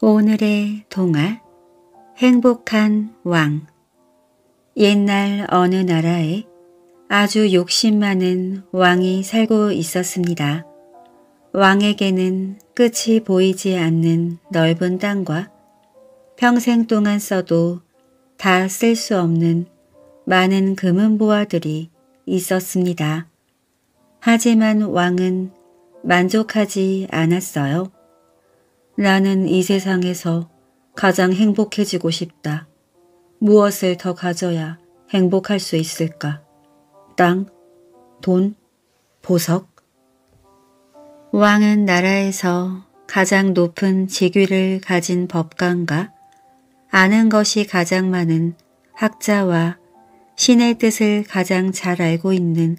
오늘의 동화 행복한 왕 옛날 어느 나라에 아주 욕심 많은 왕이 살고 있었습니다. 왕에게는 끝이 보이지 않는 넓은 땅과 평생 동안 써도 다 쓸 수 없는 많은 금은보화들이 있었습니다. 하지만 왕은 만족하지 않았어요. 나는 이 세상에서 가장 행복해지고 싶다. 무엇을 더 가져야 행복할 수 있을까? 땅, 돈, 보석? 왕은 나라에서 가장 높은 직위를 가진 법관과 아는 것이 가장 많은 학자와 신의 뜻을 가장 잘 알고 있는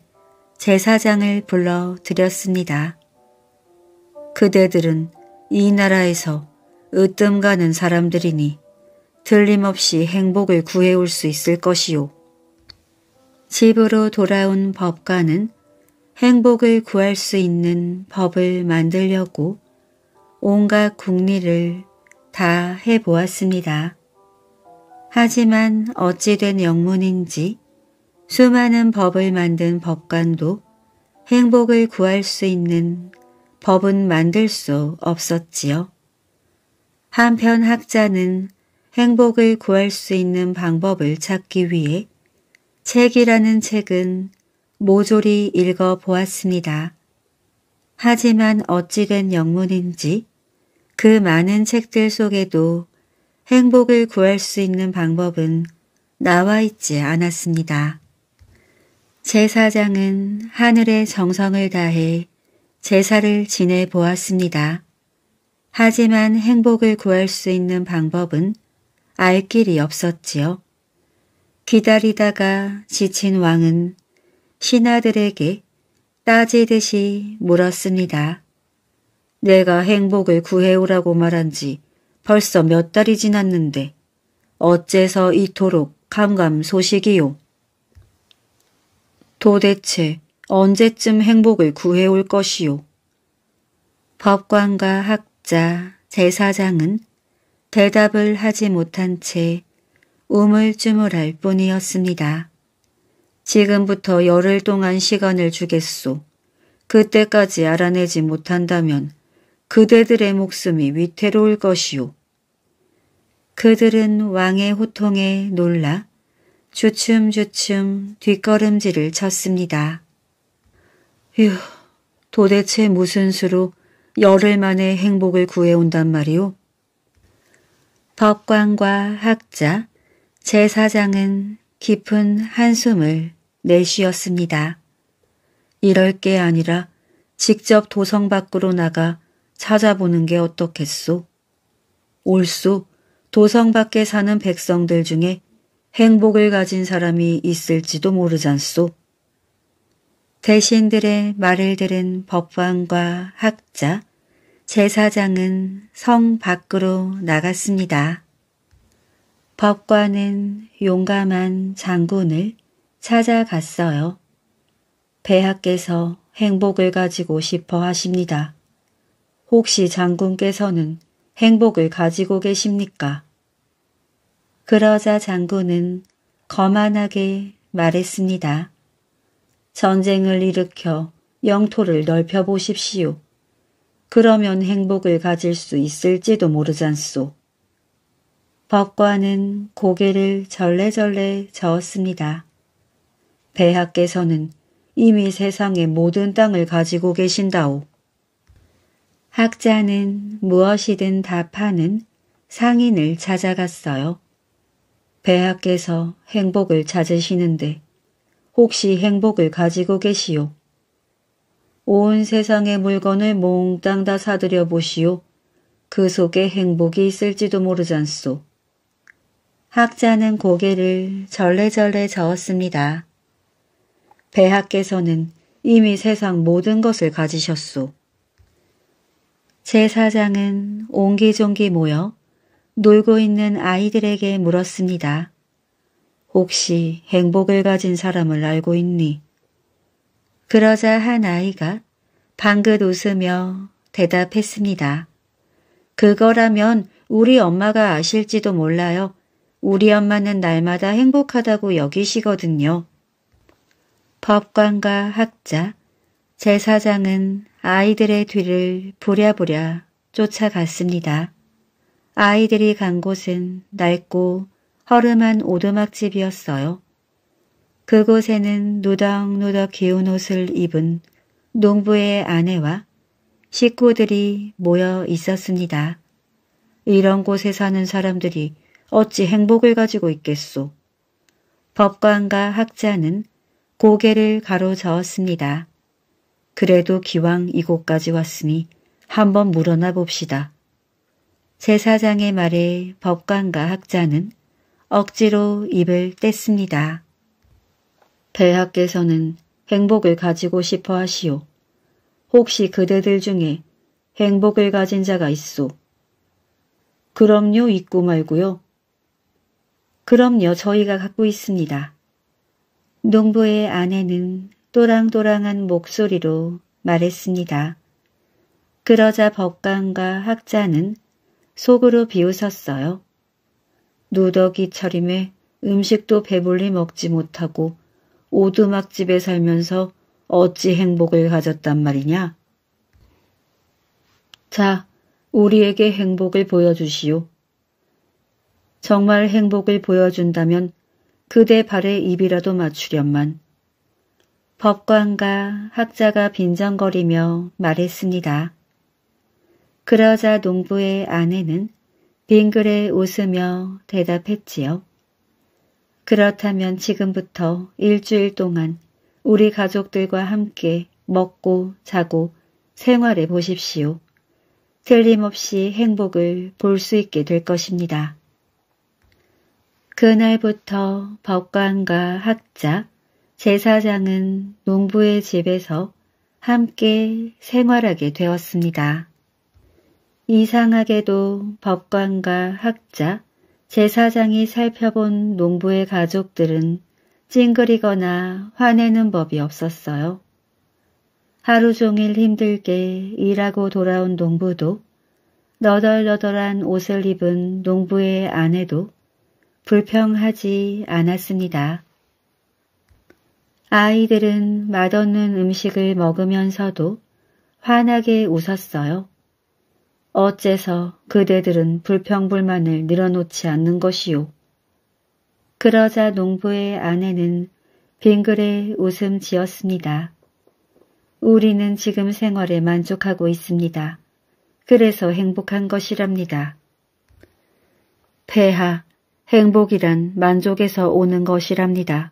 제사장을 불러 드렸습니다. 그대들은 이 나라에서 으뜸 가는 사람들이니 틀림없이 행복을 구해올 수 있을 것이요. 집으로 돌아온 법관은 행복을 구할 수 있는 법을 만들려고 온갖 국리를 다 해보았습니다. 하지만 어찌된 영문인지 수많은 법을 만든 법관도 행복을 구할 수 있는 법은 만들 수 없었지요. 한편 학자는 행복을 구할 수 있는 방법을 찾기 위해 책이라는 책은 모조리 읽어보았습니다. 하지만 어찌된 영문인지 그 많은 책들 속에도 행복을 구할 수 있는 방법은 나와 있지 않았습니다. 제사장은 하늘의 정성을 다해 제사를 지내 보았습니다. 하지만 행복을 구할 수 있는 방법은 알 길이 없었지요. 기다리다가 지친 왕은 신하들에게 따지듯이 물었습니다. 내가 행복을 구해오라고 말한 지 벌써 몇 달이 지났는데 어째서 이토록 감감 소식이요? 도대체 언제쯤 행복을 구해올 것이오 법관과 학자, 제사장은 대답을 하지 못한 채 우물쭈물할 뿐이었습니다. 지금부터 열흘 동안 시간을 주겠소. 그때까지 알아내지 못한다면 그대들의 목숨이 위태로울 것이오. 그들은 왕의 호통에 놀라 주춤주춤 뒷걸음질을 쳤습니다. 휴, 도대체 무슨 수로 열흘 만에 행복을 구해온단 말이오? 법관과 학자, 제사장은 깊은 한숨을 내쉬었습니다. 이럴 게 아니라 직접 도성 밖으로 나가 찾아보는 게 어떻겠소? 올수 도성 밖에 사는 백성들 중에 행복을 가진 사람이 있을지도 모르잖소. 대신들의 말을 들은 법관과 학자, 제사장은 성 밖으로 나갔습니다. 법관은 용감한 장군을 찾아갔어요. 배하께서 행복을 가지고 싶어 하십니다. 혹시 장군께서는 행복을 가지고 계십니까? 그러자 장군은 거만하게 말했습니다. 전쟁을 일으켜 영토를 넓혀 보십시오. 그러면 행복을 가질 수 있을지도 모르잖소. 법관은 고개를 절레절레 저었습니다. 배하께서는 이미 세상의 모든 땅을 가지고 계신다오. 학자는 무엇이든 다 파는 상인을 찾아갔어요. 배하께서 행복을 찾으시는데 혹시 행복을 가지고 계시오. 온 세상의 물건을 몽땅 다 사들여 보시오. 그 속에 행복이 있을지도 모르잖소. 학자는 고개를 절레절레 저었습니다. 배하께서는 이미 세상 모든 것을 가지셨소. 제사장은 옹기종기 모여 놀고 있는 아이들에게 물었습니다. 혹시 행복을 가진 사람을 알고 있니? 그러자 한 아이가 방긋 웃으며 대답했습니다. 그거라면 우리 엄마가 아실지도 몰라요. 우리 엄마는 날마다 행복하다고 여기시거든요. 법관과 학자, 제사장은 아이들의 뒤를 부랴부랴 쫓아갔습니다. 아이들이 간 곳은 낡고 허름한 오두막집이었어요. 그곳에는 누덕누덕 기운 옷을 입은 농부의 아내와 식구들이 모여 있었습니다. 이런 곳에 사는 사람들이 어찌 행복을 가지고 있겠소. 법관과 학자는 고개를 가로저었습니다. 그래도 기왕 이곳까지 왔으니 한번 물어나 봅시다. 제사장의 말에 법관과 학자는 억지로 입을 뗐습니다. 대하께서는 행복을 가지고 싶어 하시오. 혹시 그대들 중에 행복을 가진 자가 있소. 그럼요 있고 말고요. 그럼요 저희가 갖고 있습니다. 농부의 아내는 또랑또랑한 목소리로 말했습니다. 그러자 법관과 학자는 속으로 비웃었어요. 누더기 차림에 음식도 배불리 먹지 못하고 오두막집에 살면서 어찌 행복을 가졌단 말이냐? 자, 우리에게 행복을 보여주시오. 정말 행복을 보여준다면 그대 발에 입이라도 맞추련만. 법관과 학자가 빈정거리며 말했습니다. 그러자 농부의 아내는 빙그레 웃으며 대답했지요. 그렇다면 지금부터 일주일 동안 우리 가족들과 함께 먹고 자고 생활해 보십시오. 틀림없이 행복을 볼 수 있게 될 것입니다. 그날부터 법관과 학자, 제사장은 농부의 집에서 함께 생활하게 되었습니다. 이상하게도 법관과 학자, 제사장이 살펴본 농부의 가족들은 찡그리거나 화내는 법이 없었어요. 하루 종일 힘들게 일하고 돌아온 농부도 너덜너덜한 옷을 입은 농부의 아내도 불평하지 않았습니다. 아이들은 맛없는 음식을 먹으면서도 환하게 웃었어요. 어째서 그대들은 불평불만을 늘어놓지 않는 것이요. 그러자 농부의 아내는 빙그레 웃음 지었습니다. 우리는 지금 생활에 만족하고 있습니다. 그래서 행복한 것이랍니다. 폐하, 행복이란 만족에서 오는 것이랍니다.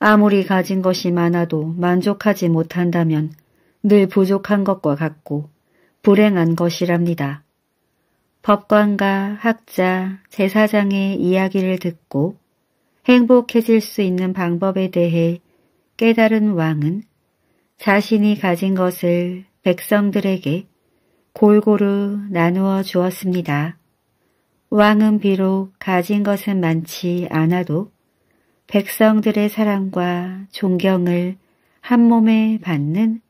아무리 가진 것이 많아도 만족하지 못한다면 늘 부족한 것과 같고 불행한 것이랍니다. 법관과 학자, 제사장의 이야기를 듣고 행복해질 수 있는 방법에 대해 깨달은 왕은 자신이 가진 것을 백성들에게 골고루 나누어 주었습니다. 왕은 비록 가진 것은 많지 않아도 백성들의 사랑과 존경을 한몸에 받는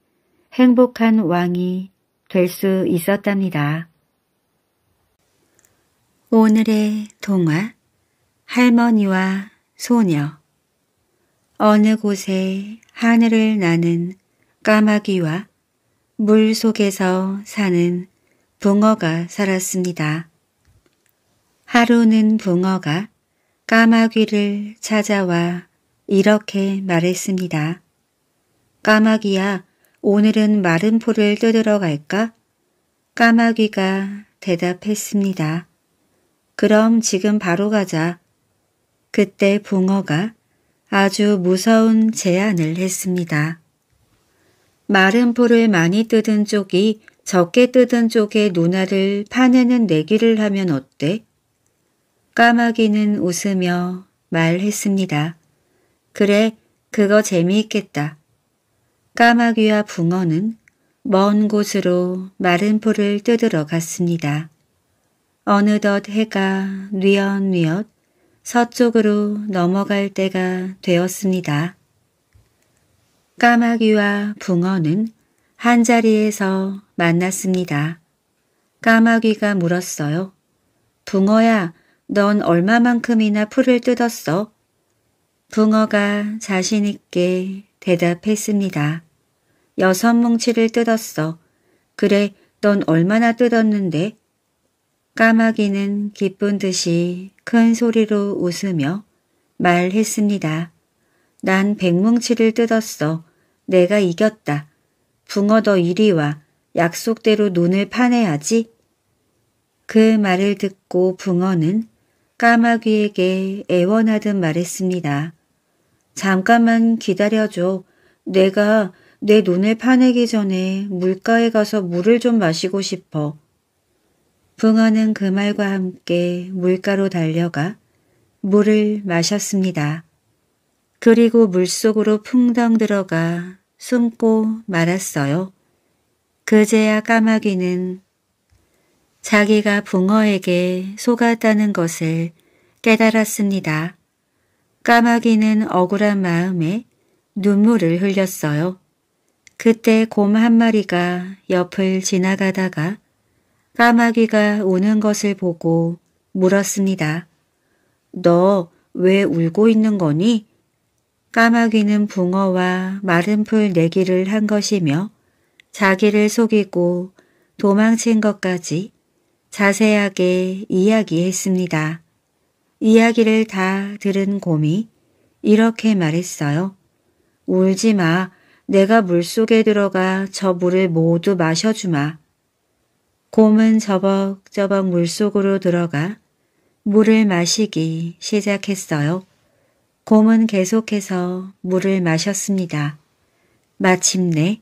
행복한 왕이 될수 있었답니다. 오늘의 동화 할머니와 소녀 어느 곳에 하늘을 나는 까마귀와 물 속에서 사는 붕어가 살았습니다. 하루는 붕어가 까마귀를 찾아와 이렇게 말했습니다. 까마귀야, 오늘은 마른 포를 뜯으러 갈까? 까마귀가 대답했습니다. 그럼 지금 바로 가자. 그때 붕어가 아주 무서운 제안을 했습니다. 마른 포를 많이 뜯은 쪽이 적게 뜯은 쪽의 누나를 파내는 내기를 하면 어때? 까마귀는 웃으며 말했습니다. 그래, 그거 재미있겠다. 까마귀와 붕어는 먼 곳으로 마른 풀을 뜯으러 갔습니다. 어느덧 해가 뉘엿뉘엿 서쪽으로 넘어갈 때가 되었습니다. 까마귀와 붕어는 한자리에서 만났습니다. 까마귀가 물었어요. 붕어야, 넌 얼마만큼이나 풀을 뜯었어? 붕어가 자신있게 대답했습니다. 여섯 뭉치를 뜯었어. 그래, 넌 얼마나 뜯었는데? 까마귀는 기쁜 듯이 큰 소리로 웃으며 말했습니다. 난 백뭉치를 뜯었어. 내가 이겼다. 붕어 도 이리 와. 약속대로 눈을 파내야지. 그 말을 듣고 붕어는 까마귀에게 애원하듯 말했습니다. 잠깐만 기다려줘. 내가 내 눈을 파내기 전에 물가에 가서 물을 좀 마시고 싶어. 붕어는 그 말과 함께 물가로 달려가 물을 마셨습니다. 그리고 물속으로 풍덩 들어가 숨고 말았어요. 그제야 까마귀는 자기가 붕어에게 속았다는 것을 깨달았습니다. 까마귀는 억울한 마음에 눈물을 흘렸어요. 그때 곰 한 마리가 옆을 지나가다가 까마귀가 우는 것을 보고 물었습니다. 너 왜 울고 있는 거니? 까마귀는 붕어와 마른 풀 내기를 한 것이며 자기를 속이고 도망친 것까지 자세하게 이야기했습니다. 이야기를 다 들은 곰이 이렇게 말했어요. 울지 마. 내가 물속에 들어가 저 물을 모두 마셔주마. 곰은 저벅저벅 물속으로 들어가 물을 마시기 시작했어요. 곰은 계속해서 물을 마셨습니다. 마침내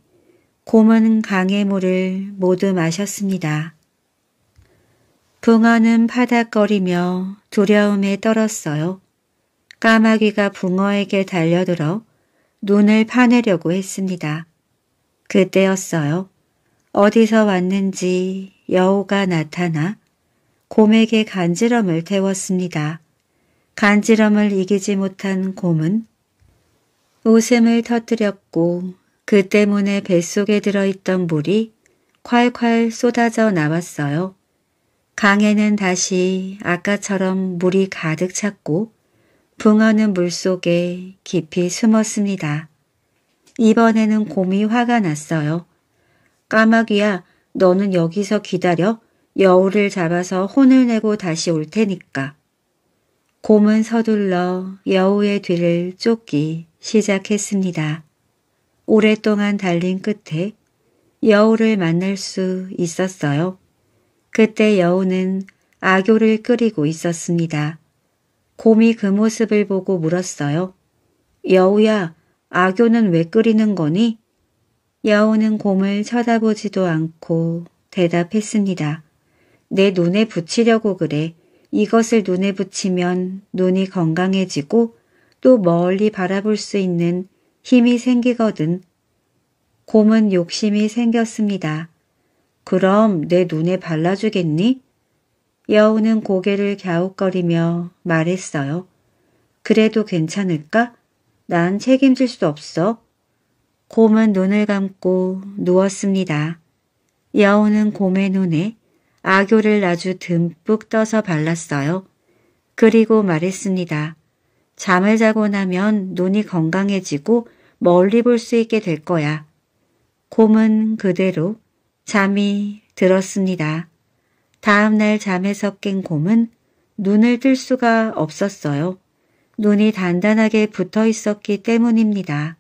곰은 강의 물을 모두 마셨습니다. 붕어는 파닥거리며 두려움에 떨었어요. 까마귀가 붕어에게 달려들어 눈을 파내려고 했습니다. 그때였어요. 어디서 왔는지 여우가 나타나 곰에게 간지럼을 태웠습니다. 간지럼을 이기지 못한 곰은 웃음을 터뜨렸고 그 때문에 뱃속에 들어있던 물이 콸콸 쏟아져 나왔어요. 강에는 다시 아까처럼 물이 가득 찼고 붕어는 물속에 깊이 숨었습니다. 이번에는 곰이 화가 났어요. 까마귀야 너는 여기서 기다려 여우를 잡아서 혼을 내고 다시 올 테니까. 곰은 서둘러 여우의 뒤를 쫓기 시작했습니다. 오랫동안 달린 끝에 여우를 만날 수 있었어요. 그때 여우는 악교를 끓이고 있었습니다. 곰이 그 모습을 보고 물었어요. 여우야, 악교는 왜 끓이는 거니? 여우는 곰을 쳐다보지도 않고 대답했습니다. 내 눈에 붙이려고 그래. 이것을 눈에 붙이면 눈이 건강해지고 또 멀리 바라볼 수 있는 힘이 생기거든. 곰은 욕심이 생겼습니다. 그럼 내 눈에 발라주겠니? 여우는 고개를 갸웃거리며 말했어요. 그래도 괜찮을까? 난 책임질 수 없어. 곰은 눈을 감고 누웠습니다. 여우는 곰의 눈에 악교를 아주 듬뿍 떠서 발랐어요. 그리고 말했습니다. 잠을 자고 나면 눈이 건강해지고 멀리 볼 수 있게 될 거야. 곰은 그대로 잠이 들었습니다. 다음 날 잠에서 깬 곰은 눈을 뜰 수가 없었어요. 눈이 단단하게 붙어 있었기 때문입니다.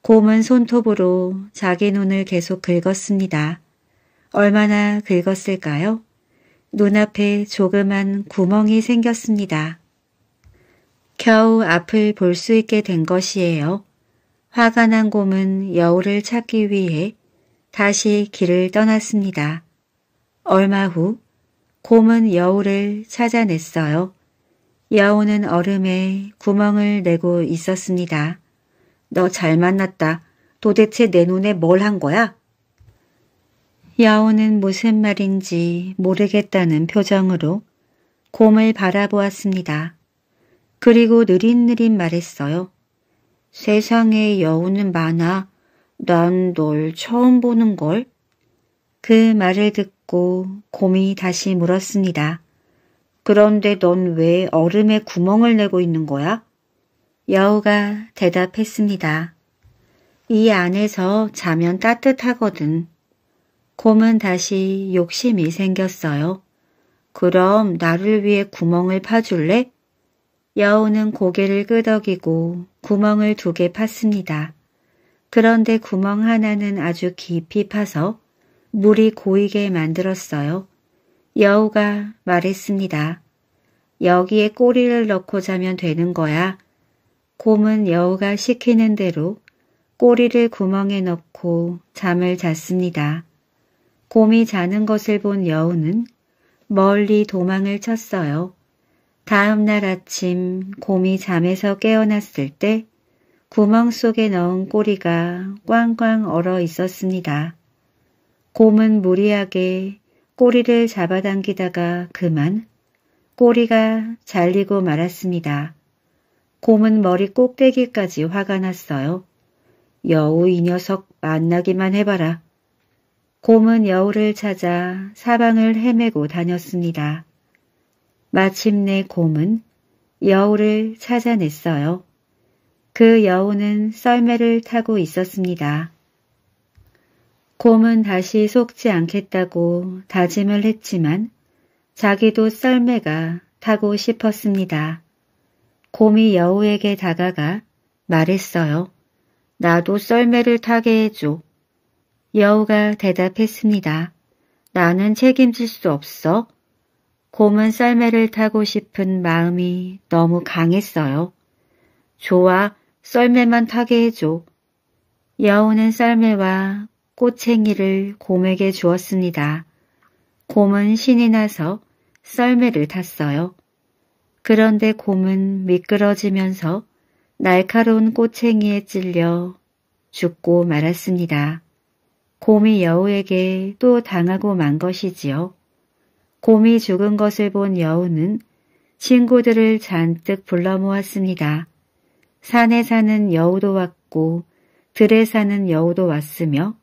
곰은 손톱으로 자기 눈을 계속 긁었습니다. 얼마나 긁었을까요? 눈앞에 조그만 구멍이 생겼습니다. 겨우 앞을 볼 수 있게 된 것이에요. 화가 난 곰은 여우를 찾기 위해 다시 길을 떠났습니다. 얼마 후 곰은 여우를 찾아냈어요. 여우는 얼음에 구멍을 내고 있었습니다. 너 잘 만났다. 도대체 내 눈에 뭘 한 거야? 여우는 무슨 말인지 모르겠다는 표정으로 곰을 바라보았습니다. 그리고 느릿느릿 말했어요. 세상에 여우는 많아. 난 널 처음 보는걸. 그 말을 듣고 받고 곰이 다시 물었습니다. 그런데 넌 왜 얼음에 구멍을 내고 있는 거야? 여우가 대답했습니다. 이 안에서 자면 따뜻하거든. 곰은 다시 욕심이 생겼어요. 그럼 나를 위해 구멍을 파줄래? 여우는 고개를 끄덕이고 구멍을 두 개 팠습니다. 그런데 구멍 하나는 아주 깊이 파서 물이 고이게 만들었어요. 여우가 말했습니다. 여기에 꼬리를 넣고 자면 되는 거야. 곰은 여우가 시키는 대로 꼬리를 구멍에 넣고 잠을 잤습니다. 곰이 자는 것을 본 여우는 멀리 도망을 쳤어요. 다음 날 아침 곰이 잠에서 깨어났을 때 구멍 속에 넣은 꼬리가 꽝꽝 얼어 있었습니다. 곰은 무리하게 꼬리를 잡아당기다가 그만 꼬리가 잘리고 말았습니다. 곰은 머리 꼭대기까지 화가 났어요. 여우 이 녀석 만나기만 해봐라. 곰은 여우를 찾아 사방을 헤매고 다녔습니다. 마침내 곰은 여우를 찾아냈어요. 그 여우는 썰매를 타고 있었습니다. 곰은 다시 속지 않겠다고 다짐을 했지만 자기도 썰매가 타고 싶었습니다. 곰이 여우에게 다가가 말했어요. 나도 썰매를 타게 해줘. 여우가 대답했습니다. 나는 책임질 수 없어. 곰은 썰매를 타고 싶은 마음이 너무 강했어요. 좋아, 썰매만 타게 해줘. 여우는 썰매와 꽃챙이를 곰에게 주었습니다. 곰은 신이 나서 썰매를 탔어요. 그런데 곰은 미끄러지면서 날카로운 꽃챙이에 찔려 죽고 말았습니다. 곰이 여우에게 또 당하고 만 것이지요. 곰이 죽은 것을 본 여우는 친구들을 잔뜩 불러 모았습니다. 산에 사는 여우도 왔고 들에 사는 여우도 왔으며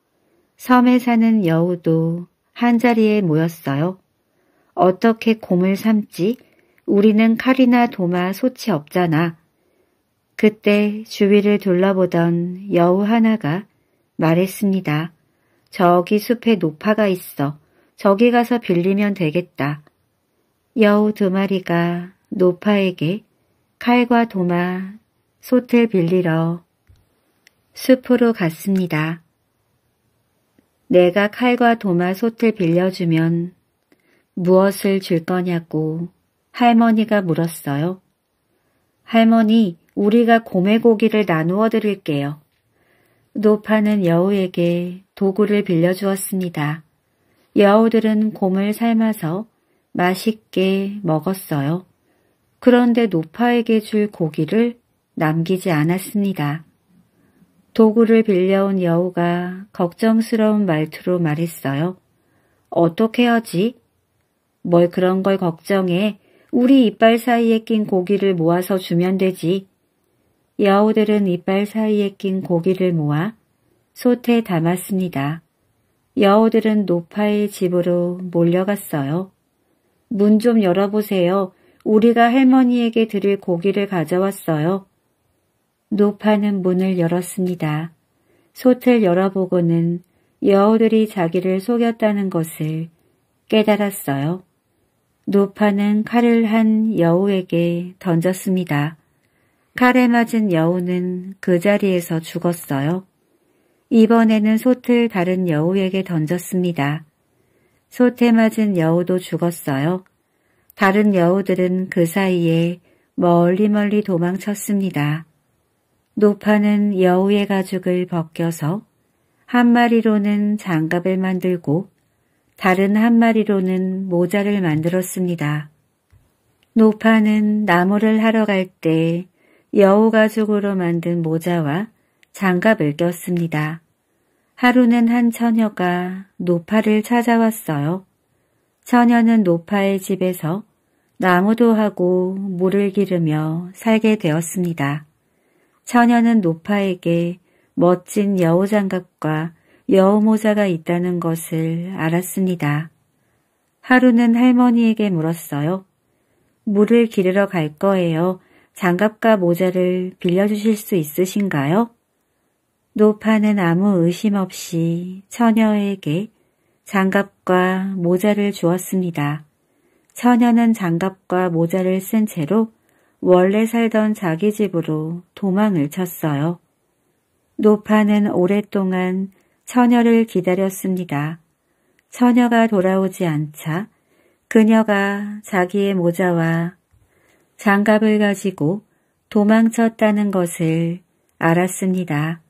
섬에 사는 여우도 한자리에 모였어요. 어떻게 곰을 삼지? 우리는 칼이나 도마 소치 없잖아. 그때 주위를 둘러보던 여우 하나가 말했습니다. 저기 숲에 노파가 있어. 저기 가서 빌리면 되겠다. 여우 두 마리가 노파에게 칼과 도마, 소을 빌리러 숲으로 갔습니다. 내가 칼과 도마 솥을 빌려주면 무엇을 줄 거냐고 할머니가 물었어요. 할머니, 우리가 고메고기를 나누어 드릴게요. 노파는 여우에게 도구를 빌려주었습니다. 여우들은 곰을 삶아서 맛있게 먹었어요. 그런데 노파에게 줄 고기를 남기지 않았습니다. 도구를 빌려온 여우가 걱정스러운 말투로 말했어요. 어떻게 하지? 뭘 그런 걸 걱정해. 우리 이빨 사이에 낀 고기를 모아서 주면 되지. 여우들은 이빨 사이에 낀 고기를 모아 솥에 담았습니다. 여우들은 노파의 집으로 몰려갔어요. 문 좀 열어보세요. 우리가 할머니에게 드릴 고기를 가져왔어요. 노파는 문을 열었습니다. 솥을 열어보고는 여우들이 자기를 속였다는 것을 깨달았어요. 노파는 칼을 한 여우에게 던졌습니다. 칼에 맞은 여우는 그 자리에서 죽었어요. 이번에는 솥을 다른 여우에게 던졌습니다. 솥에 맞은 여우도 죽었어요. 다른 여우들은 그 사이에 멀리 멀리 도망쳤습니다. 노파는 여우의 가죽을 벗겨서 한 마리로는 장갑을 만들고 다른 한 마리로는 모자를 만들었습니다. 노파는 나무를 하러 갈 때 여우 가죽으로 만든 모자와 장갑을 꼈습니다. 하루는 한 처녀가 노파를 찾아왔어요. 처녀는 노파의 집에서 나무도 하고 물을 기르며 살게 되었습니다. 처녀는 노파에게 멋진 여우장갑과 여우모자가 있다는 것을 알았습니다. 하루는 할머니에게 물었어요. 물을 기르러 갈 거예요. 장갑과 모자를 빌려주실 수 있으신가요? 노파는 아무 의심 없이 처녀에게 장갑과 모자를 주었습니다. 처녀는 장갑과 모자를 쓴 채로 원래 살던 자기 집으로 도망을 쳤어요. 노파는 오랫동안 처녀를 기다렸습니다. 처녀가 돌아오지 않자 그녀가 자기의 모자와 장갑을 가지고 도망쳤다는 것을 알았습니다.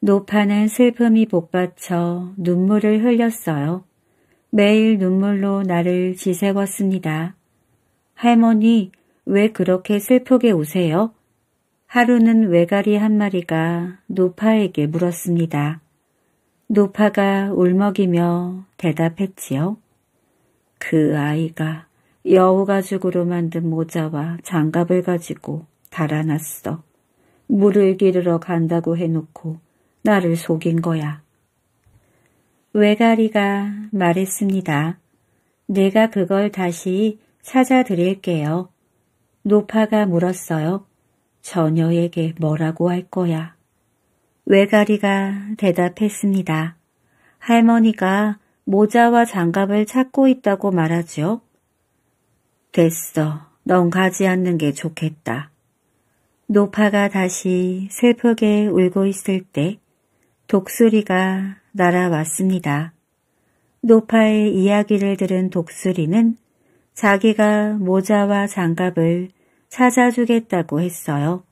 노파는 슬픔이 복받쳐 눈물을 흘렸어요. 매일 눈물로 나를 지새웠습니다. 할머니, 왜 그렇게 슬프게 우세요? 하루는 외가리 한 마리가 노파에게 물었습니다. 노파가 울먹이며 대답했지요. 그 아이가 여우가죽으로 만든 모자와 장갑을 가지고 달아났어. 물을 기르러 간다고 해놓고 나를 속인 거야. 외가리가 말했습니다. 내가 그걸 다시 찾아드릴게요. 노파가 물었어요. 저녀에게 뭐라고 할 거야. 외가리가 대답했습니다. 할머니가 모자와 장갑을 찾고 있다고 말하죠. 됐어. 넌 가지 않는 게 좋겠다. 노파가 다시 슬프게 울고 있을 때 독수리가 날아왔습니다. 노파의 이야기를 들은 독수리는 자기가 모자와 장갑을 찾아주겠다고 했어요.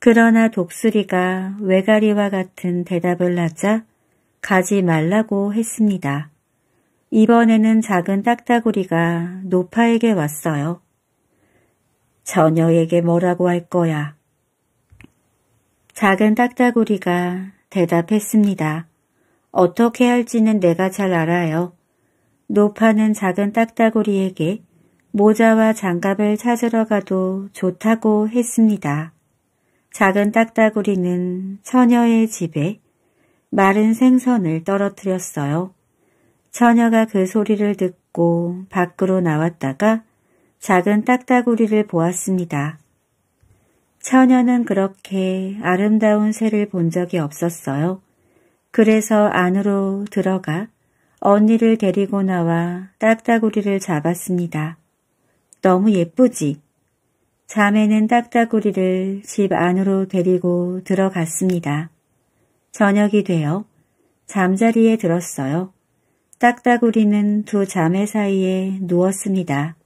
그러나 독수리가 외가리와 같은 대답을 하자 가지 말라고 했습니다. 이번에는 작은 딱따구리가 노파에게 왔어요. 저녀에게 뭐라고 할 거야? 작은 딱따구리가 대답했습니다. 어떻게 할지는 내가 잘 알아요. 노파는 작은 딱따구리에게 모자와 장갑을 찾으러 가도 좋다고 했습니다. 작은 딱따구리는 처녀의 집에 마른 생선을 떨어뜨렸어요. 처녀가 그 소리를 듣고 밖으로 나왔다가 작은 딱따구리를 보았습니다. 처녀는 그렇게 아름다운 새를 본 적이 없었어요. 그래서 안으로 들어가 언니를 데리고 나와 딱따구리를 잡았습니다. 너무 예쁘지? 자매는 딱따구리를 집 안으로 데리고 들어갔습니다. 저녁이 되어 잠자리에 들었어요. 딱따구리는 두 자매 사이에 누웠습니다.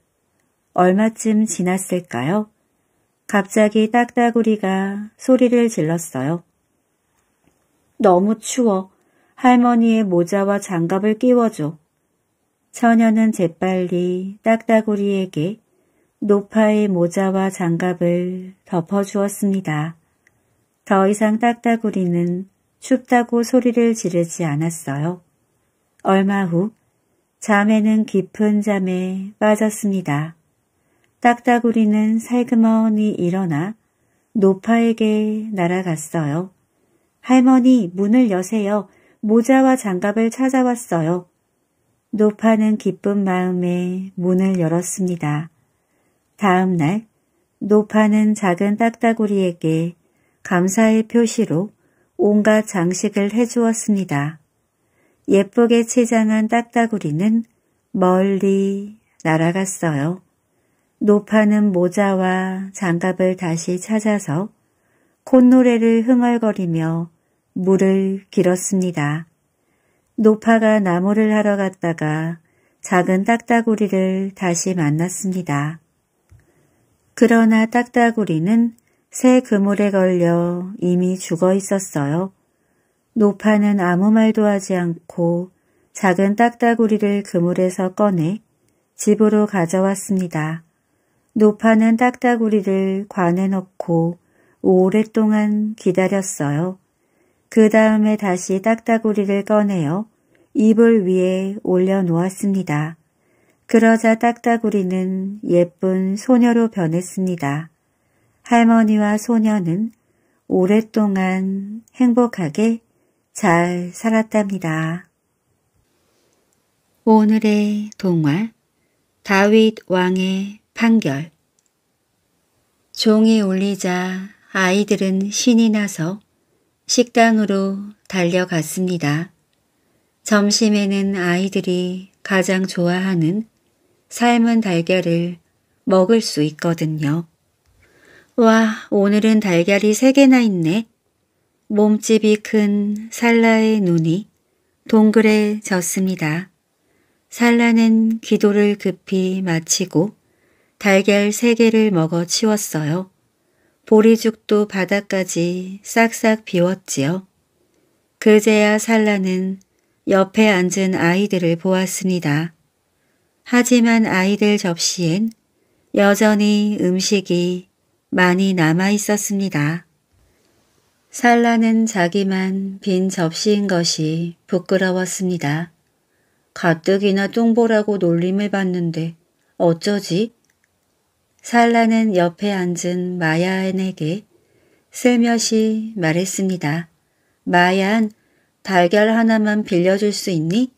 얼마쯤 지났을까요? 갑자기 딱따구리가 소리를 질렀어요. 너무 추워. 할머니의 모자와 장갑을 끼워줘. 처녀는 재빨리 딱따구리에게 노파의 모자와 장갑을 덮어주었습니다. 더 이상 딱따구리는 춥다고 소리를 지르지 않았어요. 얼마 후 잠에는 깊은 잠에 빠졌습니다. 딱따구리는 살그머니 일어나 노파에게 날아갔어요. 할머니 문을 여세요. 모자와 장갑을 찾아왔어요. 노파는 기쁜 마음에 문을 열었습니다. 다음 날 노파는 작은 딱따구리에게 감사의 표시로 온갖 장식을 해주었습니다. 예쁘게 치장한 딱따구리는 멀리 날아갔어요. 노파는 모자와 장갑을 다시 찾아서 콧노래를 흥얼거리며 물을 길었습니다. 노파가 나무를 하러 갔다가 작은 딱따구리를 다시 만났습니다. 그러나 딱따구리는 새 그물에 걸려 이미 죽어 있었어요. 노파는 아무 말도 하지 않고 작은 딱따구리를 그물에서 꺼내 집으로 가져왔습니다. 노파는 딱따구리를 관에 넣고 오랫동안 기다렸어요. 그 다음에 다시 딱따구리를 꺼내어 이불 위에 올려놓았습니다. 그러자 딱따구리는 예쁜 소녀로 변했습니다. 할머니와 소녀는 오랫동안 행복하게 잘 살았답니다. 오늘의 동화 다윗 왕의 판결 종이 울리자 아이들은 신이 나서 식당으로 달려갔습니다. 점심에는 아이들이 가장 좋아하는 삶은 달걀을 먹을 수 있거든요. 와, 오늘은 달걀이 세개나 있네. 몸집이 큰 살라의 눈이 동그래졌습니다. 살라는 기도를 급히 마치고 달걀 세개를 먹어 치웠어요. 보리죽도 바닥까지 싹싹 비웠지요. 그제야 살라는 옆에 앉은 아이들을 보았습니다. 하지만 아이들 접시엔 여전히 음식이 많이 남아 있었습니다. 살라는 자기만 빈 접시인 것이 부끄러웠습니다. 가뜩이나 똥보라고 놀림을 받는데 어쩌지? 살라는 옆에 앉은 마야엔에게 슬며시 말했습니다. 마야엔, 달걀 하나만 빌려줄 수 있니?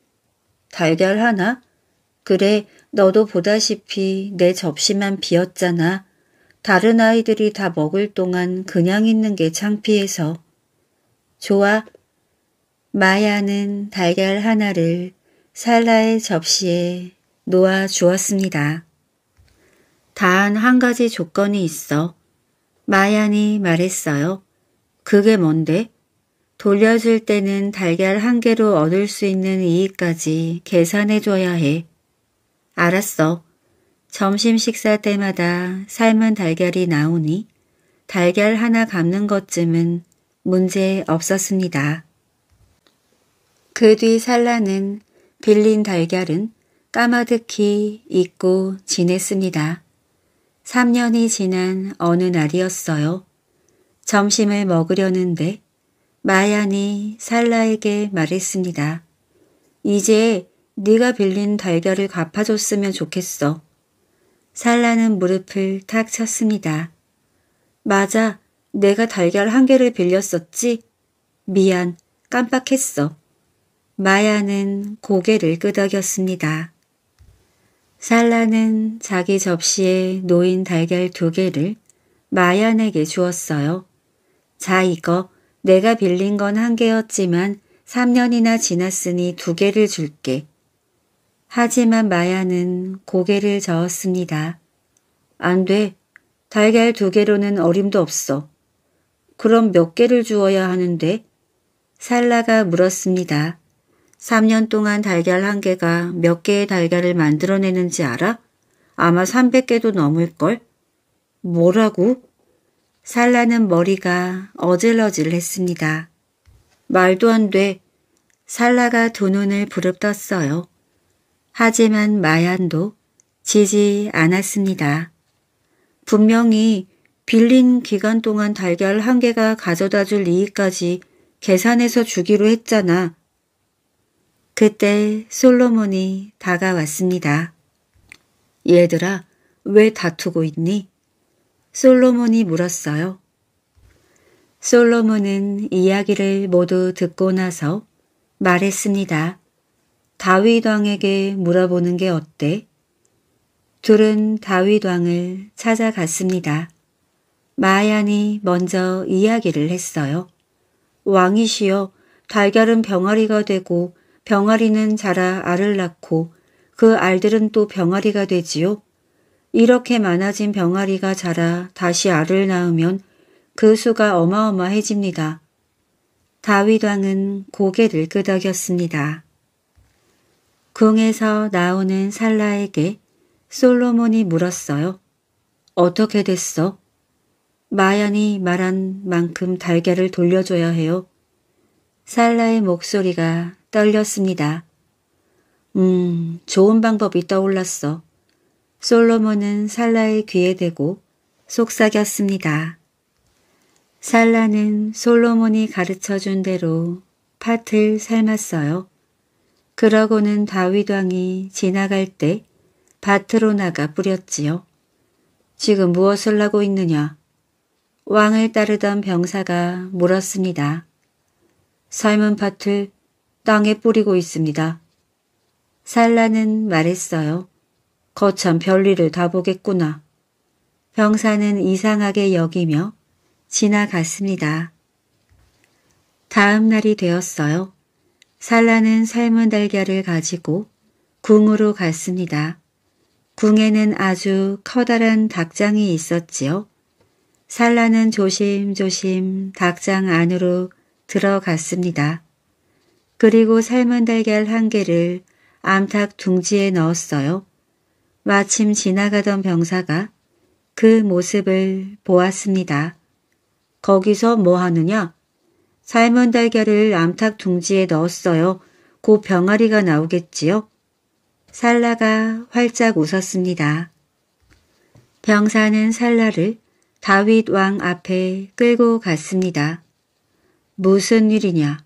달걀 하나? 그래, 너도 보다시피 내 접시만 비었잖아. 다른 아이들이 다 먹을 동안 그냥 있는 게 창피해서. 좋아. 마야는 달걀 하나를 살라의 접시에 놓아 주었습니다. 단한 가지 조건이 있어. 마얀이 말했어요. 그게 뭔데? 돌려줄 때는 달걀 한 개로 얻을 수 있는 이익까지 계산해줘야 해. 알았어. 점심 식사 때마다 삶은 달걀이 나오니 달걀 하나 갚는 것쯤은 문제 없었습니다. 그 뒤 살라는 빌린 달걀은 까마득히 잊고 지냈습니다. 3년이 지난 어느 날이었어요. 점심을 먹으려는데 마얀이 살라에게 말했습니다. 이제 네가 빌린 달걀을 갚아줬으면 좋겠어. 살라는 무릎을 탁 쳤습니다. 맞아, 내가 달걀 한 개를 빌렸었지? 미안, 깜빡했어. 마야는 고개를 끄덕였습니다. 살라는 자기 접시에 놓인 달걀 두 개를 마얀에게 주었어요. 자 이거 내가 빌린 건 한 개였지만 3년이나 지났으니 두 개를 줄게. 하지만 마야는 고개를 저었습니다. 안 돼. 달걀 두 개로는 어림도 없어. 그럼 몇 개를 주어야 하는데? 살라가 물었습니다. 3년 동안 달걀 한 개가 몇 개의 달걀을 만들어내는지 알아? 아마 300개도 넘을걸? 뭐라고? 살라는 머리가 어질러질했습니다. 말도 안 돼. 살라가 두 눈을 부릅떴어요. 하지만 마얀도 지지 않았습니다. 분명히 빌린 기간 동안 달걀 한 개가 가져다 줄 이익까지 계산해서 주기로 했잖아. 그때 솔로몬이 다가왔습니다. 얘들아, 왜 다투고 있니? 솔로몬이 물었어요. 솔로몬은 이야기를 모두 듣고 나서 말했습니다. 다윗왕에게 물어보는 게 어때? 둘은 다윗왕을 찾아갔습니다. 마얀이 먼저 이야기를 했어요. 왕이시여 달걀은 병아리가 되고 병아리는 자라 알을 낳고 그 알들은 또 병아리가 되지요. 이렇게 많아진 병아리가 자라 다시 알을 낳으면 그 수가 어마어마해집니다. 다윗왕은 고개를 끄덕였습니다. 궁에서 나오는 살라에게 솔로몬이 물었어요. 어떻게 됐어? 마연이 말한 만큼 달걀을 돌려줘야 해요. 살라의 목소리가 떨렸습니다. 음, 좋은 방법이 떠올랐어. 솔로몬은 살라의 귀에 대고 속삭였습니다. 살라는 솔로몬이 가르쳐준 대로 팥을 삶았어요. 그러고는 다윗왕이 지나갈 때 밭으로 나가 뿌렸지요. 지금 무엇을 하고 있느냐? 왕을 따르던 병사가 물었습니다. 삶은 밭을 땅에 뿌리고 있습니다. 살라는 말했어요. 거참 별일을 다 보겠구나. 병사는 이상하게 여기며 지나갔습니다. 다음 날이 되었어요. 살라는 삶은 달걀을 가지고 궁으로 갔습니다. 궁에는 아주 커다란 닭장이 있었지요. 살라는 조심조심 닭장 안으로 들어갔습니다. 그리고 삶은 달걀 한 개를 암탉 둥지에 넣었어요. 마침 지나가던 병사가 그 모습을 보았습니다. 거기서 뭐 하느냐? 삶은 달걀을 암탉 둥지에 넣었어요. 곧 병아리가 나오겠지요? 살라가 활짝 웃었습니다. 병사는 살라를 다윗 왕 앞에 끌고 갔습니다. 무슨 일이냐?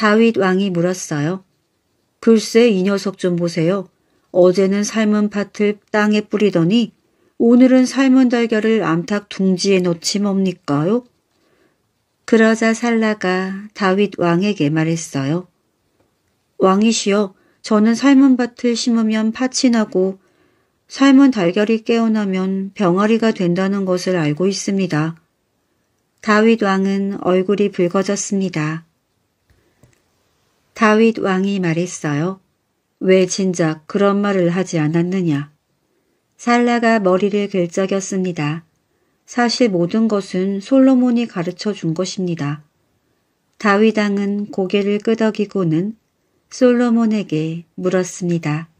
다윗 왕이 물었어요. 글쎄 이 녀석 좀 보세요. 어제는 삶은 밭을 땅에 뿌리더니 오늘은 삶은 달걀을 암탉 둥지에 넣지 뭡니까요? 그러자 살라가 다윗 왕에게 말했어요. 왕이시여 저는 삶은 밭을 심으면 팥이 나고 삶은 달걀이 깨어나면 병아리가 된다는 것을 알고 있습니다. 다윗 왕은 얼굴이 붉어졌습니다. 다윗 왕이 말했어요. 왜 진작 그런 말을 하지 않았느냐. 살라가 머리를 긁적였습니다. 사실 모든 것은 솔로몬이 가르쳐 준 것입니다. 다윗왕은 고개를 끄덕이고는 솔로몬에게 물었습니다.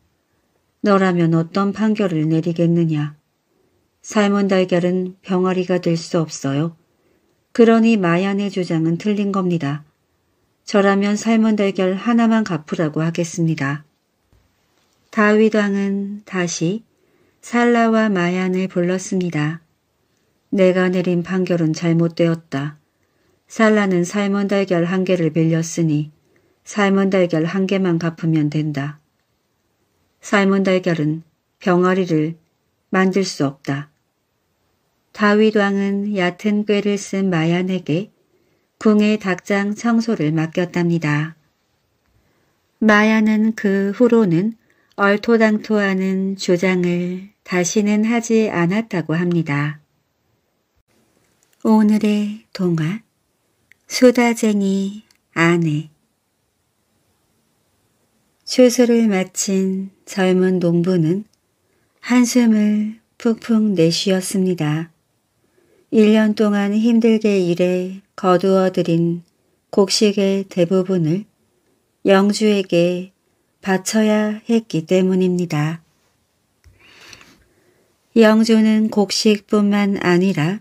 너라면 어떤 판결을 내리겠느냐. 삶은 달걀은 병아리가 될 수 없어요. 그러니 마얀의 주장은 틀린 겁니다. 저라면 삶은 달걀 하나만 갚으라고 하겠습니다. 다윗 왕은 다시 살라와 마얀을 불렀습니다. 내가 내린 판결은 잘못되었다. 살라는 삶은 달걀 한 개를 빌렸으니 삶은 달걀 한 개만 갚으면 된다. 삶은 달걀은 병아리를 만들 수 없다. 다윗 왕은 얕은 꾀를 쓴 마얀에게 궁의 닭장 청소를 맡겼답니다. 마야는 그 후로는 얼토당토하는 주장을 다시는 하지 않았다고 합니다. 오늘의 동화 수다쟁이 아내 수술을 마친 젊은 농부는 한숨을 푹푹 내쉬었습니다. 1년 동안 힘들게 일해 거두어들인 곡식의 대부분을 영주에게 바쳐야 했기 때문입니다. 영주는 곡식뿐만 아니라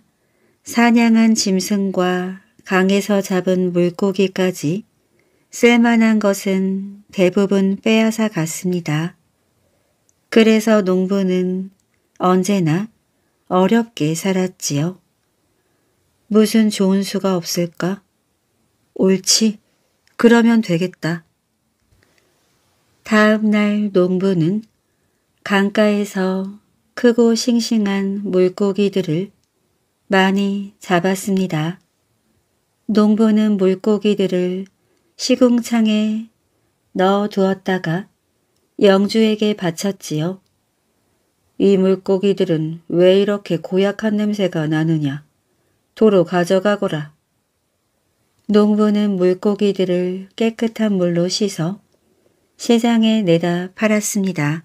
사냥한 짐승과 강에서 잡은 물고기까지 쓸만한 것은 대부분 빼앗아 갔습니다. 그래서 농부는 언제나 어렵게 살았지요. 무슨 좋은 수가 없을까? 옳지. 그러면 되겠다. 다음 날 농부는 강가에서 크고 싱싱한 물고기들을 많이 잡았습니다. 농부는 물고기들을 시궁창에 넣어 두었다가 영주에게 바쳤지요. 이 물고기들은 왜 이렇게 고약한 냄새가 나느냐. 도로 가져가거라. 농부는 물고기들을 깨끗한 물로 씻어 시장에 내다 팔았습니다.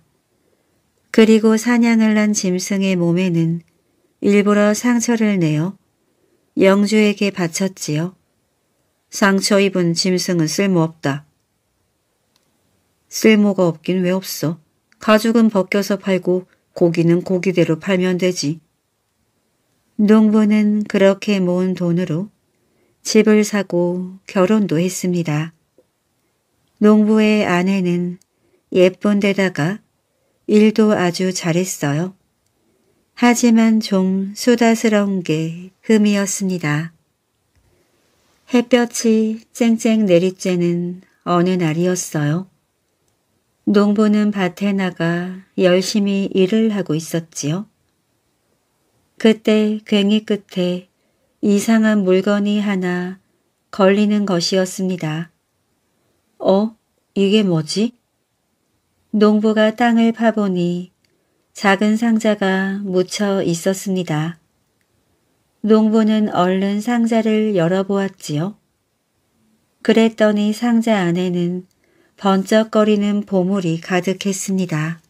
그리고 사냥을 한 짐승의 몸에는 일부러 상처를 내어 영주에게 바쳤지요. 상처 입은 짐승은 쓸모없다. 쓸모가 없긴 왜 없어. 가죽은 벗겨서 팔고 고기는 고기대로 팔면 되지. 농부는 그렇게 모은 돈으로 집을 사고 결혼도 했습니다. 농부의 아내는 예쁜 데다가 일도 아주 잘했어요. 하지만 좀 수다스러운 게 흠이었습니다. 햇볕이 쨍쨍 내리쬐는 어느 날이었어요. 농부는 밭에 나가 열심히 일을 하고 있었지요. 그때 괭이 끝에 이상한 물건이 하나 걸리는 것이었습니다. 어? 이게 뭐지? 농부가 땅을 파보니 작은 상자가 묻혀 있었습니다. 농부는 얼른 상자를 열어보았지요. 그랬더니 상자 안에는 번쩍거리는 보물이 가득했습니다.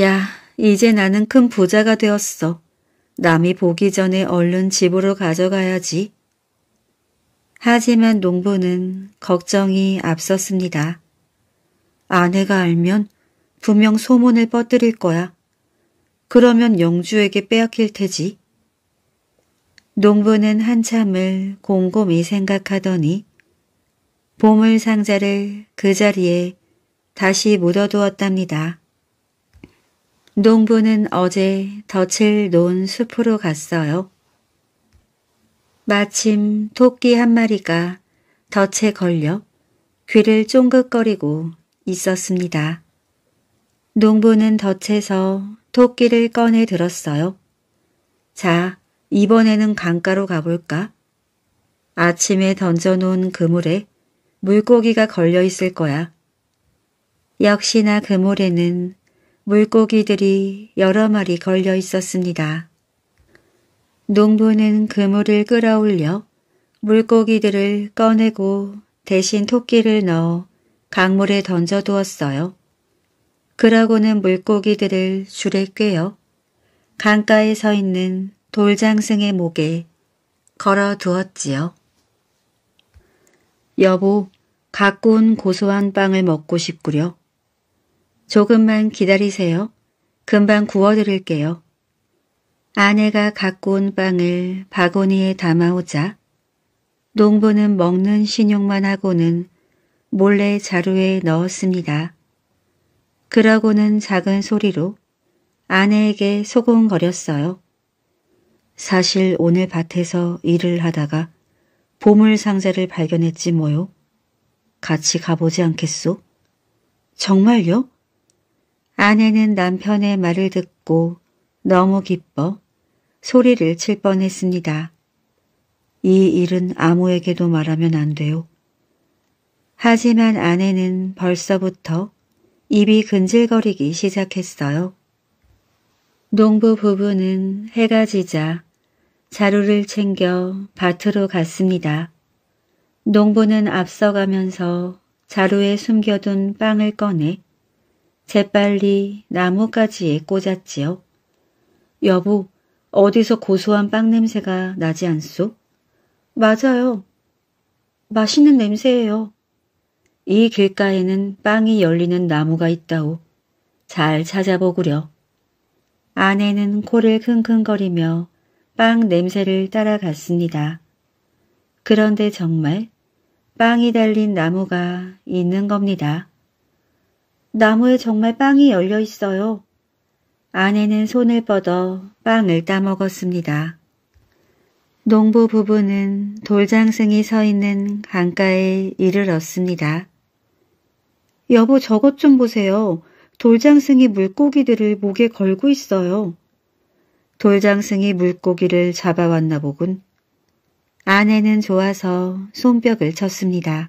야, 이제 나는 큰 부자가 되었어. 남이 보기 전에 얼른 집으로 가져가야지. 하지만 농부는 걱정이 앞섰습니다. 아내가 알면 분명 소문을 뻗드릴 거야. 그러면 영주에게 빼앗길 테지. 농부는 한참을 곰곰이 생각하더니 보물 상자를 그 자리에 다시 묻어두었답니다. 농부는 어제 덫을 놓은 숲으로 갔어요. 마침 토끼 한 마리가 덫에 걸려 귀를 쫑긋거리고 있었습니다. 농부는 덫에서 토끼를 꺼내 들었어요. 자, 이번에는 강가로 가볼까? 아침에 던져놓은 그물에 물고기가 걸려있을 거야. 역시나 그물에는 물고기들이 여러 마리 걸려 있었습니다. 농부는 그물을 끌어올려 물고기들을 꺼내고 대신 토끼를 넣어 강물에 던져두었어요. 그러고는 물고기들을 줄에 꿰어 강가에 서 있는 돌장승의 목에 걸어두었지요. 여보, 갖고 온 고소한 빵을 먹고 싶구려. 조금만 기다리세요. 금방 구워드릴게요. 아내가 갖고 온 빵을 바구니에 담아오자 농부는 먹는 신용만 하고는 몰래 자루에 넣었습니다. 그러고는 작은 소리로 아내에게 소곤거렸어요. 사실 오늘 밭에서 일을 하다가 보물 상자를 발견했지 뭐요. 같이 가보지 않겠소? 정말요? 아내는 남편의 말을 듣고 너무 기뻐 소리를 칠 뻔했습니다. 이 일은 아무에게도 말하면 안 돼요. 하지만 아내는 벌써부터 입이 근질거리기 시작했어요. 농부 부부는 해가 지자 자루를 챙겨 밭으로 갔습니다. 농부는 앞서가면서 자루에 숨겨둔 빵을 꺼내 재빨리 나뭇가지에 꽂았지요. 여보, 어디서 고소한 빵 냄새가 나지 않소? 맞아요. 맛있는 냄새예요. 이 길가에는 빵이 열리는 나무가 있다오. 잘 찾아보구려. 아내는 코를 킁킁거리며 빵 냄새를 따라갔습니다. 그런데 정말 빵이 달린 나무가 있는 겁니다. 나무에 정말 빵이 열려 있어요. 아내는 손을 뻗어 빵을 따먹었습니다. 농부 부부는 돌장승이 서 있는 강가에 이르렀습니다. 여보 저것 좀 보세요. 돌장승이 물고기들을 목에 걸고 있어요. 돌장승이 물고기를 잡아왔나 보군. 아내는 좋아서 손뼉을 쳤습니다.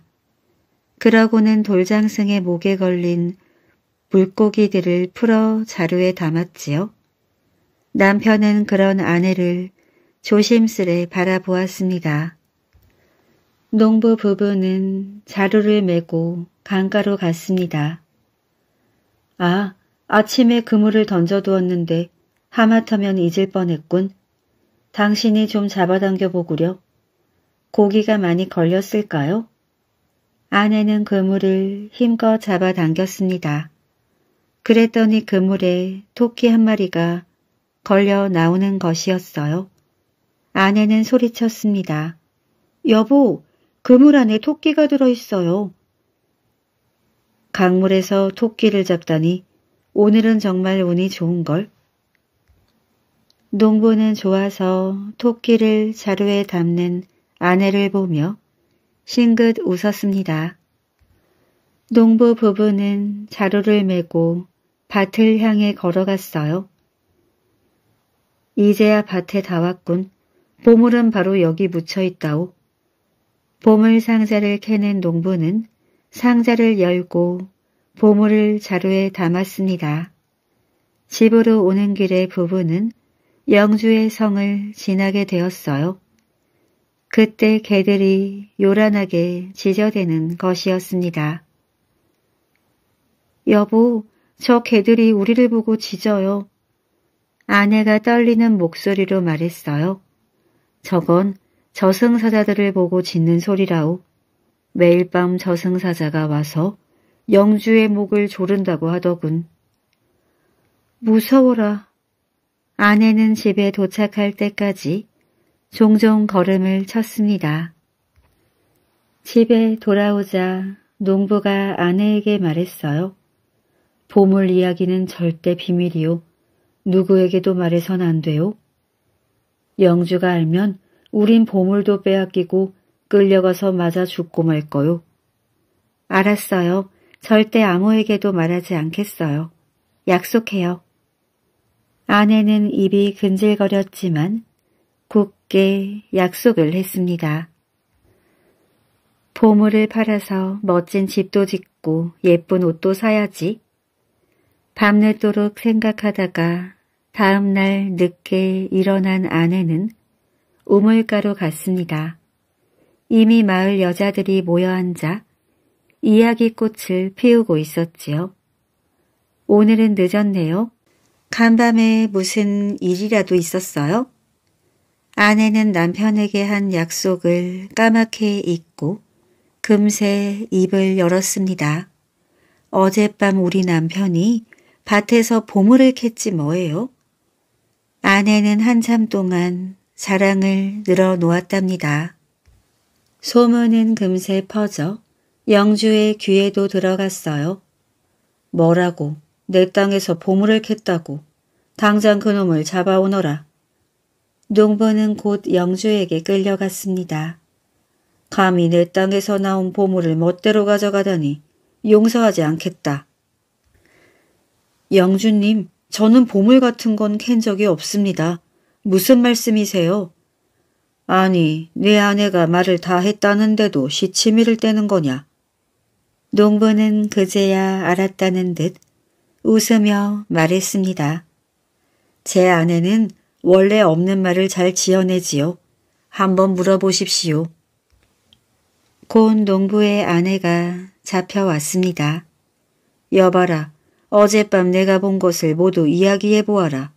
그러고는 돌장승의 목에 걸린 물고기들을 풀어 자루에 담았지요. 남편은 그런 아내를 조심스레 바라보았습니다. 농부 부부는 자루를 메고 강가로 갔습니다. 아, 아침에 그물을 던져두었는데 하마터면 잊을 뻔했군. 당신이 좀 잡아당겨 보구려. 고기가 많이 걸렸을까요? 아내는 그물을 힘껏 잡아당겼습니다. 그랬더니 그물에 토끼 한 마리가 걸려 나오는 것이었어요. 아내는 소리쳤습니다. 여보, 그물 안에 토끼가 들어있어요. 강물에서 토끼를 잡다니 오늘은 정말 운이 좋은걸. 농부는 좋아서 토끼를 자루에 담는 아내를 보며 싱긋 웃었습니다. 농부 부부는 자루를 메고 밭을 향해 걸어갔어요. 이제야 밭에 다왔군 보물은 바로 여기 묻혀있다오. 보물 상자를 캐낸 농부는 상자를 열고 보물을 자루에 담았습니다. 집으로 오는 길에 부부는 영주의 성을 지나게 되었어요. 그때 개들이 요란하게 지저대는 것이었습니다. 여보, 저 개들이 우리를 보고 짖어요. 아내가 떨리는 목소리로 말했어요. 저건 저승사자들을 보고 짖는 소리라오. 매일 밤 저승사자가 와서 영주의 목을 조른다고 하더군. 무서워라. 아내는 집에 도착할 때까지 종종 걸음을 쳤습니다. 집에 돌아오자 농부가 아내에게 말했어요. 보물 이야기는 절대 비밀이요. 누구에게도 말해선 안 돼요. 영주가 알면 우린 보물도 빼앗기고 끌려가서 맞아 죽고 말 거요. 알았어요. 절대 아무에게도 말하지 않겠어요. 약속해요. 아내는 입이 근질거렸지만 굳게 약속을 했습니다. 보물을 팔아서 멋진 집도 짓고 예쁜 옷도 사야지. 밤내도록 생각하다가 다음 날 늦게 일어난 아내는 우물가로 갔습니다. 이미 마을 여자들이 모여 앉아 이야기꽃을 피우고 있었지요. 오늘은 늦었네요. 간밤에 무슨 일이라도 있었어요? 아내는 남편에게 한 약속을 까맣게 잊고 금세 입을 열었습니다. 어젯밤 우리 남편이 밭에서 보물을 캤지 뭐예요? 아내는 한참 동안 사랑을 늘어놓았답니다. 소문은 금세 퍼져 영주의 귀에도 들어갔어요. 뭐라고 내 땅에서 보물을 캤다고 당장 그놈을 잡아오너라. 농부는 곧 영주에게 끌려갔습니다. 감히 내 땅에서 나온 보물을 멋대로 가져가다니 용서하지 않겠다. 영주님 저는 보물 같은 건 캔 적이 없습니다. 무슨 말씀이세요? 아니, 내 아내가 말을 다 했다는데도 시치미를 떼는 거냐? 농부는 그제야 알았다는 듯 웃으며 말했습니다. 제 아내는 원래 없는 말을 잘 지어내지요. 한번 물어보십시오. 곧 농부의 아내가 잡혀왔습니다. 여봐라, 어젯밤 내가 본 것을 모두 이야기해 보아라.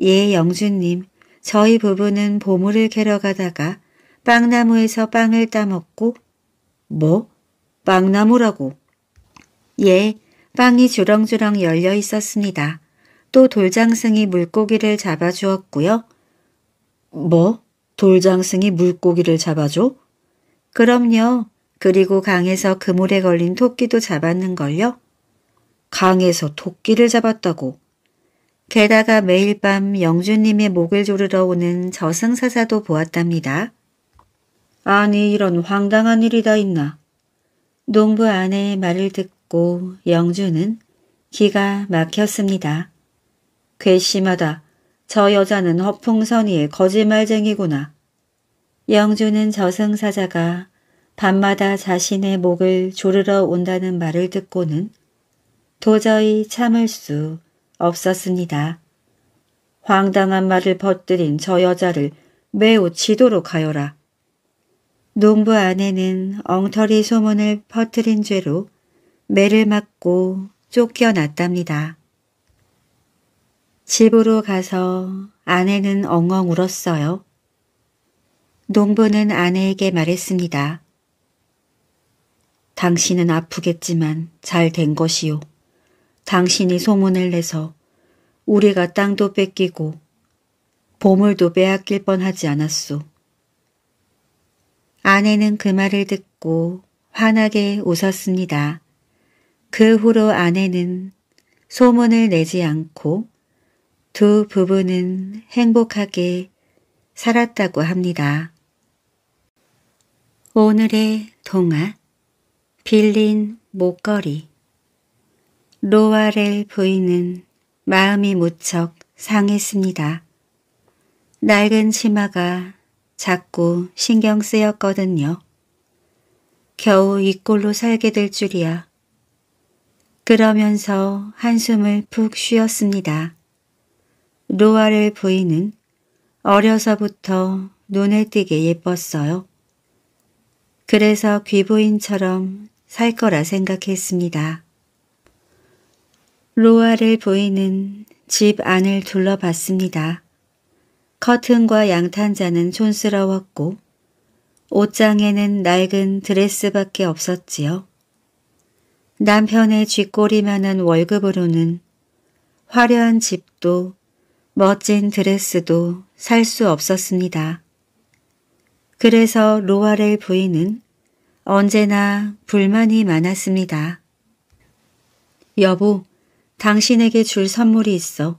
예, 영주님. 저희 부부는 보물을 캐러 가다가 빵나무에서 빵을 따먹고 뭐? 빵나무라고? 예, 빵이 주렁주렁 열려 있었습니다. 또 돌장승이 물고기를 잡아주었고요. 뭐? 돌장승이 물고기를 잡아줘? 그럼요. 그리고 강에서 그물에 걸린 토끼도 잡았는걸요. 강에서 도끼를 잡았다고. 게다가 매일 밤 영주님의 목을 조르러 오는 저승사자도 보았답니다. 아니 이런 황당한 일이 다 있나. 농부 아내의 말을 듣고 영주는 기가 막혔습니다. 괘씸하다. 저 여자는 허풍선이의 거짓말쟁이구나. 영주는 저승사자가 밤마다 자신의 목을 조르러 온다는 말을 듣고는 도저히 참을 수 없었습니다. 황당한 말을 퍼뜨린 저 여자를 매우 지도로 가요라. 농부 아내는 엉터리 소문을 퍼뜨린 죄로 매를 맞고 쫓겨났답니다. 집으로 가서 아내는 엉엉 울었어요. 농부는 아내에게 말했습니다. 당신은 아프겠지만 잘 된 것이요. 당신이 소문을 내서 우리가 땅도 뺏기고 보물도 빼앗길 뻔하지 않았소. 아내는 그 말을 듣고 환하게 웃었습니다. 그 후로 아내는 소문을 내지 않고 두 부부는 행복하게 살았다고 합니다. 오늘의 동화 빌린 목걸이 로아렐 부인은 마음이 무척 상했습니다. 낡은 치마가 자꾸 신경 쓰였거든요. 겨우 이 꼴로 살게 될 줄이야. 그러면서 한숨을 푹 쉬었습니다. 로아렐 부인은 어려서부터 눈에 띄게 예뻤어요. 그래서 귀부인처럼 살 거라 생각했습니다. 로아를 보이는 집 안을 둘러봤습니다. 커튼과 양탄자는 촌스러웠고 옷장에는 낡은 드레스밖에 없었지요. 남편의 쥐꼬리만한 월급으로는 화려한 집도 멋진 드레스도 살 수 없었습니다. 그래서 로아를 부인은 언제나 불만이 많았습니다. 여보, 당신에게 줄 선물이 있어.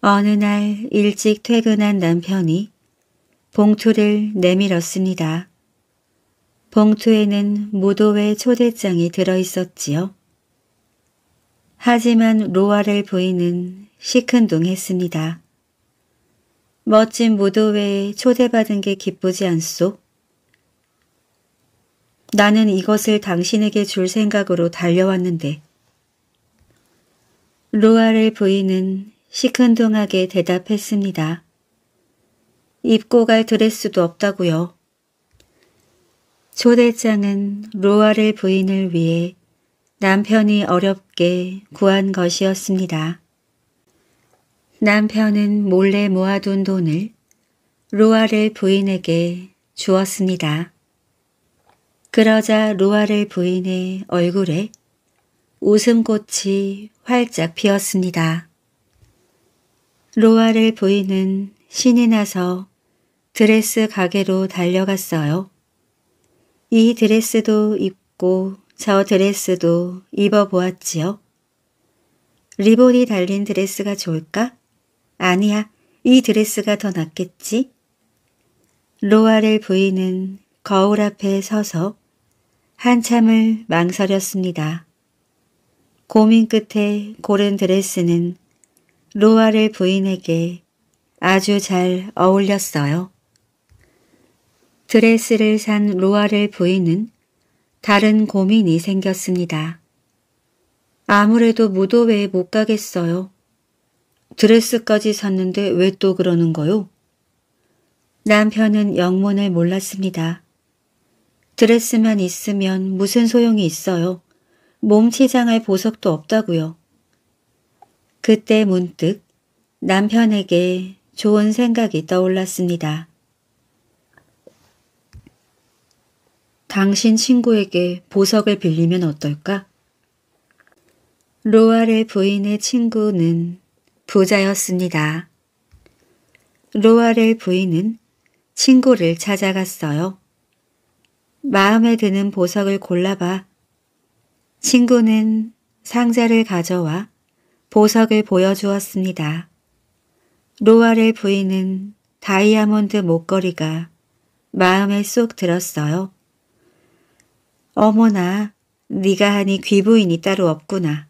어느 날 일찍 퇴근한 남편이 봉투를 내밀었습니다. 봉투에는 무도회 초대장이 들어있었지요. 하지만 로아를 부인은 시큰둥했습니다. 멋진 무도회에 초대받은 게 기쁘지 않소? 나는 이것을 당신에게 줄 생각으로 달려왔는데 로아를 부인은 시큰둥하게 대답했습니다. 입고 갈 드레스도 없다고요. 초대장은 로아를 부인을 위해 남편이 어렵게 구한 것이었습니다. 남편은 몰래 모아둔 돈을 로아를 부인에게 주었습니다. 그러자 로아를 부인의 얼굴에 웃음꽃이 활짝 피었습니다. 로아를 부인은 신이 나서 드레스 가게로 달려갔어요. 이 드레스도 입고 저 드레스도 입어보았지요. 리본이 달린 드레스가 좋을까? 아니야, 이 드레스가 더 낫겠지? 로아를 부인은 거울 앞에 서서 한참을 망설였습니다. 고민 끝에 고른 드레스는 로아를 부인에게 아주 잘 어울렸어요. 드레스를 산 로아를 부인은 다른 고민이 생겼습니다. 아무래도 무도회에 못 가겠어요. 드레스까지 샀는데 왜 또 그러는 거요? 남편은 영문을 몰랐습니다. 드레스만 있으면 무슨 소용이 있어요. 몸 치장할 보석도 없다고요. 그때 문득 남편에게 좋은 생각이 떠올랐습니다. 당신 친구에게 보석을 빌리면 어떨까? 로알의 부인의 친구는 부자였습니다. 로알의 부인은 친구를 찾아갔어요. 마음에 드는 보석을 골라봐 친구는 상자를 가져와 보석을 보여주었습니다. 로알의 부인은 다이아몬드 목걸이가 마음에 쏙 들었어요. 어머나, 네가 하니 귀부인이 따로 없구나.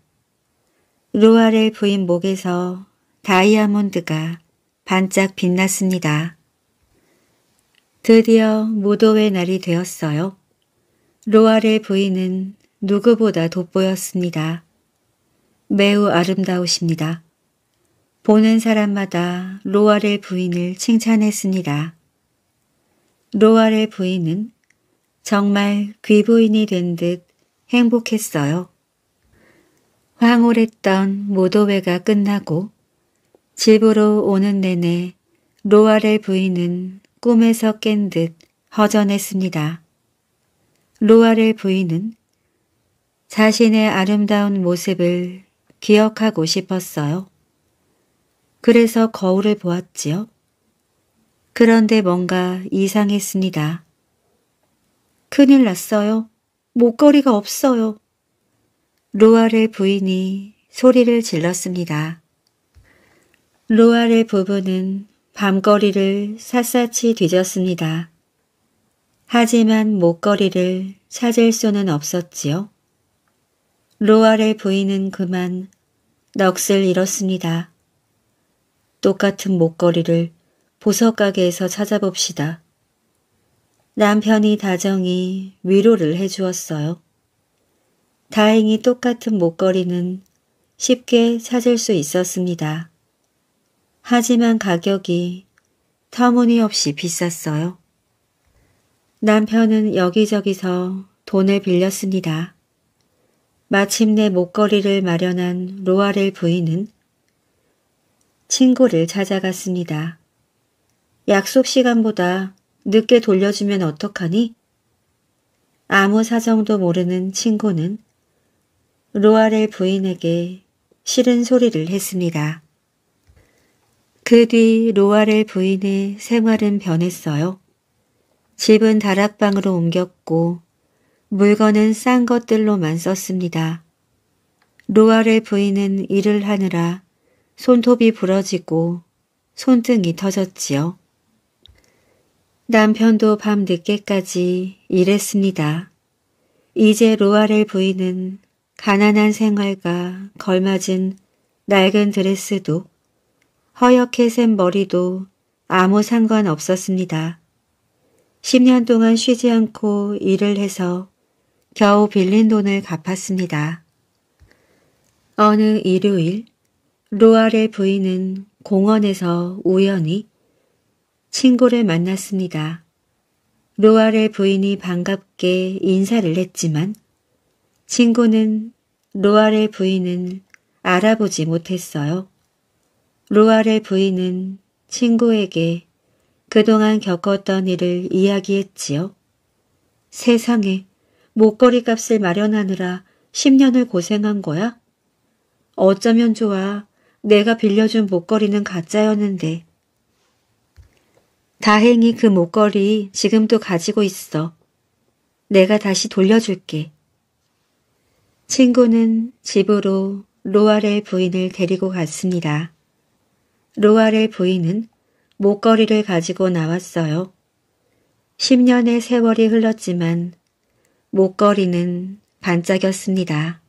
로알의 부인 목에서 다이아몬드가 반짝 빛났습니다. 드디어 무도회 날이 되었어요. 로알의 부인은 누구보다 돋보였습니다. 매우 아름다우십니다. 보는 사람마다 로아렐 부인을 칭찬했습니다. 로아렐 부인은 정말 귀부인이 된 듯 행복했어요. 황홀했던 모도회가 끝나고 집으로 오는 내내 로아렐 부인은 꿈에서 깬 듯 허전했습니다. 로아렐 부인은 자신의 아름다운 모습을 기억하고 싶었어요. 그래서 거울을 보았지요. 그런데 뭔가 이상했습니다. 큰일 났어요. 목걸이가 없어요. 로아의 부인이 소리를 질렀습니다. 로아의 부부는 밤거리를 샅샅이 뒤졌습니다. 하지만 목걸이를 찾을 수는 없었지요. 로아의 부인은 그만 넋을 잃었습니다. 똑같은 목걸이를 보석가게에서 찾아봅시다. 남편이 다정히 위로를 해주었어요. 다행히 똑같은 목걸이는 쉽게 찾을 수 있었습니다. 하지만 가격이 터무니없이 비쌌어요. 남편은 여기저기서 돈을 빌렸습니다. 마침내 목걸이를 마련한 로아렐 부인은 친구를 찾아갔습니다. 약속 시간보다 늦게 돌려주면 어떡하니? 아무 사정도 모르는 친구는 로아렐 부인에게 싫은 소리를 했습니다. 그 뒤 로아렐 부인의 생활은 변했어요. 집은 다락방으로 옮겼고 물건은 싼 것들로만 썼습니다. 로아의 부인은 일을 하느라 손톱이 부러지고 손등이 터졌지요. 남편도 밤 늦게까지 일했습니다. 이제 로아의 부인은 가난한 생활과 걸맞은 낡은 드레스도 허옇게 센 머리도 아무 상관 없었습니다. 10년 동안 쉬지 않고 일을 해서 겨우 빌린 돈을 갚았습니다. 어느 일요일 로알의 부인은 공원에서 우연히 친구를 만났습니다. 로알의 부인이 반갑게 인사를 했지만 친구는 로알의 부인은 알아보지 못했어요. 로알의 부인은 친구에게 그동안 겪었던 일을 이야기했지요. 세상에 목걸이 값을 마련하느라 10년을 고생한 거야? 어쩌면 좋아. 내가 빌려준 목걸이는 가짜였는데. 다행히 그 목걸이 지금도 가지고 있어. 내가 다시 돌려줄게. 친구는 집으로 로아렐 부인을 데리고 갔습니다. 로아렐 부인은 목걸이를 가지고 나왔어요. 10년의 세월이 흘렀지만 목걸이는 반짝였습니다.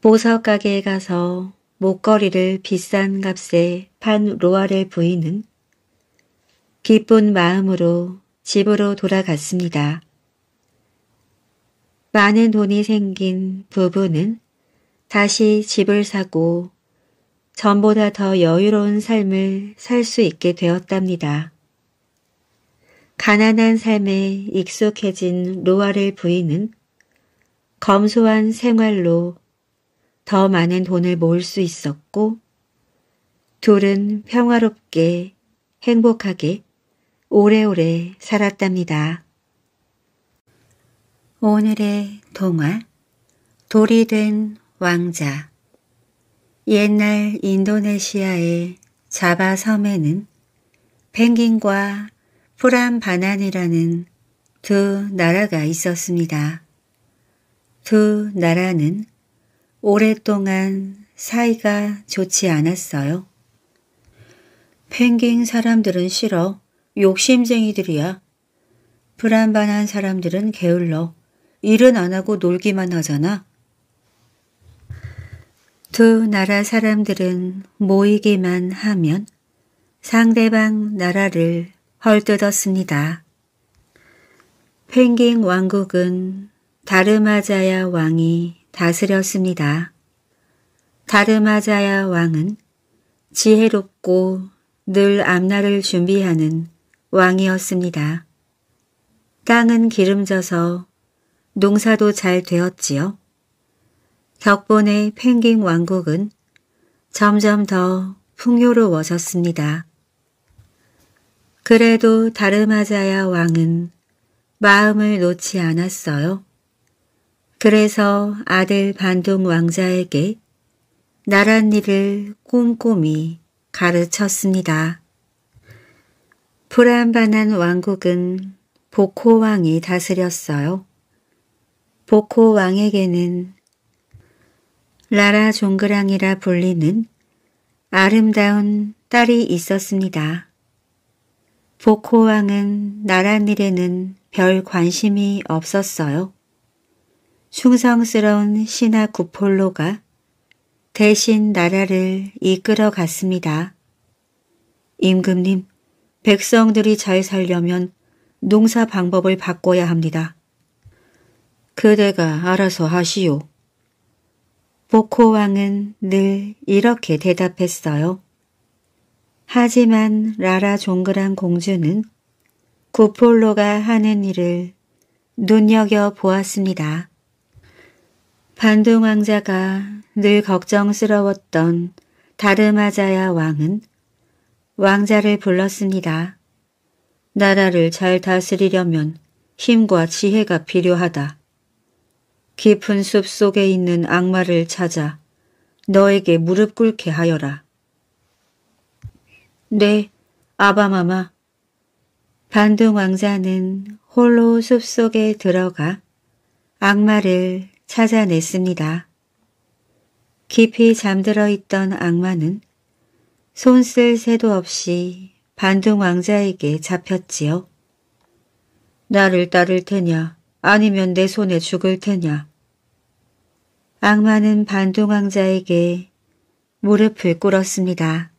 보석 가게에 가서 목걸이를 비싼 값에 판 로아렐 부인은 기쁜 마음으로 집으로 돌아갔습니다. 많은 돈이 생긴 부부는 다시 집을 사고 전보다 더 여유로운 삶을 살 수 있게 되었답니다. 가난한 삶에 익숙해진 로아렐 부인은 검소한 생활로 더 많은 돈을 모을 수 있었고 둘은 평화롭게 행복하게 오래오래 살았답니다. 오늘의 동화 돌이 된 왕자 옛날 인도네시아의 자바섬에는 펭귄과 프람바난이라는 두 나라가 있었습니다. 두 나라는 오랫동안 사이가 좋지 않았어요. 펭귄 사람들은 싫어 욕심쟁이들이야. 불안반한 사람들은 게을러 일은 안 하고 놀기만 하잖아. 두 나라 사람들은 모이기만 하면 상대방 나라를 헐뜯었습니다. 펭귄 왕국은 다르마자야 왕이 다스렸습니다. 다르마자야 왕은 지혜롭고 늘 앞날을 준비하는 왕이었습니다. 땅은 기름져서 농사도 잘 되었지요. 격분의 펭귄 왕국은 점점 더 풍요로워졌습니다. 그래도 다르마자야 왕은 마음을 놓지 않았어요. 그래서 아들 반둥 왕자에게 나랏일을 꼼꼼히 가르쳤습니다. 불안반한 왕국은 보코 왕이 다스렸어요. 보코 왕에게는 라라 종그랑이라 불리는 아름다운 딸이 있었습니다. 보코왕은 나랏일에는 별 관심이 없었어요. 충성스러운 신하 구폴로가 대신 나라를 이끌어 갔습니다. 임금님, 백성들이 잘 살려면 농사 방법을 바꿔야 합니다. 그대가 알아서 하시오. 보코왕은 늘 이렇게 대답했어요. 하지만 라라 종그란 공주는 구폴로가 하는 일을 눈여겨 보았습니다. 반동 왕자가 늘 걱정스러웠던 다르마자야 왕은 왕자를 불렀습니다. 나라를 잘 다스리려면 힘과 지혜가 필요하다. 깊은 숲 속에 있는 악마를 찾아 너에게 무릎 꿇게 하여라. 네, 아바마마. 반둥 왕자는 홀로 숲속에 들어가 악마를 찾아냈습니다. 깊이 잠들어 있던 악마는 손쓸 새도 없이 반둥 왕자에게 잡혔지요. 나를 따를 테냐 아니면 내 손에 죽을 테냐. 악마는 반둥 왕자에게 무릎을 꿇었습니다.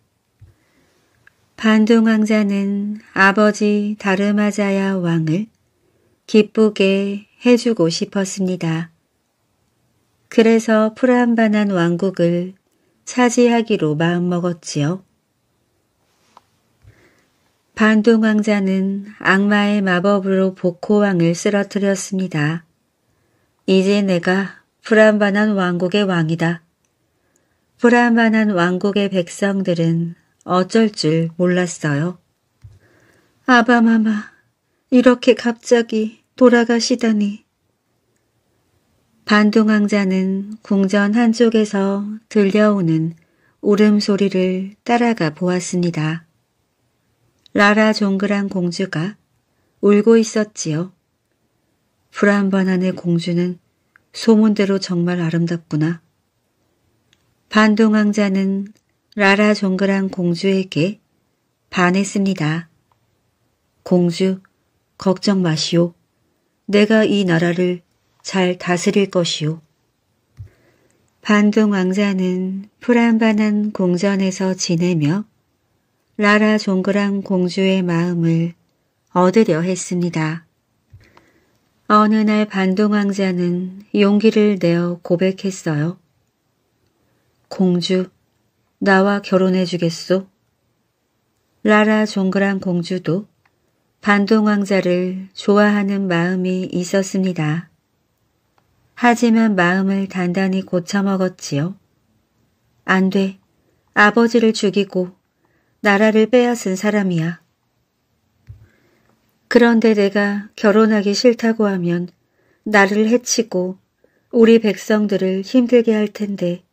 반둥 왕자는 아버지 다르마자야 왕을 기쁘게 해주고 싶었습니다. 그래서 프란바난 왕국을 차지하기로 마음먹었지요. 반둥 왕자는 악마의 마법으로 보코왕을 쓰러뜨렸습니다. 이제 내가 프란바난 왕국의 왕이다. 프란바난 왕국의 백성들은 어쩔 줄 몰랐어요. 아바마마, 이렇게 갑자기 돌아가시다니. 반동왕자는 궁전 한쪽에서 들려오는 울음소리를 따라가 보았습니다. 라라 종그란 공주가 울고 있었지요. 불란반안의 공주는 소문대로 정말 아름답구나. 반동왕자는 라라 종그란 공주에게 반했습니다. 공주, 걱정 마시오. 내가 이 나라를 잘 다스릴 것이오. 반동 왕자는 프란반한 공전에서 지내며 라라 종그랑 공주의 마음을 얻으려 했습니다. 어느 날 반동 왕자는 용기를 내어 고백했어요. 공주, 나와 결혼해 주겠소? 라라 종그란 공주도 반동 왕자를 좋아하는 마음이 있었습니다. 하지만 마음을 단단히 고쳐먹었지요. 안 돼. 아버지를 죽이고 나라를 빼앗은 사람이야. 그런데 내가 결혼하기 싫다고 하면 나를 해치고 우리 백성들을 힘들게 할 텐데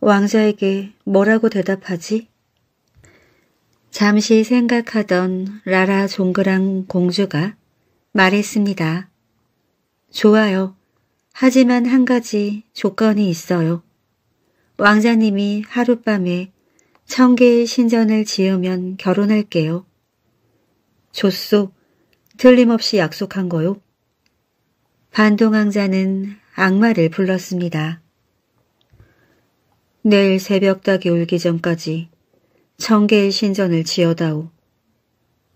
왕자에게 뭐라고 대답하지? 잠시 생각하던 라라 종그랑 공주가 말했습니다. 좋아요. 하지만 한 가지 조건이 있어요. 왕자님이 하룻밤에 천 개의 신전을 지으면 결혼할게요. 좋소. 틀림없이 약속한 거요. 반동왕자는 악마를 불렀습니다. 내일 새벽 닭이 울기 전까지 청계의 신전을 지어다오.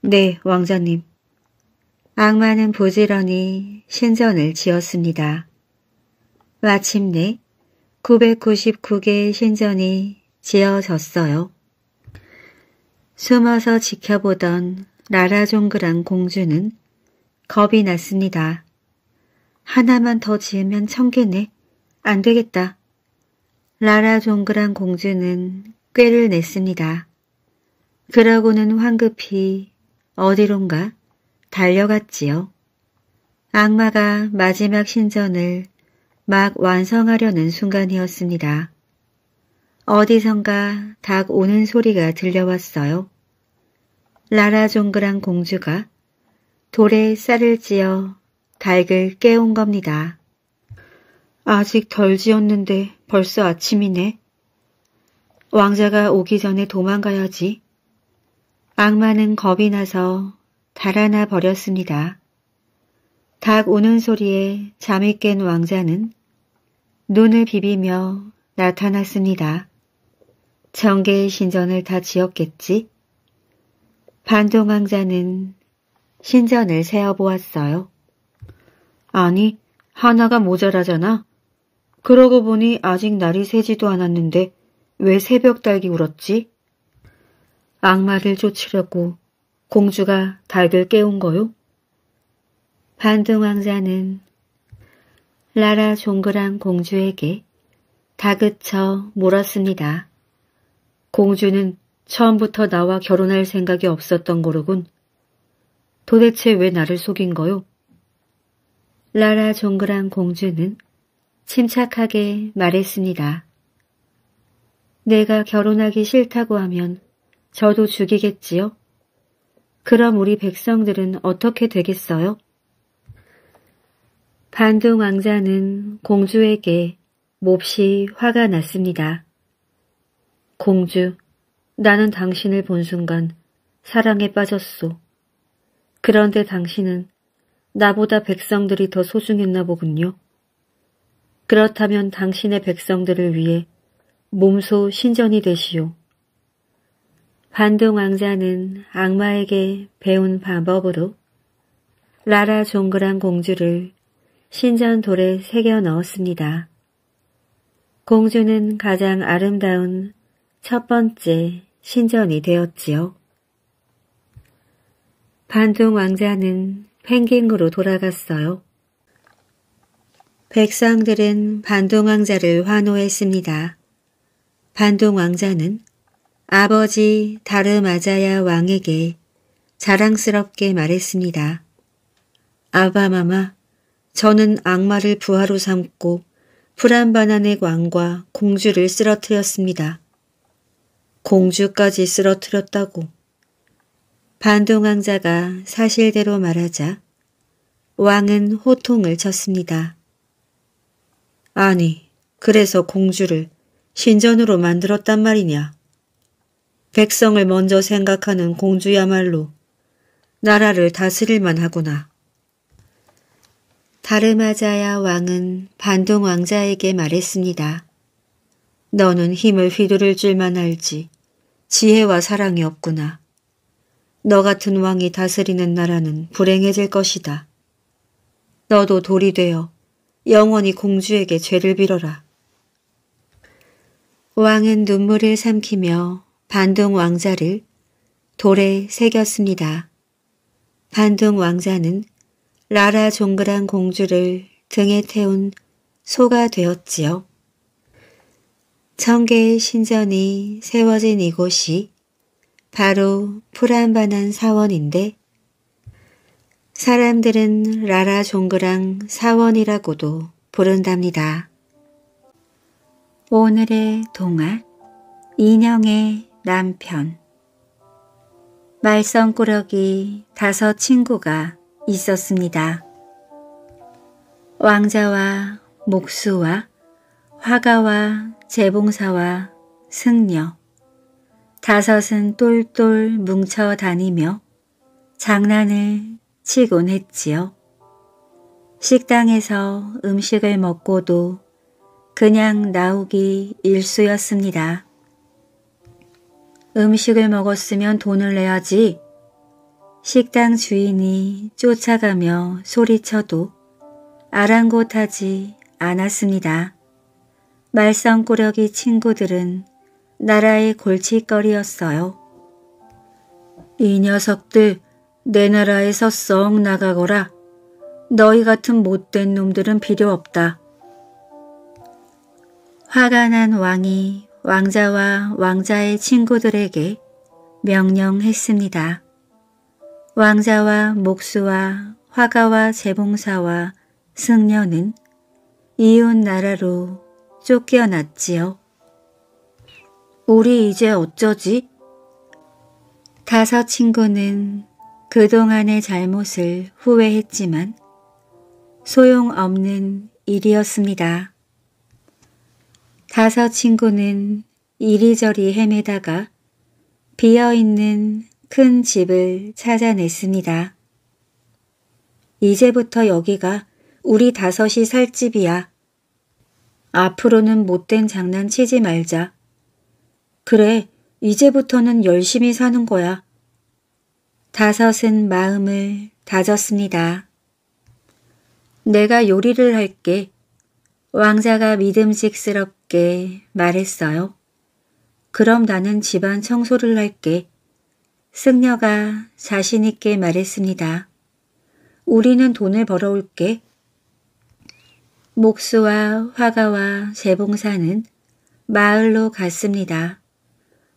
네, 왕자님. 악마는 부지런히 신전을 지었습니다. 마침내 999개의 신전이 지어졌어요. 숨어서 지켜보던 라라종그란 공주는 겁이 났습니다. 하나만 더 지으면 청 개네. 안 되겠다. 라라 종그란 공주는 꾀를 냈습니다. 그러고는 황급히 어디론가 달려갔지요. 악마가 마지막 신전을 막 완성하려는 순간이었습니다. 어디선가 닭 오는 소리가 들려왔어요. 라라 종그란 공주가 돌에 쌀을 지어 닭을 깨운 겁니다. 아직 덜 지었는데 벌써 아침이네. 왕자가 오기 전에 도망가야지. 악마는 겁이 나서 달아나 버렸습니다. 닭 우는 소리에 잠이 깬 왕자는 눈을 비비며 나타났습니다. 정계의 신전을 다 지었겠지? 반도왕자는 신전을 세어보았어요. 아니, 하나가 모자라잖아. 그러고 보니 아직 날이 새지도 않았는데 왜 새벽 달기 울었지? 악마를 쫓으려고 공주가 닭을 깨운 거요? 반등 왕자는 라라 종그랑 공주에게 다그쳐 물었습니다. 공주는 처음부터 나와 결혼할 생각이 없었던 거로군. 도대체 왜 나를 속인 거요? 라라 종그랑 공주는 침착하게 말했습니다. 내가 결혼하기 싫다고 하면 저도 죽이겠지요? 그럼 우리 백성들은 어떻게 되겠어요? 반둥 왕자는 공주에게 몹시 화가 났습니다. 공주, 나는 당신을 본 순간 사랑에 빠졌소. 그런데 당신은 나보다 백성들이 더 소중했나 보군요. 그렇다면 당신의 백성들을 위해 몸소 신전이 되시오. 반동 왕자는 악마에게 배운 방법으로 라라 종그란 공주를 신전 돌에 새겨 넣었습니다. 공주는 가장 아름다운 첫 번째 신전이 되었지요. 반동 왕자는 펭귄으로 돌아갔어요. 백성들은 반동왕자를 환호했습니다. 반동왕자는 아버지 다르마자야 왕에게 자랑스럽게 말했습니다. 아바마마, 저는 악마를 부하로 삼고 프란바난의 왕과 공주를 쓰러뜨렸습니다. 공주까지 쓰러뜨렸다고. 반동왕자가 사실대로 말하자 왕은 호통을 쳤습니다. 아니, 그래서 공주를 신전으로 만들었단 말이냐. 백성을 먼저 생각하는 공주야말로 나라를 다스릴만 하구나. 다르마자야 왕은 반동 왕자에게 말했습니다. 너는 힘을 휘두를 줄만 알지 지혜와 사랑이 없구나. 너 같은 왕이 다스리는 나라는 불행해질 것이다. 너도 돌이 되어 영원히 공주에게 죄를 빌어라. 왕은 눈물을 삼키며 반동 왕자를 돌에 새겼습니다. 반동 왕자는 라라 종그란 공주를 등에 태운 소가 되었지요. 청계의 신전이 세워진 이곳이 바로 프란바난 사원인데 사람들은 라라 종그랑 사원이라고도 부른답니다. 오늘의 동화 인형의 남편 말썽꾸러기 다섯 친구가 있었습니다. 왕자와 목수와 화가와 재봉사와 승려 다섯은 똘똘 뭉쳐 다니며 장난을 치곤 했지요. 식당에서 음식을 먹고도 그냥 나오기 일쑤였습니다. 음식을 먹었으면 돈을 내야지. 식당 주인이 쫓아가며 소리쳐도 아랑곳하지 않았습니다. 말썽꾸러기 친구들은 나라의 골칫거리였어요. 이 녀석들 내 나라에서 썩 나가거라. 너희 같은 못된 놈들은 필요 없다. 화가 난 왕이 왕자와 왕자의 친구들에게 명령했습니다. 왕자와 목수와 화가와 재봉사와 승려는 이웃 나라로 쫓겨났지요. 우리 이제 어쩌지? 다섯 친구는 그동안의 잘못을 후회했지만 소용없는 일이었습니다. 다섯 친구는 이리저리 헤매다가 비어있는 큰 집을 찾아냈습니다. 이제부터 여기가 우리 다섯이 살 집이야. 앞으로는 못된 장난치지 말자. 그래, 이제부터는 열심히 사는 거야. 다섯은 마음을 다졌습니다. 내가 요리를 할게. 왕자가 믿음직스럽게 말했어요. 그럼 나는 집안 청소를 할게. 승려가 자신있게 말했습니다. 우리는 돈을 벌어올게. 목수와 화가와 재봉사는 마을로 갔습니다.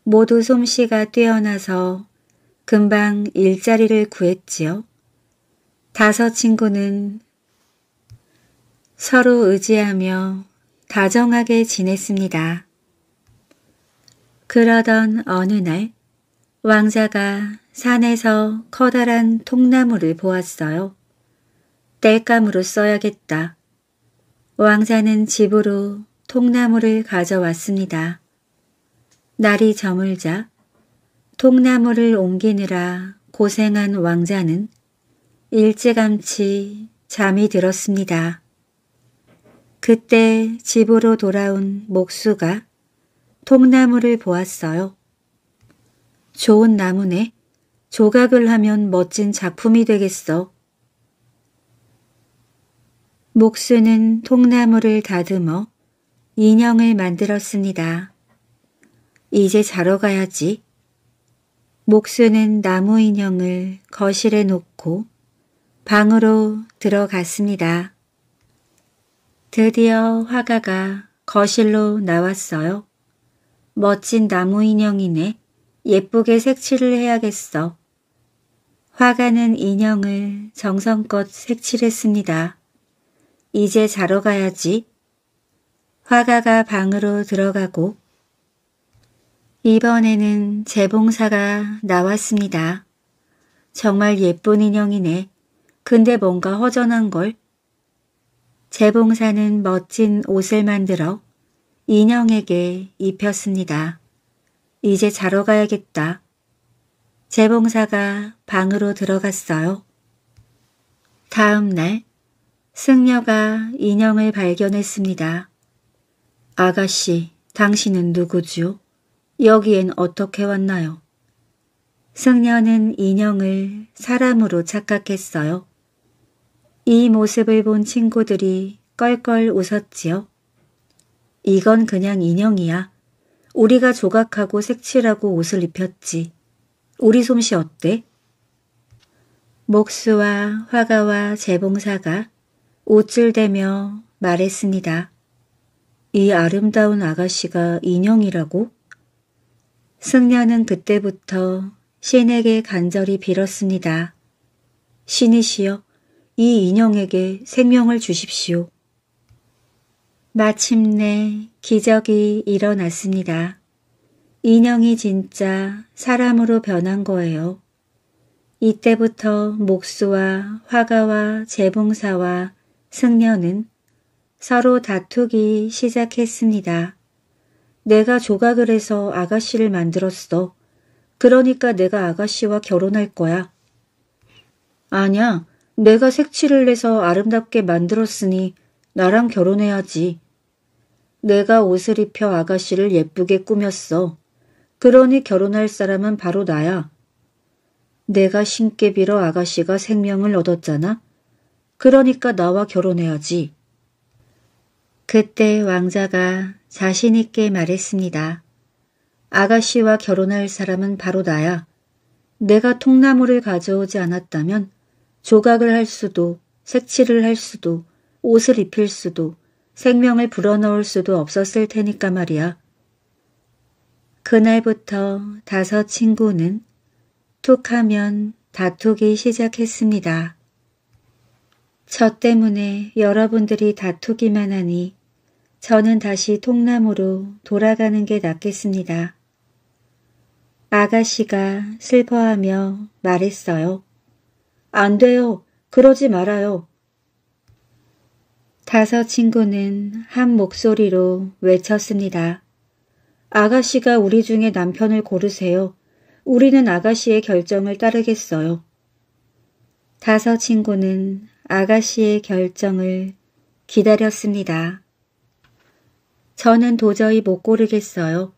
모두 솜씨가 뛰어나서 금방 일자리를 구했지요. 다섯 친구는 서로 의지하며 다정하게 지냈습니다. 그러던 어느 날 왕자가 산에서 커다란 통나무를 보았어요. 땔감으로 써야겠다. 왕자는 집으로 통나무를 가져왔습니다. 날이 저물자 통나무를 옮기느라 고생한 왕자는 일찌감치 잠이 들었습니다. 그때 집으로 돌아온 목수가 통나무를 보았어요. 좋은 나무네. 조각을 하면 멋진 작품이 되겠어. 목수는 통나무를 다듬어 인형을 만들었습니다. 이제 자러 가야지. 목수는 나무 인형을 거실에 놓고 방으로 들어갔습니다. 드디어 화가가 거실로 나왔어요. 멋진 나무 인형이네. 예쁘게 색칠을 해야겠어. 화가는 인형을 정성껏 색칠했습니다. 이제 자러 가야지. 화가가 방으로 들어가고 이번에는 재봉사가 나왔습니다. 정말 예쁜 인형이네. 근데 뭔가 허전한 걸. 재봉사는 멋진 옷을 만들어 인형에게 입혔습니다. 이제 자러 가야겠다. 재봉사가 방으로 들어갔어요. 다음 날 승려가 인형을 발견했습니다. 아가씨, 당신은 누구죠 여기엔 어떻게 왔나요? 승려는 인형을 사람으로 착각했어요. 이 모습을 본 친구들이 껄껄 웃었지요. 이건 그냥 인형이야. 우리가 조각하고 색칠하고 옷을 입혔지. 우리 솜씨 어때? 목수와 화가와 재봉사가 옷줄대며 말했습니다. 이 아름다운 아가씨가 인형이라고? 승려는 그때부터 신에게 간절히 빌었습니다. 신이시여, 이 인형에게 생명을 주십시오. 마침내 기적이 일어났습니다. 인형이 진짜 사람으로 변한 거예요. 이때부터 목수와 화가와 재봉사와 승려는 서로 다투기 시작했습니다. 내가 조각을 해서 아가씨를 만들었어. 그러니까 내가 아가씨와 결혼할 거야. 아냐, 내가 색칠을 해서 아름답게 만들었으니 나랑 결혼해야지. 내가 옷을 입혀 아가씨를 예쁘게 꾸몄어. 그러니 결혼할 사람은 바로 나야. 내가 신께 빌어 아가씨가 생명을 얻었잖아. 그러니까 나와 결혼해야지. 그때 왕자가 자신있게 말했습니다. 아가씨와 결혼할 사람은 바로 나야. 내가 통나무를 가져오지 않았다면 조각을 할 수도 색칠을 할 수도 옷을 입힐 수도 생명을 불어넣을 수도 없었을 테니까 말이야. 그날부터 다섯 친구는 툭하면 다투기 시작했습니다. 저 때문에 여러분들이 다투기만 하니 저는 다시 통나무로 돌아가는 게 낫겠습니다. 아가씨가 슬퍼하며 말했어요. 안 돼요. 그러지 말아요. 다섯 친구는 한 목소리로 외쳤습니다. 아가씨가 우리 중에 남편을 고르세요. 우리는 아가씨의 결정을 따르겠어요. 다섯 친구는 아가씨의 결정을 기다렸습니다. 저는 도저히 못 고르겠어요.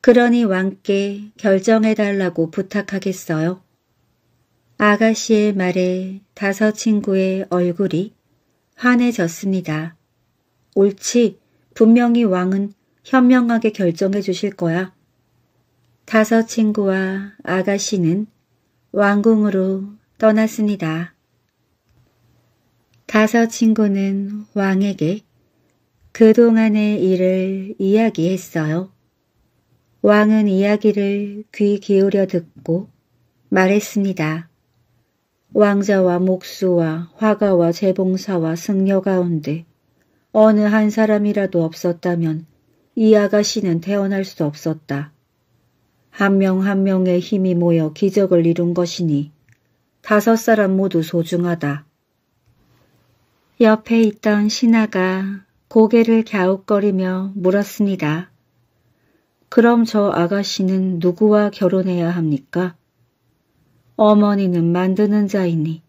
그러니 왕께 결정해달라고 부탁하겠어요. 아가씨의 말에 다섯 친구의 얼굴이 환해졌습니다. 옳지, 분명히 왕은 현명하게 결정해 주실 거야. 다섯 친구와 아가씨는 왕궁으로 떠났습니다. 다섯 친구는 왕에게 그동안의 일을 이야기했어요. 왕은 이야기를 귀 기울여 듣고 말했습니다. 왕자와 목수와 화가와 재봉사와 승려 가운데 어느 한 사람이라도 없었다면 이 아가씨는 태어날 수 없었다. 한 명한 한 명의 힘이 모여 기적을 이룬 것이니 다섯 사람 모두 소중하다. 옆에 있던 신하가 고개를 갸웃거리며 물었습니다. 그럼 저 아가씨는 누구와 결혼해야 합니까? 어머니는 만드는 자이니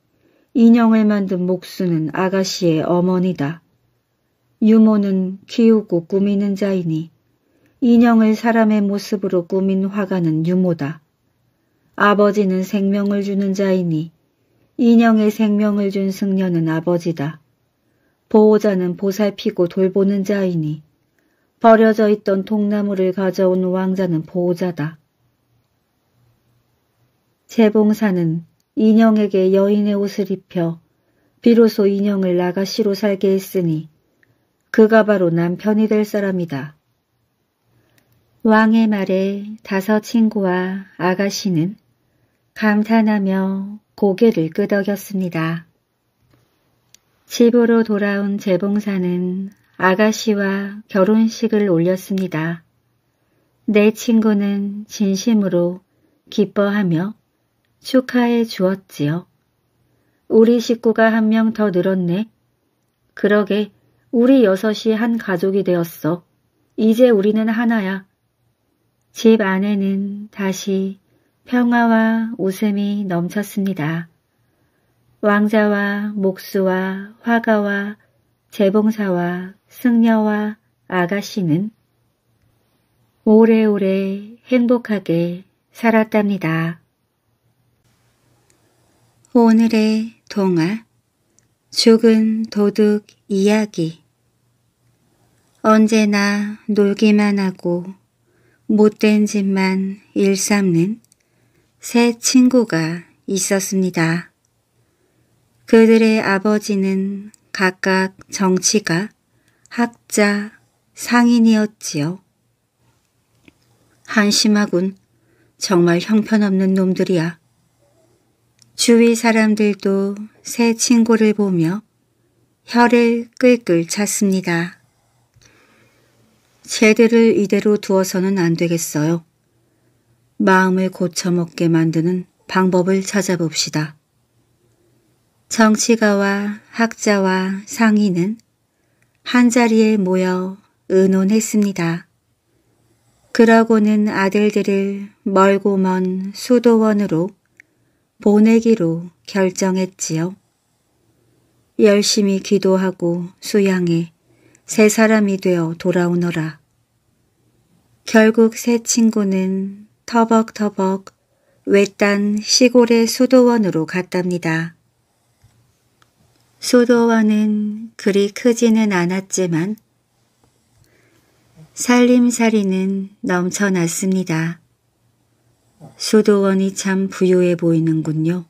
인형을 만든 목수는 아가씨의 어머니다. 유모는 키우고 꾸미는 자이니 인형을 사람의 모습으로 꾸민 화가는 유모다. 아버지는 생명을 주는 자이니 인형의 생명을 준 승려는 아버지다. 보호자는 보살피고 돌보는 자이니 버려져 있던 통나무를 가져온 왕자는 보호자다. 재봉사는 인형에게 여인의 옷을 입혀 비로소 인형을 나가시로 살게 했으니 그가 바로 남편이 될 사람이다. 왕의 말에 다섯 친구와 아가씨는 감탄하며 고개를 끄덕였습니다. 집으로 돌아온 재봉사는 아가씨와 결혼식을 올렸습니다. 내 친구는 진심으로 기뻐하며 축하해 주었지요. 우리 식구가 한 명 더 늘었네. 그러게 우리 여섯이 한 가족이 되었어. 이제 우리는 하나야. 집 안에는 다시 평화와 웃음이 넘쳤습니다. 왕자와 목수와 화가와 재봉사와 승려와 아가씨는 오래오래 행복하게 살았답니다. 오늘의 동화 죽은 도둑 이야기 언제나 놀기만 하고 못된 짓만 일삼는 새 친구가 있었습니다. 그들의 아버지는 각각 정치가, 학자, 상인이었지요. 한심하군. 정말 형편없는 놈들이야. 주위 사람들도 새 친구를 보며 혀를 끌끌 찼습니다. 쟤들을 이대로 두어서는 안 되겠어요. 마음을 고쳐먹게 만드는 방법을 찾아봅시다. 정치가와 학자와 상인은 한자리에 모여 의논했습니다. 그러고는 아들들을 멀고 먼 수도원으로 보내기로 결정했지요. 열심히 기도하고 수양해 세 사람이 되어 돌아오너라. 결국 세 친구는 터벅터벅 외딴 시골의 수도원으로 갔답니다. 소도원은 그리 크지는 않았지만 살림살이는 넘쳐났습니다. 소도원이 참 부유해 보이는군요.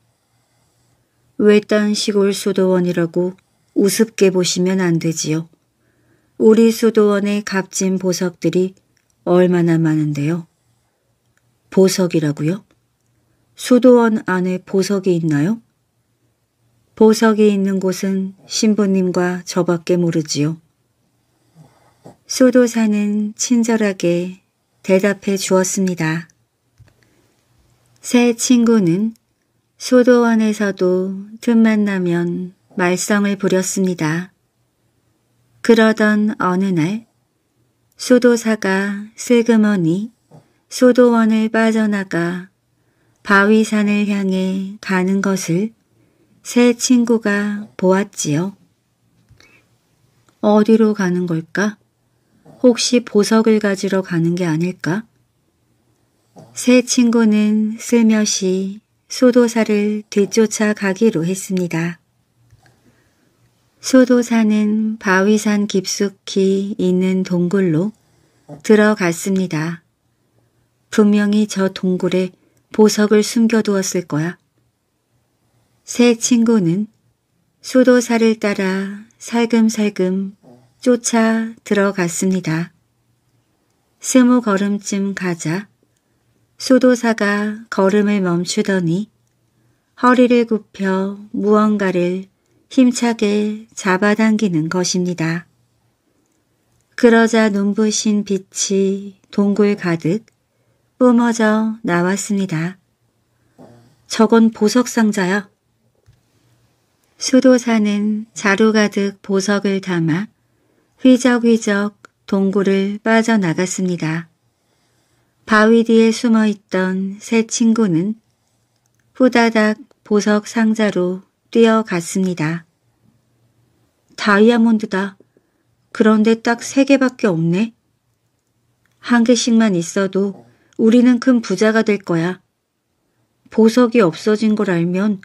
외딴 시골 소도원이라고 우습게 보시면 안 되지요. 우리 소도원의 값진 보석들이 얼마나 많은데요. 보석이라고요? 소도원 안에 보석이 있나요? 보석이 있는 곳은 신부님과 저밖에 모르지요. 소도사는 친절하게 대답해 주었습니다. 새 친구는 소도원에서도 틈만 나면 말썽을 부렸습니다. 그러던 어느 날 소도사가 슬그머니 소도원을 빠져나가 바위산을 향해 가는 것을 새 친구가 보았지요. 어디로 가는 걸까? 혹시 보석을 가지러 가는 게 아닐까? 새 친구는 슬며시 소도사를 뒤쫓아 가기로 했습니다. 소도사는 바위산 깊숙이 있는 동굴로 들어갔습니다. 분명히 저 동굴에 보석을 숨겨두었을 거야. 새 친구는 수도사를 따라 살금살금 쫓아 들어갔습니다. 스무 걸음쯤 가자 수도사가 걸음을 멈추더니 허리를 굽혀 무언가를 힘차게 잡아당기는 것입니다. 그러자 눈부신 빛이 동굴 가득 뿜어져 나왔습니다. 저건 보석 상자야. 수도사는 자루 가득 보석을 담아 휘적휘적 동굴을 빠져나갔습니다. 바위 뒤에 숨어있던 새 친구는 후다닥 보석 상자로 뛰어갔습니다. 다이아몬드다. 그런데 딱 세 개밖에 없네. 한 개씩만 있어도 우리는 큰 부자가 될 거야. 보석이 없어진 걸 알면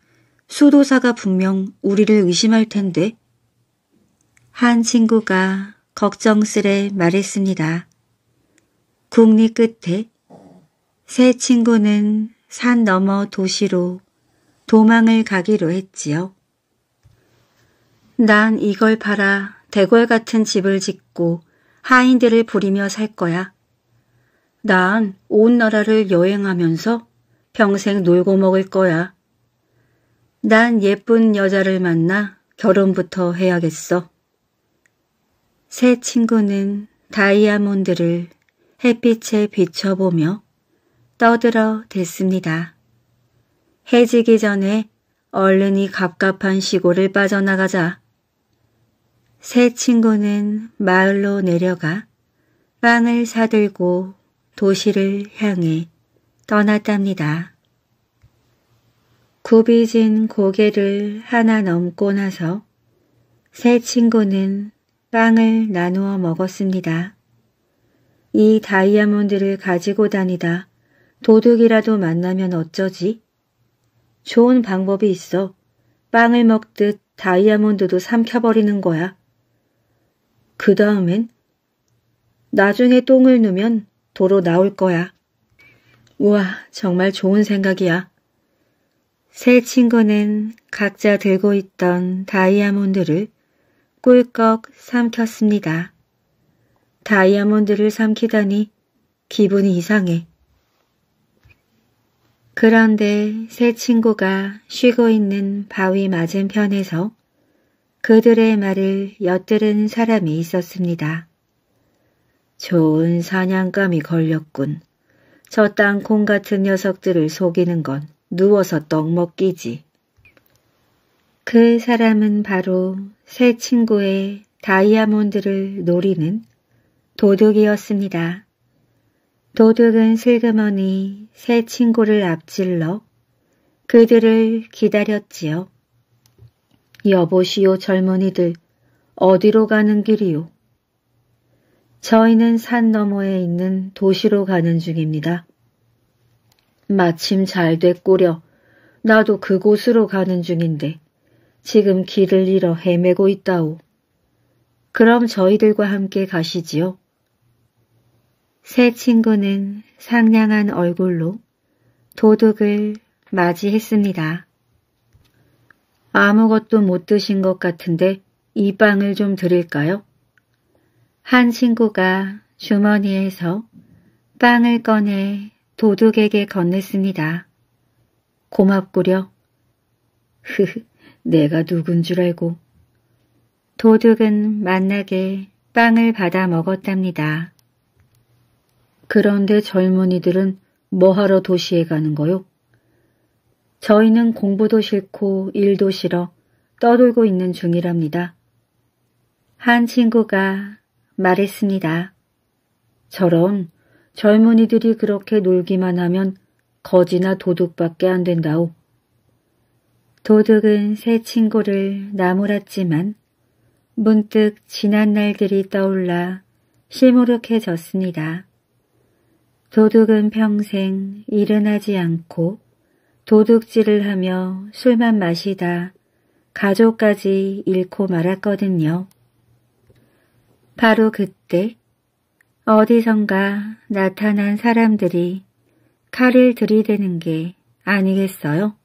수도사가 분명 우리를 의심할 텐데. 한 친구가 걱정스레 말했습니다. 국리 끝에 세 친구는 산 너머 도시로 도망을 가기로 했지요. 난 이걸 팔아 대궐 같은 집을 짓고 하인들을 부리며 살 거야. 난 온 나라를 여행하면서 평생 놀고 먹을 거야. 난 예쁜 여자를 만나 결혼부터 해야겠어. 새 친구는 다이아몬드를 햇빛에 비춰보며 떠들어 댔습니다. 해지기 전에 얼른이 갑갑한 시골을 빠져나가자. 새 친구는 마을로 내려가 빵을 사들고 도시를 향해 떠났답니다. 굽이진 고개를 하나 넘고 나서 세 친구는 빵을 나누어 먹었습니다. 이 다이아몬드를 가지고 다니다 도둑이라도 만나면 어쩌지? 좋은 방법이 있어. 빵을 먹듯 다이아몬드도 삼켜버리는 거야. 그 다음엔 나중에 똥을 누면 도로 나올 거야. 우와 정말 좋은 생각이야. 세 친구는 각자 들고 있던 다이아몬드를 꿀꺽 삼켰습니다. 다이아몬드를 삼키다니 기분이 이상해. 그런데 세 친구가 쉬고 있는 바위 맞은편에서 그들의 말을 엿들은 사람이 있었습니다. 좋은 사냥감이 걸렸군. 저 땅콩 같은 녀석들을 속이는 건 누워서 떡 먹기지. 그 사람은 바로 새 친구의 다이아몬드를 노리는 도둑이었습니다. 도둑은 슬그머니 새 친구를 앞질러 그들을 기다렸지요. 여보시오 젊은이들 어디로 가는 길이요? 저희는 산 너머에 있는 도시로 가는 중입니다. 마침 잘 됐꼬려. 나도 그곳으로 가는 중인데 지금 길을 잃어 헤매고 있다오. 그럼 저희들과 함께 가시지요. 새 친구는 상냥한 얼굴로 도둑을 맞이했습니다. 아무것도 못 드신 것 같은데 이 빵을 좀 드릴까요? 한 친구가 주머니에서 빵을 꺼내 도둑에게 건넸습니다. 고맙구려. 흐흐, 내가 누군 줄 알고. 도둑은 만나게 빵을 받아 먹었답니다. 그런데 젊은이들은 뭐하러 도시에 가는 거요? 저희는 공부도 싫고 일도 싫어 떠돌고 있는 중이랍니다. 한 친구가 말했습니다. 저런 젊은이들이 그렇게 놀기만 하면 거지나 도둑밖에 안 된다오. 도둑은 새 친구를 나무랐지만 문득 지난 날들이 떠올라 시무룩해졌습니다. 도둑은 평생 일은 하지 않고 도둑질을 하며 술만 마시다 가족까지 잃고 말았거든요. 바로 그때 어디선가 나타난 사람들이 칼을 들이대는 게 아니겠어요?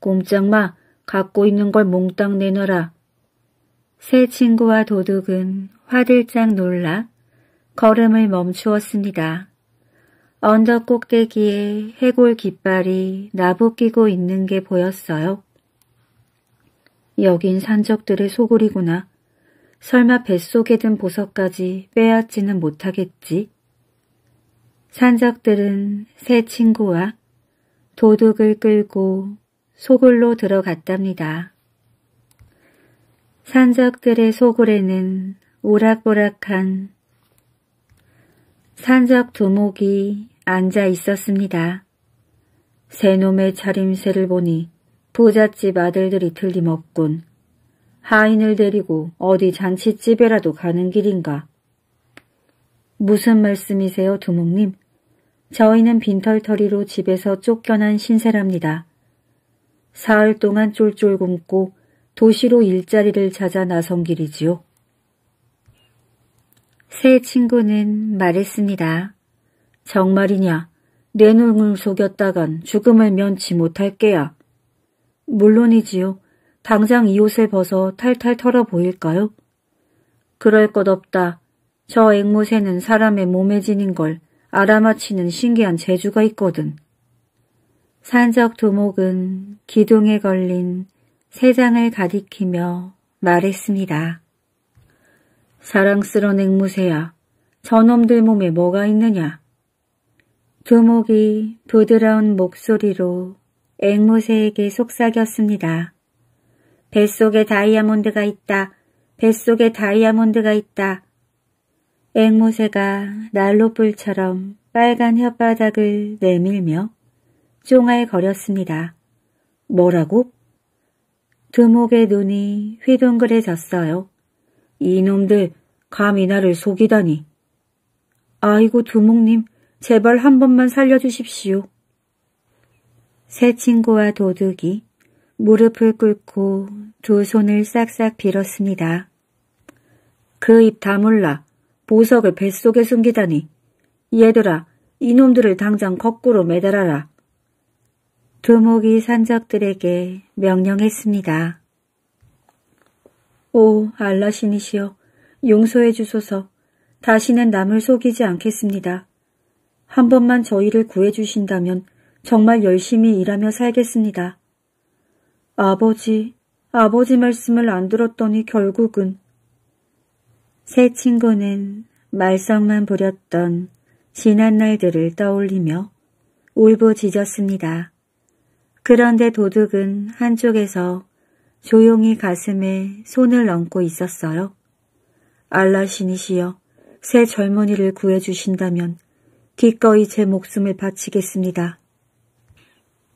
꼼짝마 갖고 있는 걸 몽땅 내놔라. 새 친구와 도둑은 화들짝 놀라 걸음을 멈추었습니다. 언덕 꼭대기에 해골 깃발이 나부끼고 있는 게 보였어요. 여긴 산적들의 소굴이구나. 설마 뱃속에 든 보석까지 빼앗지는 못하겠지. 산적들은 새 친구와 도둑을 끌고 소굴로 들어갔답니다. 산적들의 소굴에는 오락오락한 산적 두목이 앉아 있었습니다. 새놈의 차림새를 보니 부잣집 아들들이 틀림없군. 하인을 데리고 어디 잔치집에라도 가는 길인가. 무슨 말씀이세요, 두목님? 저희는 빈털터리로 집에서 쫓겨난 신세랍니다. 사흘 동안 쫄쫄 굶고 도시로 일자리를 찾아 나선 길이지요. 새 친구는 말했습니다. 정말이냐? 내 눈을 속였다간 죽음을 면치 못할 게야. 물론이지요. 당장 이 옷을 벗어 탈탈 털어 보일까요? 그럴 것 없다. 저 앵무새는 사람의 몸에 지닌 걸 알아맞히는 신기한 재주가 있거든. 산적 두목은 기둥에 걸린 세 장을 가리키며 말했습니다. 사랑스런 앵무새야, 저놈들 몸에 뭐가 있느냐? 두목이 부드러운 목소리로 앵무새에게 속삭였습니다. 뱃속에 다이아몬드가 있다. 뱃속에 다이아몬드가 있다. 앵무새가 난로불처럼 빨간 혓바닥을 내밀며 쫑알거렸습니다. 뭐라고? 두목의 눈이 휘둥그레졌어요. 이놈들 감히 나를 속이다니. 아이고 두목님 제발 한 번만 살려주십시오. 새 친구와 도둑이 무릎을 꿇고 두 손을 싹싹 빌었습니다. 그 입 다물라. 보석을 뱃속에 숨기다니. 얘들아, 이놈들을 당장 거꾸로 매달아라. 두목이 산적들에게 명령했습니다. 오 알라신이시여, 용서해 주소서. 다시는 남을 속이지 않겠습니다. 한 번만 저희를 구해 주신다면 정말 열심히 일하며 살겠습니다. 아버지, 아버지 말씀을 안 들었더니 결국은 새 친구는 말썽만 부렸던 지난 날들을 떠올리며 울부짖었습니다. 그런데 도둑은 한쪽에서 조용히 가슴에 손을 얹고 있었어요. 알라신이시여, 새 젊은이를 구해주신다면 기꺼이 제 목숨을 바치겠습니다.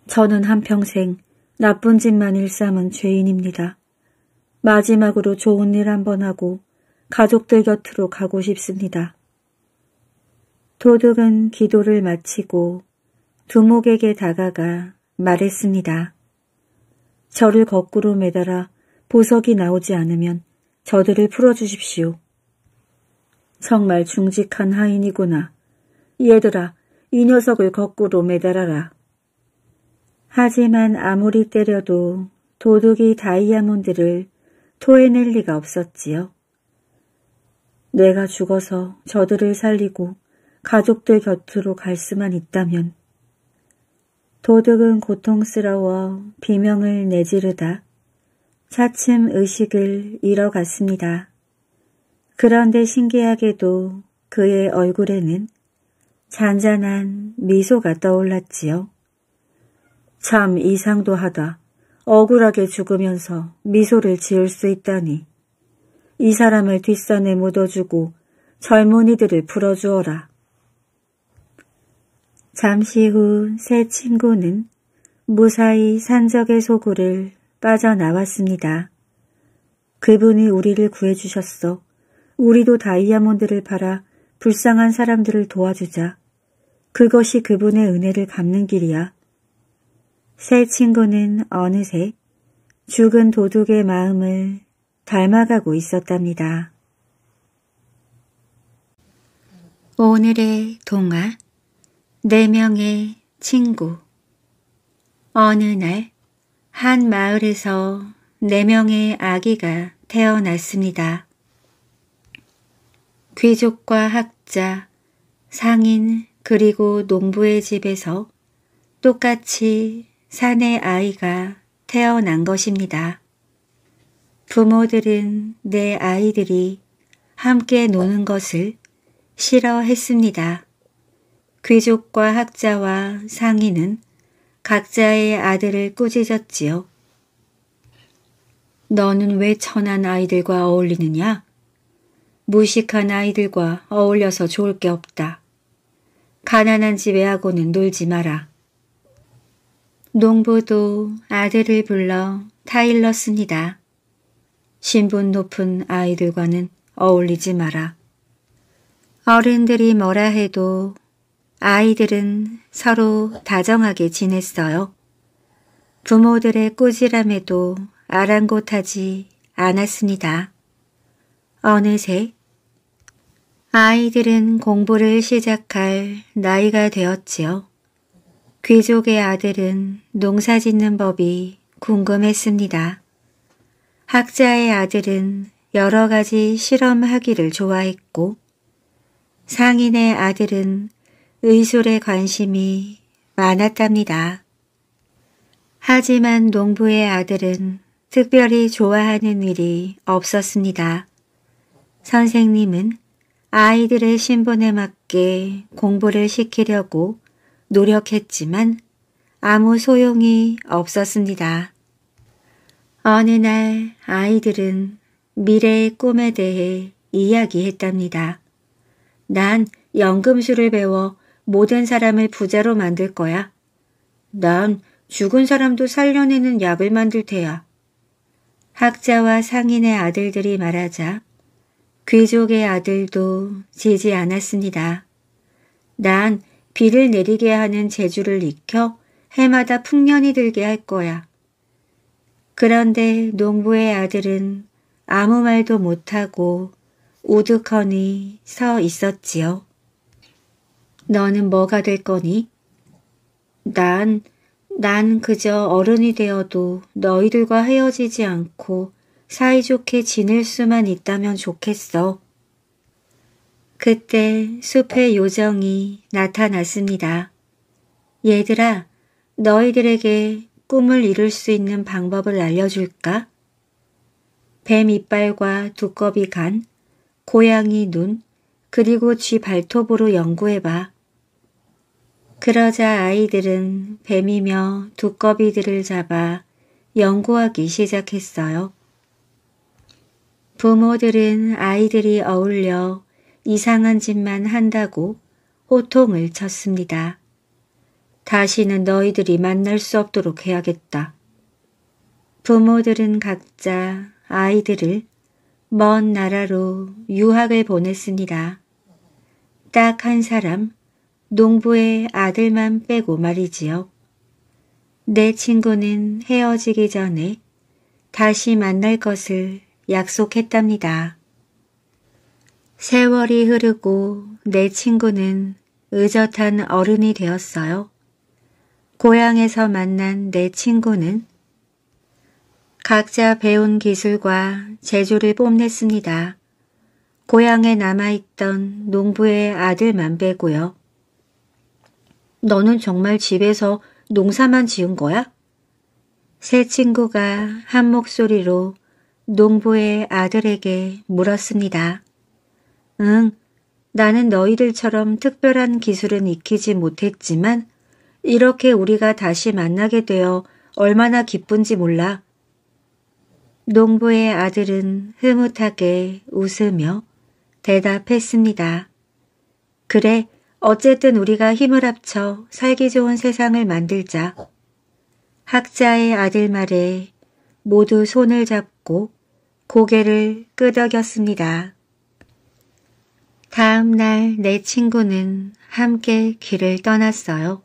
저는 한평생 나쁜 짓만 일삼은 죄인입니다. 마지막으로 좋은 일 한번 하고 가족들 곁으로 가고 싶습니다. 도둑은 기도를 마치고 두목에게 다가가 말했습니다. 저를 거꾸로 매달아 보석이 나오지 않으면 저들을 풀어주십시오. 정말 중직한 하인이구나. 얘들아, 이 녀석을 거꾸로 매달아라. 하지만 아무리 때려도 도둑이 다이아몬드를 토해낼 리가 없었지요. 내가 죽어서 저들을 살리고 가족들 곁으로 갈 수만 있다면 도둑은 고통스러워 비명을 내지르다 차츰 의식을 잃어갔습니다. 그런데 신기하게도 그의 얼굴에는 잔잔한 미소가 떠올랐지요. 참 이상도 하다. 억울하게 죽으면서 미소를 지을 수 있다니. 이 사람을 뒷산에 묻어주고 젊은이들을 불어주어라. 잠시 후 새 친구는 무사히 산적의 소굴을 빠져나왔습니다. 그분이 우리를 구해주셨어. 우리도 다이아몬드를 팔아 불쌍한 사람들을 도와주자. 그것이 그분의 은혜를 갚는 길이야. 새 친구는 어느새 죽은 도둑의 마음을 닮아가고 있었답니다. 오늘의 동화 네 명의 친구 어느 날 한 마을에서 네 명의 아기가 태어났습니다. 귀족과 학자, 상인 그리고 농부의 집에서 똑같이 사내 아이가 태어난 것입니다. 부모들은 내 아이들이 함께 노는 것을 싫어했습니다. 귀족과 학자와 상인은 각자의 아들을 꾸짖었지요. 너는 왜 천한 아이들과 어울리느냐? 무식한 아이들과 어울려서 좋을 게 없다. 가난한 집에하고는 놀지 마라. 농부도 아들을 불러 타일렀습니다. 신분 높은 아이들과는 어울리지 마라. 어른들이 뭐라 해도 아이들은 서로 다정하게 지냈어요. 부모들의 꾸지람에도 아랑곳하지 않았습니다. 어느새 아이들은 공부를 시작할 나이가 되었지요. 귀족의 아들은 농사 짓는 법이 궁금했습니다. 학자의 아들은 여러 가지 실험하기를 좋아했고 상인의 아들은 의술에 관심이 많았답니다. 하지만 농부의 아들은 특별히 좋아하는 일이 없었습니다. 선생님은 아이들의 신분에 맞게 공부를 시키려고 노력했지만 아무 소용이 없었습니다. 어느 날 아이들은 미래의 꿈에 대해 이야기했답니다. 난 연금술을 배워 모든 사람을 부자로 만들 거야. 난 죽은 사람도 살려내는 약을 만들 테야. 학자와 상인의 아들들이 말하자 귀족의 아들도 지지 않았습니다. 난 비를 내리게 하는 재주를 익혀 해마다 풍년이 들게 할 거야. 그런데 농부의 아들은 아무 말도 못하고 우두커니 서 있었지요. 너는 뭐가 될 거니? 난, 난 그저 어른이 되어도 너희들과 헤어지지 않고 사이좋게 지낼 수만 있다면 좋겠어. 그때 숲의 요정이 나타났습니다. 얘들아, 너희들에게 꿈을 이룰 수 있는 방법을 알려줄까? 뱀 이빨과 두꺼비 간, 고양이 눈, 그리고 쥐 발톱으로 연구해봐. 그러자 아이들은 뱀이며 두꺼비들을 잡아 연구하기 시작했어요. 부모들은 아이들이 어울려 이상한 짓만 한다고 호통을 쳤습니다. 다시는 너희들이 만날 수 없도록 해야겠다. 부모들은 각자 아이들을 먼 나라로 유학을 보냈습니다. 딱 한 사람, 농부의 아들만 빼고 말이지요. 내 친구는 헤어지기 전에 다시 만날 것을 약속했답니다. 세월이 흐르고 내 친구는 의젓한 어른이 되었어요. 고향에서 만난 내 친구는 각자 배운 기술과 재주를 뽐냈습니다. 고향에 남아있던 농부의 아들만 빼고요. 너는 정말 집에서 농사만 지은 거야? 새 친구가 한 목소리로 농부의 아들에게 물었습니다. 응, 나는 너희들처럼 특별한 기술은 익히지 못했지만 이렇게 우리가 다시 만나게 되어 얼마나 기쁜지 몰라. 농부의 아들은 흐뭇하게 웃으며 대답했습니다. 그래, 어쨌든 우리가 힘을 합쳐 살기 좋은 세상을 만들자. 학자의 아들 말에 모두 손을 잡고 고개를 끄덕였습니다. 다음 날 내 친구는 함께 길을 떠났어요.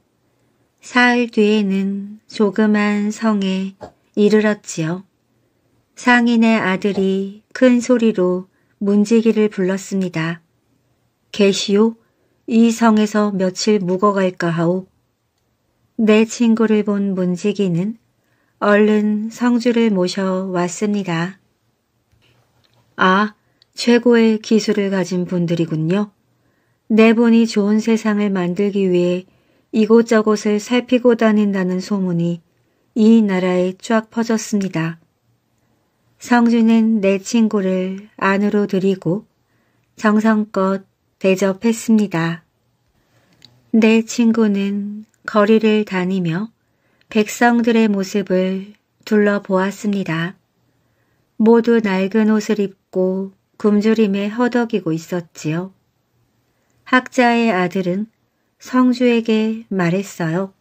사흘 뒤에는 조그만 성에 이르렀지요. 상인의 아들이 큰 소리로 문지기를 불렀습니다. 계시오, 이 성에서 며칠 묵어갈까 하오. 내 친구를 본 문지기는 얼른 성주를 모셔 왔습니다. 아, 최고의 기술을 가진 분들이군요. 내분이 좋은 세상을 만들기 위해 이곳저곳을 살피고 다닌다는 소문이 이 나라에 쫙 퍼졌습니다. 성주는 내 친구를 안으로 들이고 정성껏 대접했습니다. 내 친구는 거리를 다니며 백성들의 모습을 둘러보았습니다. 모두 낡은 옷을 입고 굶주림에 허덕이고 있었지요. 학자의 아들은 성주에게 말했어요.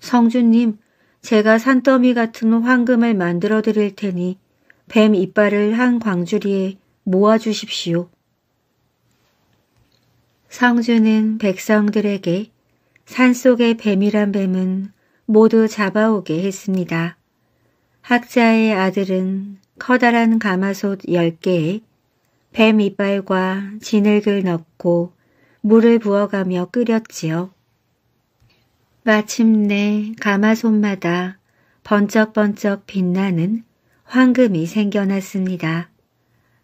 성주님, 제가 산더미 같은 황금을 만들어 드릴 테니 뱀 이빨을 한 광주리에 모아 주십시오. 성주는 백성들에게 산속의 뱀이란 뱀은 모두 잡아오게 했습니다. 학자의 아들은 커다란 가마솥 10개에 뱀 이빨과 진흙을 넣고 물을 부어가며 끓였지요. 마침내 가마솥마다 번쩍번쩍 빛나는 황금이 생겨났습니다.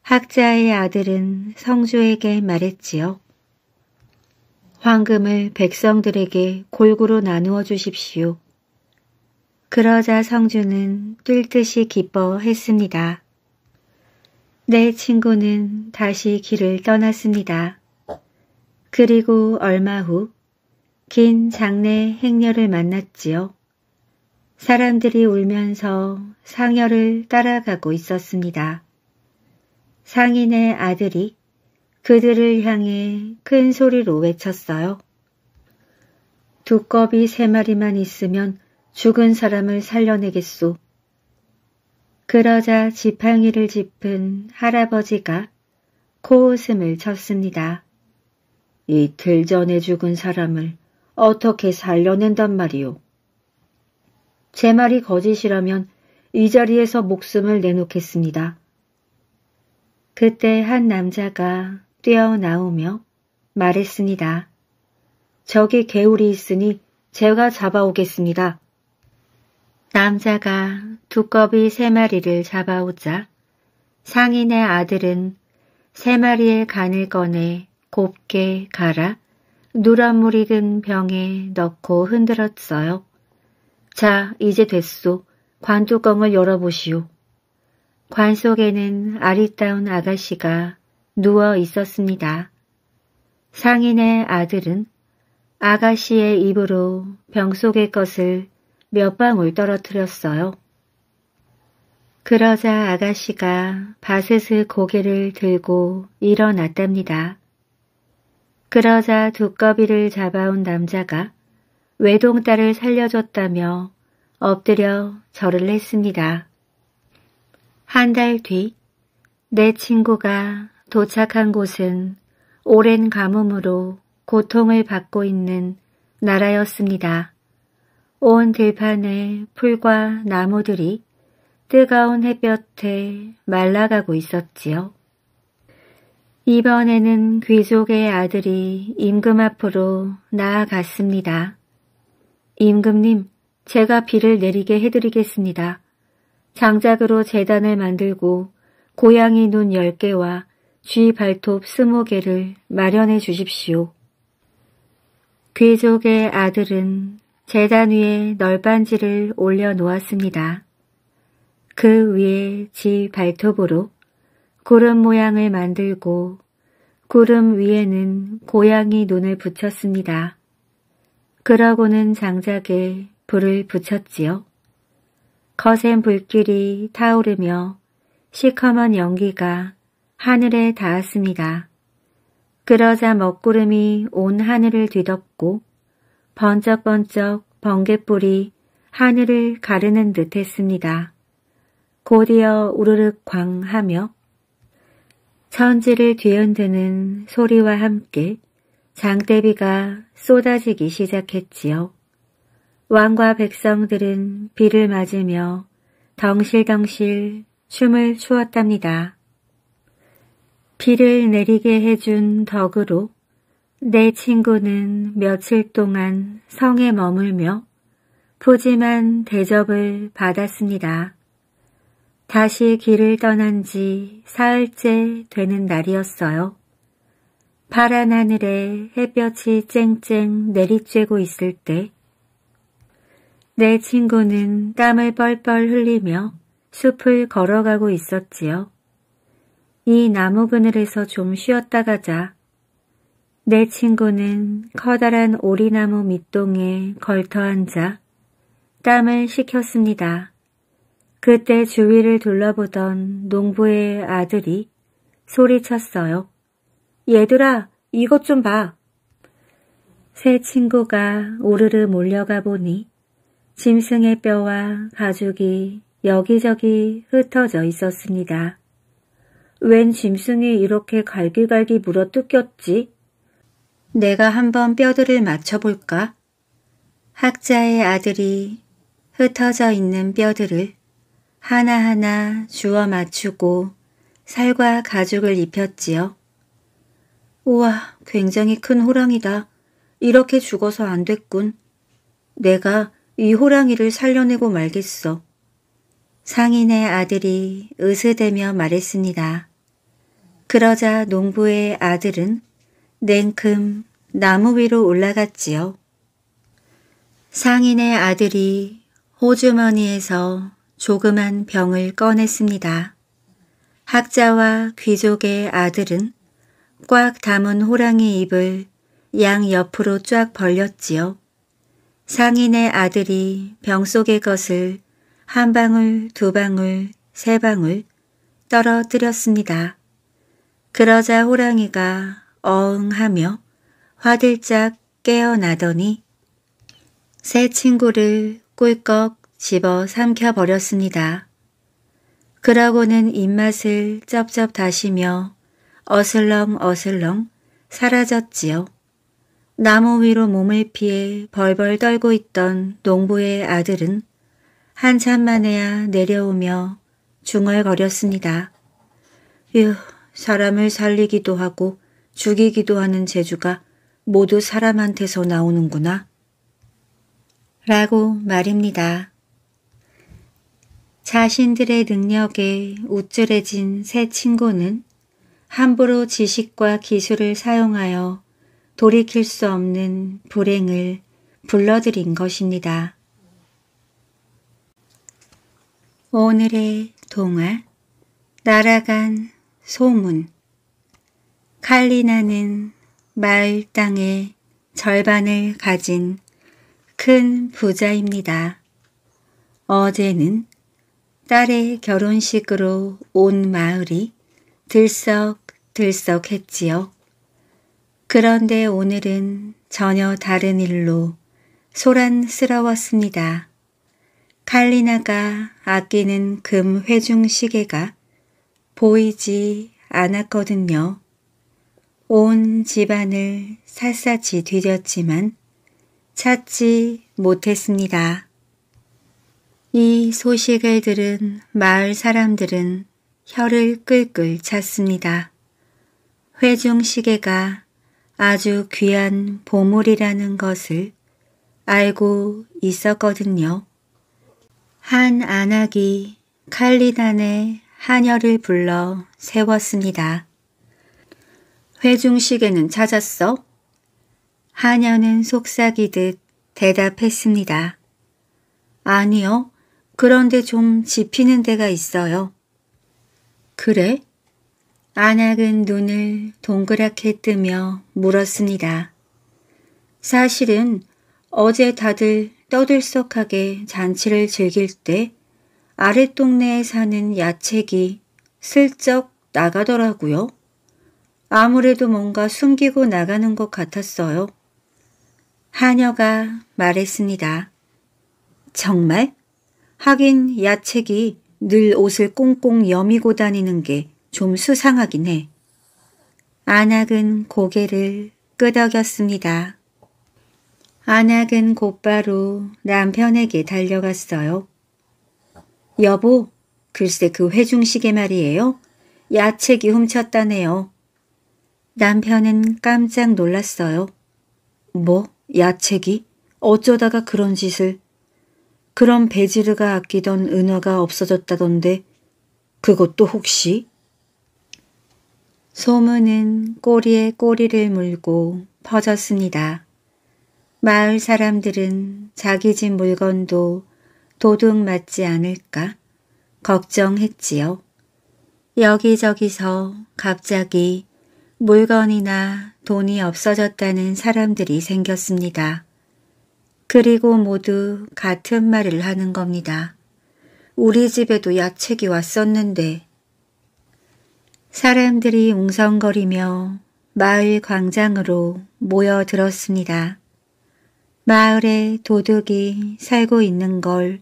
학자의 아들은 성주에게 말했지요. 황금을 백성들에게 골고루 나누어 주십시오. 그러자 성주는 뛸듯이 기뻐했습니다. 내 친구는 다시 길을 떠났습니다. 그리고 얼마 후 긴 장례 행렬을 만났지요. 사람들이 울면서 상여를 따라가고 있었습니다. 상인의 아들이 그들을 향해 큰 소리로 외쳤어요. 두꺼비 세 마리만 있으면 죽은 사람을 살려내겠소. 그러자 지팡이를 짚은 할아버지가 코웃음을 쳤습니다. 이틀 전에 죽은 사람을 어떻게 살려낸단 말이오. 제 말이 거짓이라면 이 자리에서 목숨을 내놓겠습니다. 그때 한 남자가 뛰어나오며 말했습니다. 저기 개울이 있으니 제가 잡아오겠습니다. 남자가 두꺼비 세 마리를 잡아오자 상인의 아들은 세 마리의 간을 꺼내 곱게 갈아 누란물 익은 병에 넣고 흔들었어요. 자, 이제 됐소. 관뚜껑을 열어보시오. 관 속에는 아리따운 아가씨가 누워 있었습니다. 상인의 아들은 아가씨의 입으로 병 속의 것을 몇 방울 떨어뜨렸어요. 그러자 아가씨가 바셋의 고개를 들고 일어났답니다. 그러자 두꺼비를 잡아온 남자가 외동딸을 살려줬다며 엎드려 절을 했습니다. 한 달 뒤 내 친구가 도착한 곳은 오랜 가뭄으로 고통을 받고 있는 나라였습니다. 온 들판에 풀과 나무들이 뜨거운 햇볕에 말라가고 있었지요. 이번에는 귀족의 아들이 임금 앞으로 나아갔습니다. 임금님, 제가 비를 내리게 해드리겠습니다. 장작으로 재단을 만들고 고양이 눈 10개와 쥐 발톱 20개를 마련해 주십시오. 귀족의 아들은 재단 위에 널빤지를 올려놓았습니다. 그 위에 지 발톱으로 구름 모양을 만들고 구름 위에는 고양이 눈을 붙였습니다. 그러고는 장작에 불을 붙였지요. 거센 불길이 타오르며 시커먼 연기가 하늘에 닿았습니다. 그러자 먹구름이 온 하늘을 뒤덮고 번쩍번쩍 번갯불이 하늘을 가르는 듯 했습니다. 곧이어 우르륵 광하며 천지를 뒤흔드는 소리와 함께 장대비가 쏟아지기 시작했지요. 왕과 백성들은 비를 맞으며 덩실덩실 춤을 추었답니다. 비를 내리게 해준 덕으로 내 친구는 며칠 동안 성에 머물며 푸짐한 대접을 받았습니다. 다시 길을 떠난 지 사흘째 되는 날이었어요. 파란 하늘에 햇볕이 쨍쨍 내리쬐고 있을 때 내 친구는 땀을 뻘뻘 흘리며 숲을 걸어가고 있었지요. 이 나무 그늘에서 좀 쉬었다 가자. 내 친구는 커다란 오리나무 밑동에 걸터앉아 땀을 식혔습니다. 그때 주위를 둘러보던 농부의 아들이 소리쳤어요. 얘들아, 이것 좀 봐. 새 친구가 오르르 몰려가 보니 짐승의 뼈와 가죽이 여기저기 흩어져 있었습니다. 웬 짐승이 이렇게 갈기갈기 물어 뜯겼지? 내가 한번 뼈들을 맞춰볼까? 학자의 아들이 흩어져 있는 뼈들을 하나하나 주워 맞추고 살과 가죽을 입혔지요. 우와, 굉장히 큰 호랑이다. 이렇게 죽어서 안 됐군. 내가 이 호랑이를 살려내고 말겠어. 상인의 아들이 으스대며 말했습니다. 그러자 농부의 아들은 냉큼 나무 위로 올라갔지요. 상인의 아들이 호주머니에서 조그만 병을 꺼냈습니다. 학자와 귀족의 아들은 꽉 담은 호랑이 입을 양 옆으로 쫙 벌렸지요. 상인의 아들이 병 속의 것을 한 방울, 두 방울, 세 방울 떨어뜨렸습니다. 그러자 호랑이가 어응하며 화들짝 깨어나더니 새 친구를 꿀꺽 집어 삼켜버렸습니다. 그러고는 입맛을 쩝쩝 다시며 어슬렁 어슬렁 사라졌지요. 나무 위로 몸을 피해 벌벌 떨고 있던 농부의 아들은 한참 만에야 내려오며 중얼거렸습니다. 휴, 사람을 살리기도 하고 죽이기도 하는 재주가 모두 사람한테서 나오는구나. 라고 말입니다. 자신들의 능력에 우쭐해진 새 친구는 함부로 지식과 기술을 사용하여 돌이킬 수 없는 불행을 불러들인 것입니다. 오늘의 동화 날아간 소문 칼리나는 마을 땅의 절반을 가진 큰 부자입니다. 어제는 딸의 결혼식으로 온 마을이 들썩들썩했지요. 그런데 오늘은 전혀 다른 일로 소란스러웠습니다. 칼리나가 아끼는 금 회중 시계가 보이지 않았거든요. 온 집안을 샅샅이 뒤졌지만 찾지 못했습니다. 이 소식을 들은 마을 사람들은 혀를 끌끌 찼습니다. 회중 시계가 아주 귀한 보물이라는 것을 알고 있었거든요. 한 안악이 칼리단에 한여를 불러 세웠습니다. 회중식에는 찾았어? 하녀는 속삭이듯 대답했습니다. 아니요. 그런데 좀 지피는 데가 있어요. 그래? 안악은 눈을 동그랗게 뜨며 물었습니다. 사실은 어제 다들 떠들썩하게 잔치를 즐길 때 아랫동네에 사는 야채이 슬쩍 나가더라고요. 아무래도 뭔가 숨기고 나가는 것 같았어요. 하녀가 말했습니다. 정말? 하긴 야책이 늘 옷을 꽁꽁 여미고 다니는 게 좀 수상하긴 해. 안악은 고개를 끄덕였습니다. 안악은 곧바로 남편에게 달려갔어요. 여보, 글쎄 그 회중식에 말이에요. 야책이 훔쳤다네요. 남편은 깜짝 놀랐어요. 뭐? 야채기? 어쩌다가 그런 짓을? 그럼 베지르가 아끼던 은화가 없어졌다던데 그것도 혹시? 소문은 꼬리에 꼬리를 물고 퍼졌습니다. 마을 사람들은 자기 집 물건도 도둑 맞지 않을까 걱정했지요. 여기저기서 갑자기 물건이나 돈이 없어졌다는 사람들이 생겼습니다. 그리고 모두 같은 말을 하는 겁니다. 우리 집에도 야채이 왔었는데 사람들이 웅성거리며 마을 광장으로 모여들었습니다. 마을에 도둑이 살고 있는 걸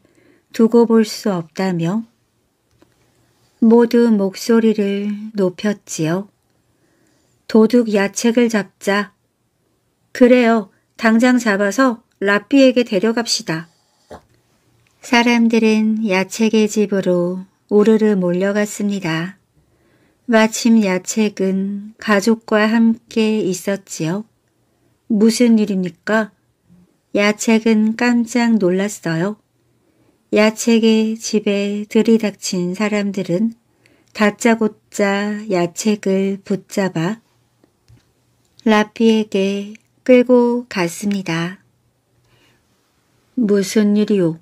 두고 볼 수 없다며 모두 목소리를 높였지요. 도둑 야책을 잡자. 그래요. 당장 잡아서 라삐에게 데려갑시다. 사람들은 야책의 집으로 우르르 몰려갔습니다. 마침 야책은 가족과 함께 있었지요. 무슨 일입니까? 야책은 깜짝 놀랐어요. 야책의 집에 들이닥친 사람들은 다짜고짜 야책을 붙잡아 라피에게 끌고 갔습니다. 무슨 일이오?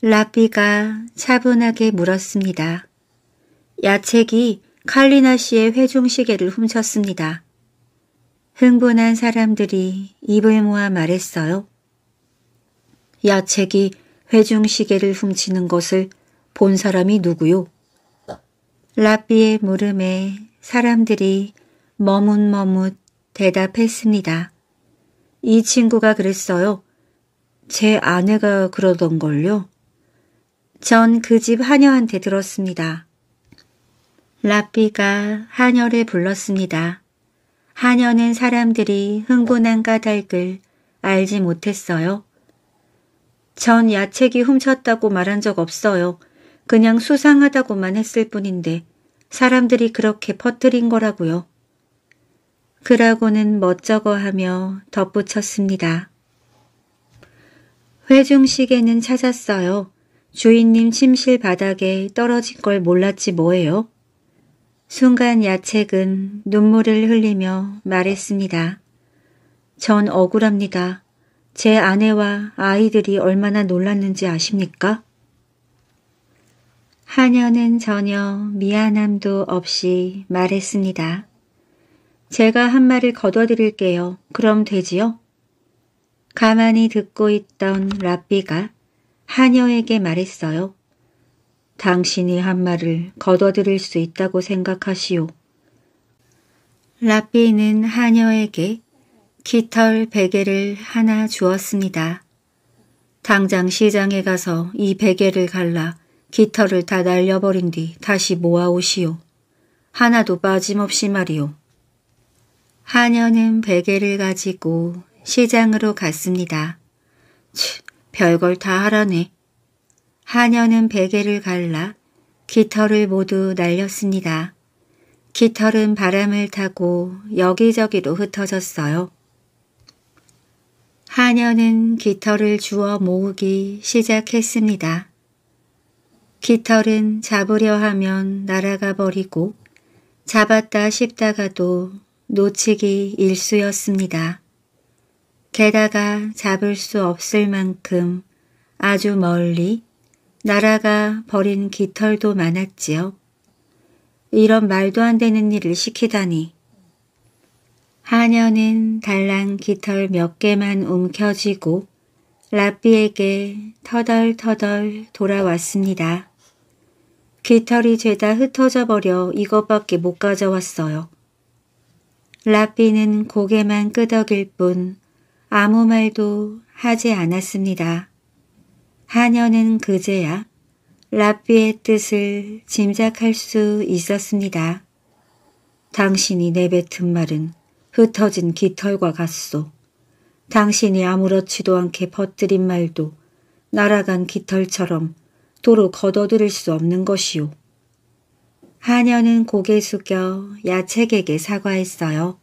라피가 차분하게 물었습니다. 야채기 칼리나 씨의 회중시계를 훔쳤습니다. 흥분한 사람들이 입을 모아 말했어요. 야채기 회중시계를 훔치는 것을 본 사람이 누구요? 라삐의 물음에 사람들이 머뭇머뭇 대답했습니다. 이 친구가 그랬어요. 제 아내가 그러던걸요. 전 그 집 하녀한테 들었습니다. 라삐가 하녀를 불렀습니다. 하녀는 사람들이 흥분한 까닭을 알지 못했어요. 전 야채기 훔쳤다고 말한 적 없어요. 그냥 수상하다고만 했을 뿐인데 사람들이 그렇게 퍼뜨린 거라고요. 그라고는 멋쩍어하며 덧붙였습니다. 회중시계는 찾았어요. 주인님 침실 바닥에 떨어진 걸 몰랐지 뭐예요? 순간 야책은 눈물을 흘리며 말했습니다. 전 억울합니다. 제 아내와 아이들이 얼마나 놀랐는지 아십니까? 하녀는 전혀 미안함도 없이 말했습니다. 제가 한 말을 거둬드릴게요 그럼 되지요? 가만히 듣고 있던 라비가 하녀에게 말했어요. 당신이 한 말을 거둬들일수 있다고 생각하시오. 라비는 하녀에게 깃털 베개를 하나 주었습니다. 당장 시장에 가서 이 베개를 갈라 깃털을 다 날려버린 뒤 다시 모아오시오. 하나도 빠짐없이 말이오. 하녀는 베개를 가지고 시장으로 갔습니다. 치, 별걸 다 하라네. 하녀는 베개를 갈라 깃털을 모두 날렸습니다. 깃털은 바람을 타고 여기저기로 흩어졌어요. 하녀는 깃털을 주워 모으기 시작했습니다. 깃털은 잡으려 하면 날아가 버리고 잡았다 싶다가도 놓치기 일쑤였습니다. 게다가 잡을 수 없을 만큼 아주 멀리 날아가 버린 깃털도 많았지요. 이런 말도 안 되는 일을 시키다니. 하녀는 달랑 깃털 몇 개만 움켜쥐고 라삐에게 터덜터덜 돌아왔습니다. 깃털이 죄다 흩어져 버려 이것밖에 못 가져왔어요. 라비는 고개만 끄덕일 뿐 아무 말도 하지 않았습니다. 하녀는 그제야 라비의 뜻을 짐작할 수 있었습니다. 당신이 내뱉은 말은 흩어진 깃털과 같소. 당신이 아무렇지도 않게 퍼뜨린 말도 날아간 깃털처럼 도로 걷어들일 수 없는 것이오. 하녀는 고개 숙여 야책에게 사과했어요.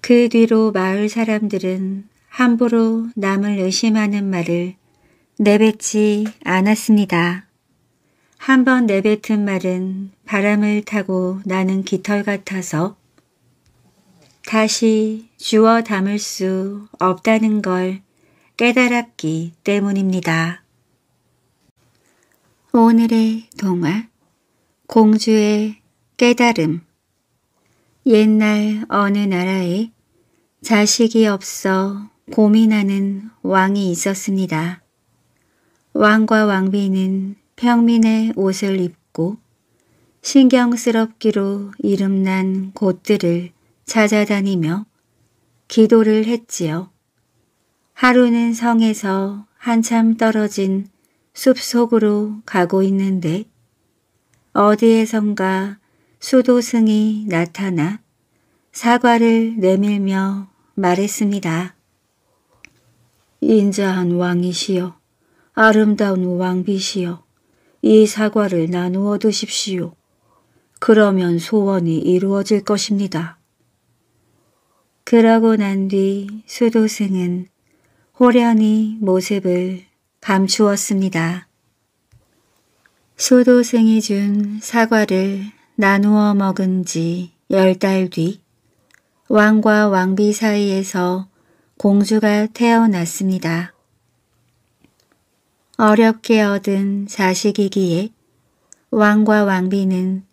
그 뒤로 마을 사람들은 함부로 남을 의심하는 말을 내뱉지 않았습니다. 한번 내뱉은 말은 바람을 타고 나는 깃털 같아서 다시 주워 담을 수 없다는 걸 깨달았기 때문입니다. 오늘의 동화 공주의 깨달음 옛날 어느 나라에 자식이 없어 고민하는 왕이 있었습니다. 왕과 왕비는 평민의 옷을 입고 신경스럽기로 이름난 곳들을 찾아다니며 기도를 했지요. 하루는 성에서 한참 떨어진 숲속으로 가고 있는데 어디에선가 수도승이 나타나 사과를 내밀며 말했습니다. 인자한 왕이시여 아름다운 왕비시여 이 사과를 나누어 드십시오. 그러면 소원이 이루어질 것입니다. 그러고 난 뒤 수도승은 호련히 모습을 감추었습니다. 소도생이 준 사과를 나누어 먹은 지 열 달 뒤 왕과 왕비 사이에서 공주가 태어났습니다. 어렵게 얻은 자식이기에 왕과 왕비는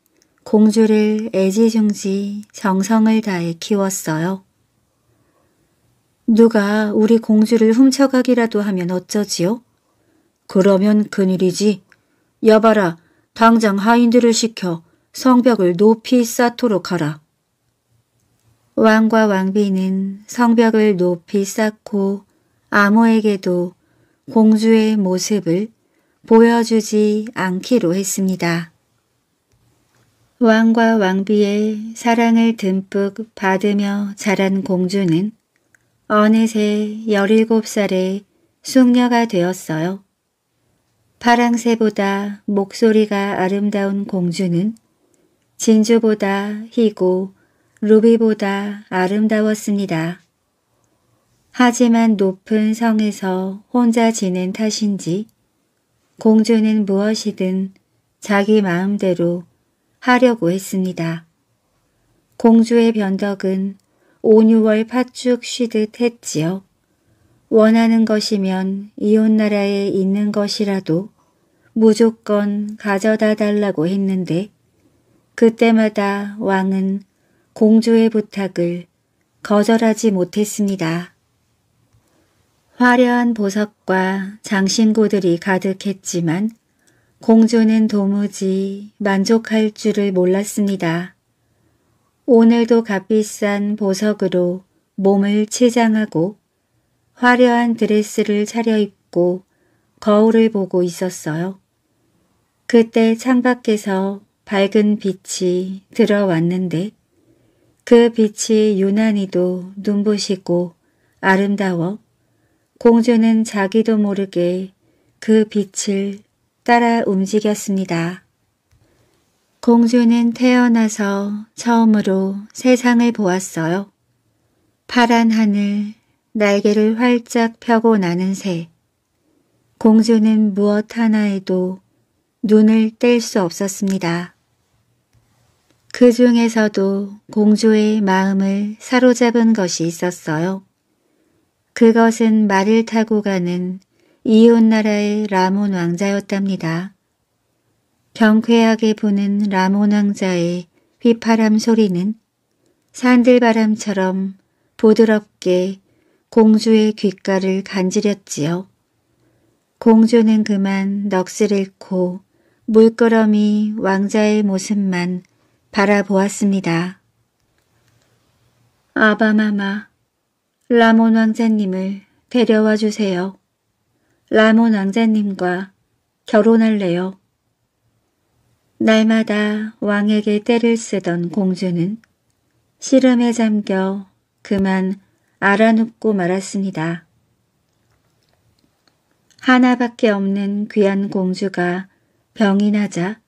공주를 애지중지 정성을 다해 키웠어요. 누가 우리 공주를 훔쳐가기라도 하면 어쩌지요? 그러면 그일이지 여봐라, 당장 하인들을 시켜 성벽을 높이 쌓도록 하라. 왕과 왕비는 성벽을 높이 쌓고 아무에게도 공주의 모습을 보여주지 않기로 했습니다. 왕과 왕비의 사랑을 듬뿍 받으며 자란 공주는 어느새 17살의 숙녀가 되었어요. 파랑새보다 목소리가 아름다운 공주는 진주보다 희고 루비보다 아름다웠습니다. 하지만 높은 성에서 혼자 지낸 탓인지 공주는 무엇이든 자기 마음대로 하려고 했습니다. 공주의 변덕은 5 6월 팥죽 쉬듯 했지요. 원하는 것이면 이웃나라에 있는 것이라도 무조건 가져다 달라고 했는데 그때마다 왕은 공주의 부탁을 거절하지 못했습니다. 화려한 보석과 장신구들이 가득했지만 공주는 도무지 만족할 줄을 몰랐습니다. 오늘도 값비싼 보석으로 몸을 치장하고 화려한 드레스를 차려입고 거울을 보고 있었어요. 그때 창밖에서 밝은 빛이 들어왔는데 그 빛이 유난히도 눈부시고 아름다워 공주는 자기도 모르게 그 빛을 따라 움직였습니다. 공주는 태어나서 처음으로 세상을 보았어요. 파란 하늘, 날개를 활짝 펴고 나는 새. 공주는 무엇 하나에도 눈을 뗄 수 없었습니다. 그 중에서도 공주의 마음을 사로잡은 것이 있었어요. 그것은 말을 타고 가는 이웃나라의 라몬 왕자였답니다. 경쾌하게 부는 라몬 왕자의 휘파람 소리는 산들바람처럼 부드럽게 공주의 귓가를 간지렸지요. 공주는 그만 넋을 잃고 물끄러미 왕자의 모습만 바라보았습니다. 아바마마, 라몬 왕자님을 데려와 주세요. 라몬 왕자님과 결혼할래요. 날마다 왕에게 때를 쓰던 공주는 시름에 잠겨 그만 알아눕고 말았습니다. 하나밖에 없는 귀한 공주가 병이 나자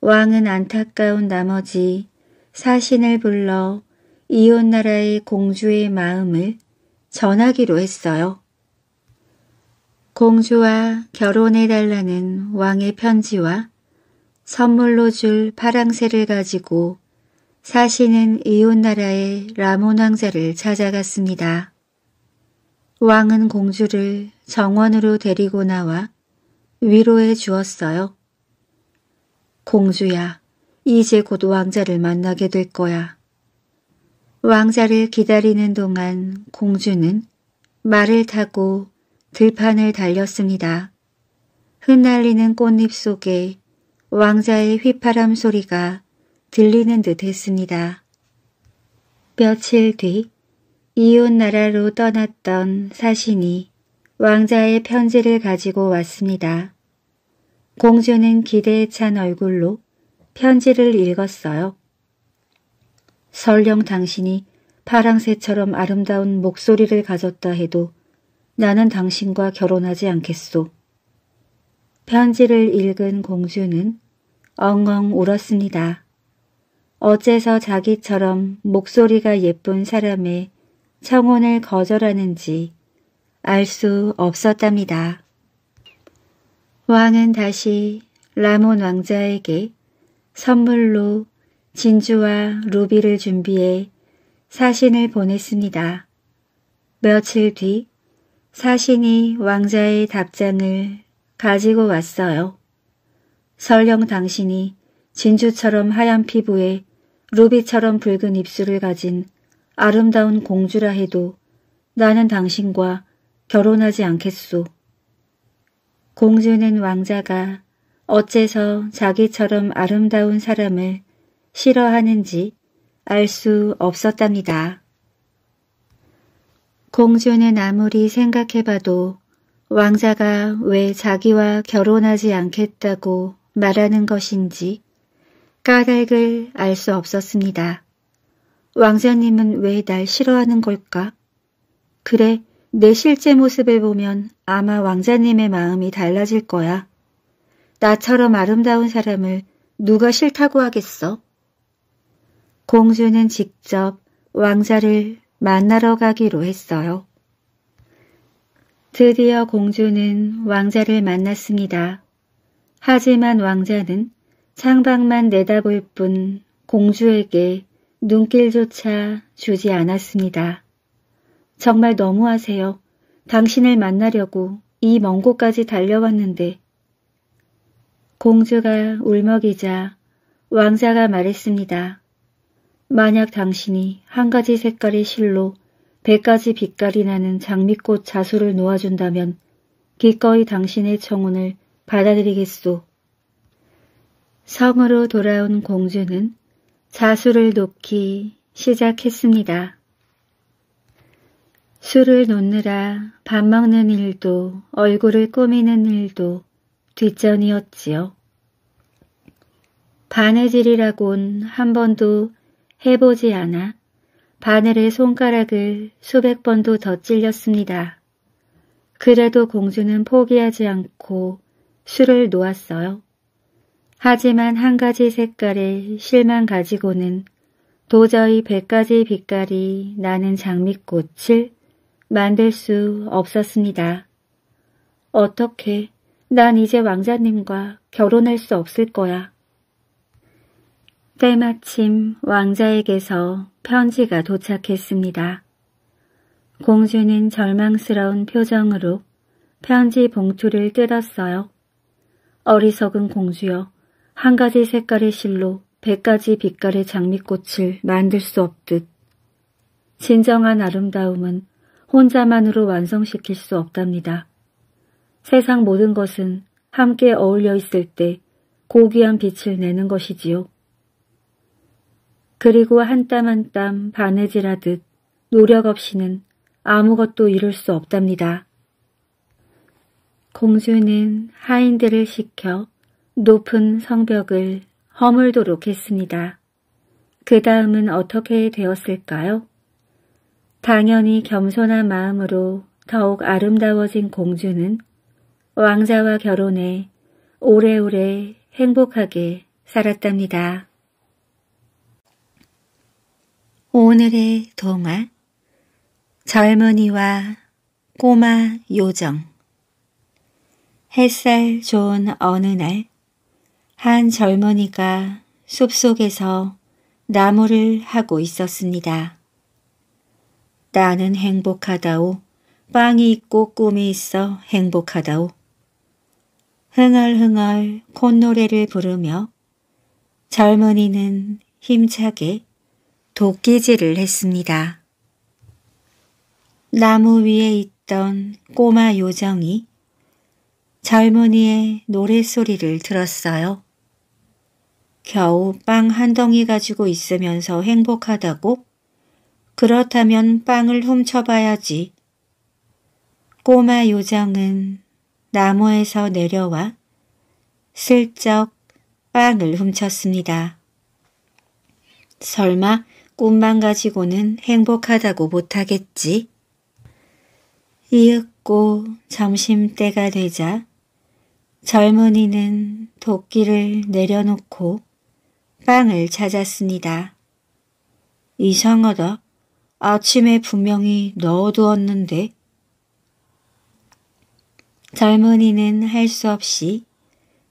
왕은 안타까운 나머지 사신을 불러 이웃나라의 공주의 마음을 전하기로 했어요. 공주와 결혼해달라는 왕의 편지와 선물로 줄 파랑새를 가지고 사신은 이웃나라의 라몬 왕자를 찾아갔습니다. 왕은 공주를 정원으로 데리고 나와 위로해 주었어요. 공주야, 이제 곧 왕자를 만나게 될 거야. 왕자를 기다리는 동안 공주는 말을 타고 들판을 달렸습니다. 흩날리는 꽃잎 속에 왕자의 휘파람 소리가 들리는 듯 했습니다. 며칠 뒤 이웃나라로 떠났던 사신이 왕자의 편지를 가지고 왔습니다. 공주는 기대에 찬 얼굴로 편지를 읽었어요. 설령 당신이 파랑새처럼 아름다운 목소리를 가졌다 해도 나는 당신과 결혼하지 않겠소. 편지를 읽은 공주는 엉엉 울었습니다. 어째서 자기처럼 목소리가 예쁜 사람의 청혼을 거절하는지 알수 없었답니다. 왕은 다시 라몬 왕자에게 선물로 진주와 루비를 준비해 사신을 보냈습니다. 며칠 뒤 사신이 왕자의 답장을 가지고 왔어요. 설령 당신이 진주처럼 하얀 피부에 루비처럼 붉은 입술을 가진 아름다운 공주라 해도 나는 당신과 결혼하지 않겠소. 공주는 왕자가 어째서 자기처럼 아름다운 사람을 싫어하는지 알 수 없었답니다. 공주는 아무리 생각해봐도 왕자가 왜 자기와 결혼하지 않겠다고 말하는 것인지 까닭을 알 수 없었습니다. 왕자님은 왜 날 싫어하는 걸까? 그래, 내 실제 모습을 보면 아마 왕자님의 마음이 달라질 거야. 나처럼 아름다운 사람을 누가 싫다고 하겠어? 공주는 직접 왕자를 만나러 가기로 했어요. 드디어 공주는 왕자를 만났습니다. 하지만 왕자는 창밖만 내다볼 뿐 공주에게 눈길조차 주지 않았습니다. 정말 너무하세요. 당신을 만나려고 이 먼 곳까지 달려왔는데. 공주가 울먹이자 왕자가 말했습니다. 만약 당신이 한 가지 색깔의 실로 백 가지 빛깔이 나는 장미꽃 자수를 놓아준다면 기꺼이 당신의 청혼을 받아들이겠소. 성으로 돌아온 공주는 자수를 놓기 시작했습니다. 술을 놓느라 밥 먹는 일도 얼굴을 꾸미는 일도 뒷전이었지요. 바느질이라곤 한 번도 해보지 않아 바늘의 손가락을 수백 번도 더 찔렸습니다. 그래도 공주는 포기하지 않고 술을 놓았어요. 하지만 한 가지 색깔의 실만 가지고는 도저히 백가지 빛깔이 나는 장미꽃을 만들 수 없었습니다. 어떻게 난 이제 왕자님과 결혼할 수 없을 거야. 때마침 왕자에게서 편지가 도착했습니다. 공주는 절망스러운 표정으로 편지 봉투를 뜯었어요. 어리석은 공주여, 한 가지 색깔의 실로 백 가지 빛깔의 장미꽃을 만들 수 없듯. 진정한 아름다움은 혼자만으로 완성시킬 수 없답니다. 세상 모든 것은 함께 어울려 있을 때 고귀한 빛을 내는 것이지요. 그리고 한 땀 한 땀 바느질하듯 노력 없이는 아무것도 이룰 수 없답니다. 공주는 하인들을 시켜 높은 성벽을 허물도록 했습니다. 그 다음은 어떻게 되었을까요? 당연히 겸손한 마음으로 더욱 아름다워진 공주는 왕자와 결혼해 오래오래 행복하게 살았답니다. 오늘의 동화 젊은이와 꼬마 요정 햇살 좋은 어느 날 한 젊은이가 숲속에서 나무를 하고 있었습니다. 나는 행복하다오. 빵이 있고 꿈이 있어 행복하다오. 흥얼흥얼 콧노래를 부르며 젊은이는 힘차게 도끼질을 했습니다. 나무 위에 있던 꼬마 요정이 젊은이의 노랫소리를 들었어요. 겨우 빵 한 덩이 가지고 있으면서 행복하다고 그렇다면 빵을 훔쳐봐야지. 꼬마 요정은 나무에서 내려와 슬쩍 빵을 훔쳤습니다. 설마 꿈만 가지고는 행복하다고 못하겠지? 이윽고 점심때가 되자 젊은이는 도끼를 내려놓고 빵을 찾았습니다. 이상하다. 아침에 분명히 넣어두었는데 젊은이는 할 수 없이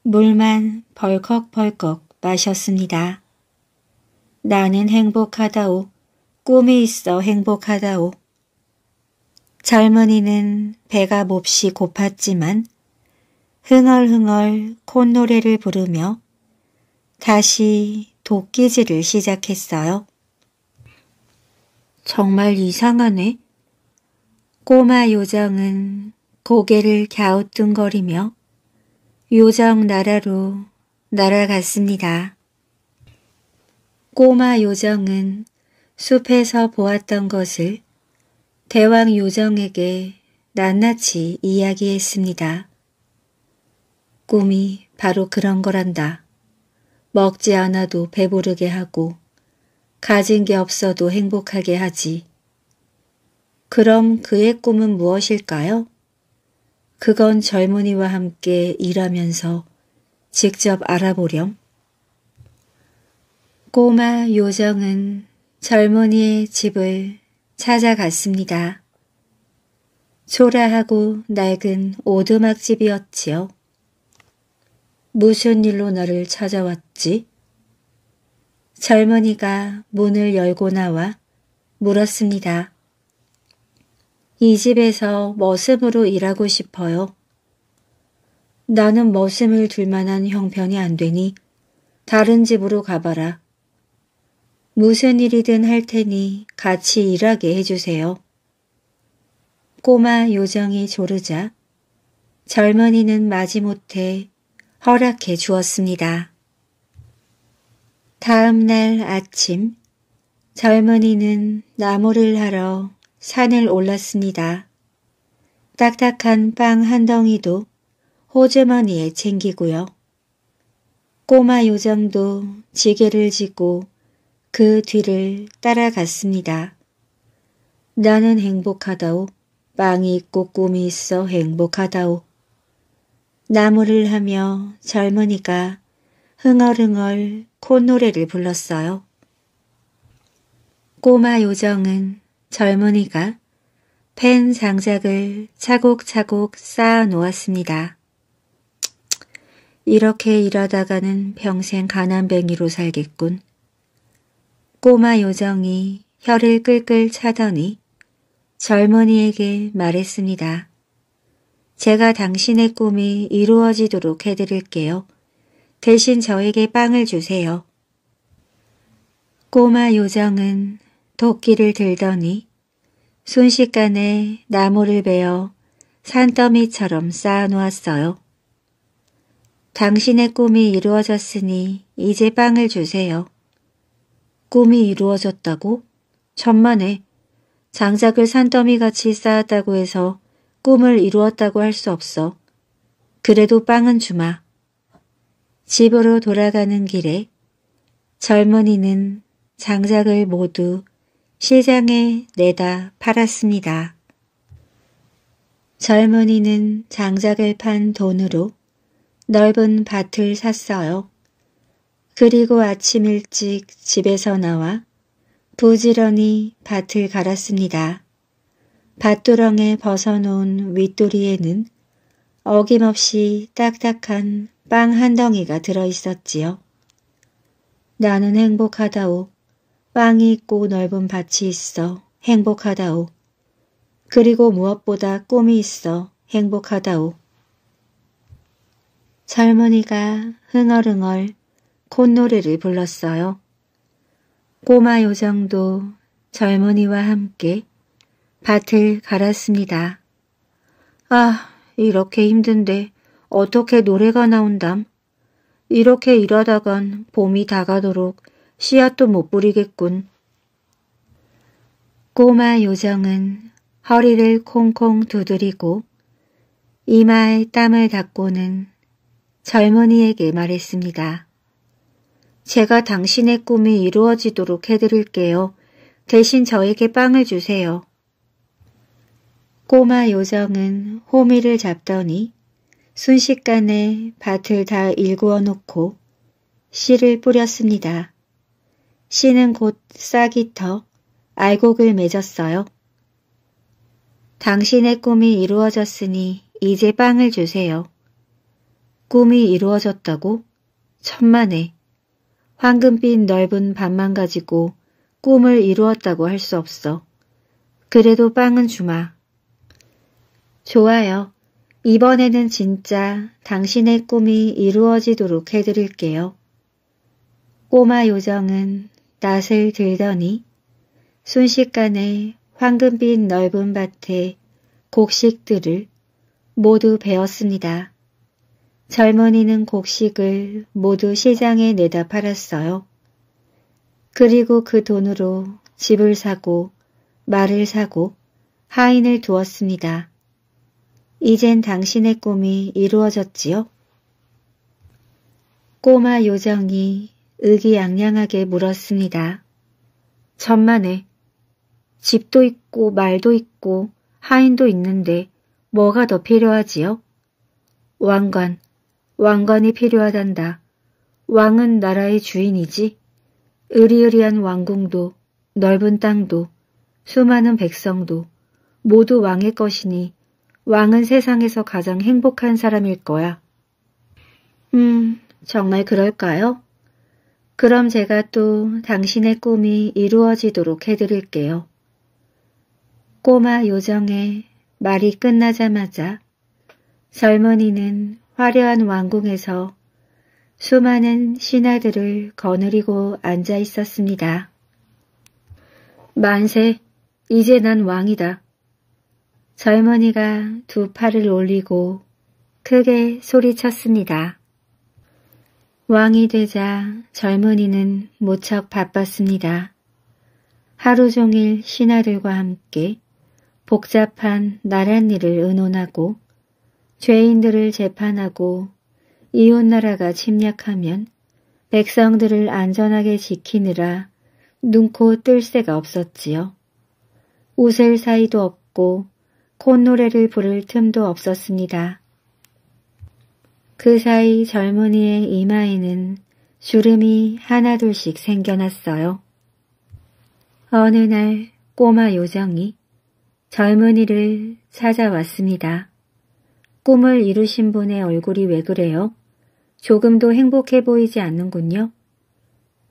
물만 벌컥벌컥 마셨습니다. 나는 행복하다오. 꿈이 있어 행복하다오. 젊은이는 배가 몹시 고팠지만 흥얼흥얼 콧노래를 부르며 다시 도끼질을 시작했어요. 정말 이상하네. 꼬마 요정은 고개를 갸우뚱거리며 요정 나라로 날아갔습니다. 꼬마 요정은 숲에서 보았던 것을 대왕 요정에게 낱낱이 이야기했습니다. 꿈이 바로 그런 거란다. 먹지 않아도 배부르게 하고 가진 게 없어도 행복하게 하지. 그럼 그의 꿈은 무엇일까요? 그건 젊은이와 함께 일하면서 직접 알아보렴. 꼬마 요정은 젊은이의 집을 찾아갔습니다. 초라하고 낡은 오두막집이었지요. 무슨 일로 너를 찾아왔지? 젊은이가 문을 열고 나와 물었습니다. 이 집에서 머슴으로 일하고 싶어요. 나는 머슴을 둘 만한 형편이 안 되니 다른 집으로 가봐라. 무슨 일이든 할 테니 같이 일하게 해주세요. 꼬마 요정이 조르자 젊은이는 마지못해 허락해 주었습니다. 다음 날 아침 젊은이는 나무를 하러 산을 올랐습니다. 딱딱한 빵 한 덩이도 호주머니에 챙기고요. 꼬마 요정도 지게를 지고 그 뒤를 따라갔습니다. 나는 행복하다오. 빵이 있고 꿈이 있어 행복하다오. 나무를 하며 젊은이가 흥얼흥얼 콧노래를 불렀어요. 꼬마 요정은 젊은이가 펜 장작을 차곡차곡 쌓아 놓았습니다. 이렇게 일하다가는 평생 가난뱅이로 살겠군. 꼬마 요정이 혀를 끌끌 차더니 젊은이에게 말했습니다. 제가 당신의 꿈이 이루어지도록 해드릴게요. 대신 저에게 빵을 주세요. 꼬마 요정은 도끼를 들더니 순식간에 나무를 베어 산더미처럼 쌓아놓았어요. 당신의 꿈이 이루어졌으니 이제 빵을 주세요. 꿈이 이루어졌다고? 천만에 장작을 산더미같이 쌓았다고 해서 꿈을 이루었다고 할 수 없어. 그래도 빵은 주마. 집으로 돌아가는 길에 젊은이는 장작을 모두 시장에 내다 팔았습니다. 젊은이는 장작을 판 돈으로 넓은 밭을 샀어요. 그리고 아침 일찍 집에서 나와 부지런히 밭을 갈았습니다. 밭두렁에 벗어놓은 윗도리에는 어김없이 딱딱한 빵한 덩이가 들어있었지요. 나는 행복하다오. 빵이 있고 넓은 밭이 있어 행복하다오. 그리고 무엇보다 꿈이 있어 행복하다오. 젊은이가 흥얼흥얼 콧노래를 불렀어요. 꼬마 요정도 젊은이와 함께 밭을 갈았습니다. 아, 이렇게 힘든데 어떻게 노래가 나온담? 이렇게 일하다간 봄이 다가도록 씨앗도 못 뿌리겠군. 꼬마 요정은 허리를 콩콩 두드리고 이마에 땀을 닦고는 젊은이에게 말했습니다. 제가 당신의 꿈이 이루어지도록 해드릴게요. 대신 저에게 빵을 주세요. 꼬마 요정은 호미를 잡더니 순식간에 밭을 다 일구어 놓고 씨를 뿌렸습니다. 씨는 곧 싹이 터 알곡을 맺었어요. 당신의 꿈이 이루어졌으니 이제 빵을 주세요. 꿈이 이루어졌다고? 천만에. 황금빛 넓은 밤만 가지고 꿈을 이루었다고 할 수 없어. 그래도 빵은 주마. 좋아요. 이번에는 진짜 당신의 꿈이 이루어지도록 해드릴게요. 꼬마 요정은 낯을 들더니 순식간에 황금빛 넓은 밭에 곡식들을 모두 베었습니다. 젊은이는 곡식을 모두 시장에 내다 팔았어요. 그리고 그 돈으로 집을 사고 말을 사고 하인을 두었습니다. 이젠 당신의 꿈이 이루어졌지요? 꼬마 요정이 의기양양하게 물었습니다. 천만에 집도 있고 말도 있고 하인도 있는데 뭐가 더 필요하지요? 왕관, 왕관이 필요하단다. 왕은 나라의 주인이지. 으리으리한 왕궁도 넓은 땅도 수많은 백성도 모두 왕의 것이니 왕은 세상에서 가장 행복한 사람일 거야. 음, 정말 그럴까요? 그럼 제가 또 당신의 꿈이 이루어지도록 해드릴게요. 꼬마 요정의 말이 끝나자마자 젊은이는 화려한 왕궁에서 수많은 신하들을 거느리고 앉아 있었습니다. 만세, 이제 난 왕이다. 젊은이가 두 팔을 올리고 크게 소리쳤습니다. 왕이 되자 젊은이는 무척 바빴습니다. 하루 종일 신하들과 함께 복잡한 나랏 일을 의논하고 죄인들을 재판하고 이웃나라가 침략하면 백성들을 안전하게 지키느라 눈코 뜰 새가 없었지요. 웃을 사이도 없고 콧노래를 부를 틈도 없었습니다. 그 사이 젊은이의 이마에는 주름이 하나둘씩 생겨났어요. 어느 날 꼬마 요정이 젊은이를 찾아왔습니다. 꿈을 이루신 분의 얼굴이 왜 그래요? 조금도 행복해 보이지 않는군요.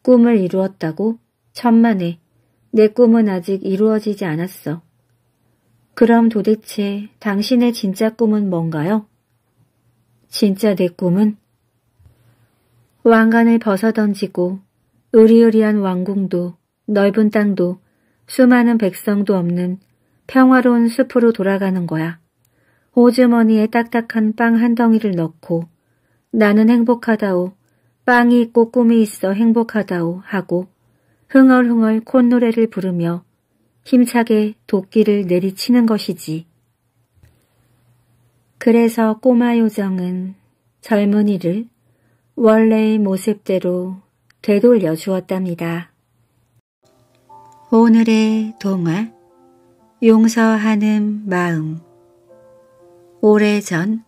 꿈을 이루었다고? 천만에. 내 꿈은 아직 이루어지지 않았어. 그럼 도대체 당신의 진짜 꿈은 뭔가요? 진짜 내 꿈은? 왕관을 벗어던지고 으리으리한 왕궁도 넓은 땅도 수많은 백성도 없는 평화로운 숲으로 돌아가는 거야. 오즈머니에 딱딱한 빵 한 덩이를 넣고 나는 행복하다오, 빵이 있고 꿈이 있어 행복하다오 하고 흥얼흥얼 콧노래를 부르며 힘차게 도끼를 내리치는 것이지. 그래서 꼬마 요정은 젊은이를 원래의 모습대로 되돌려 주었답니다. 오늘의 동화 용서하는 마음 오래전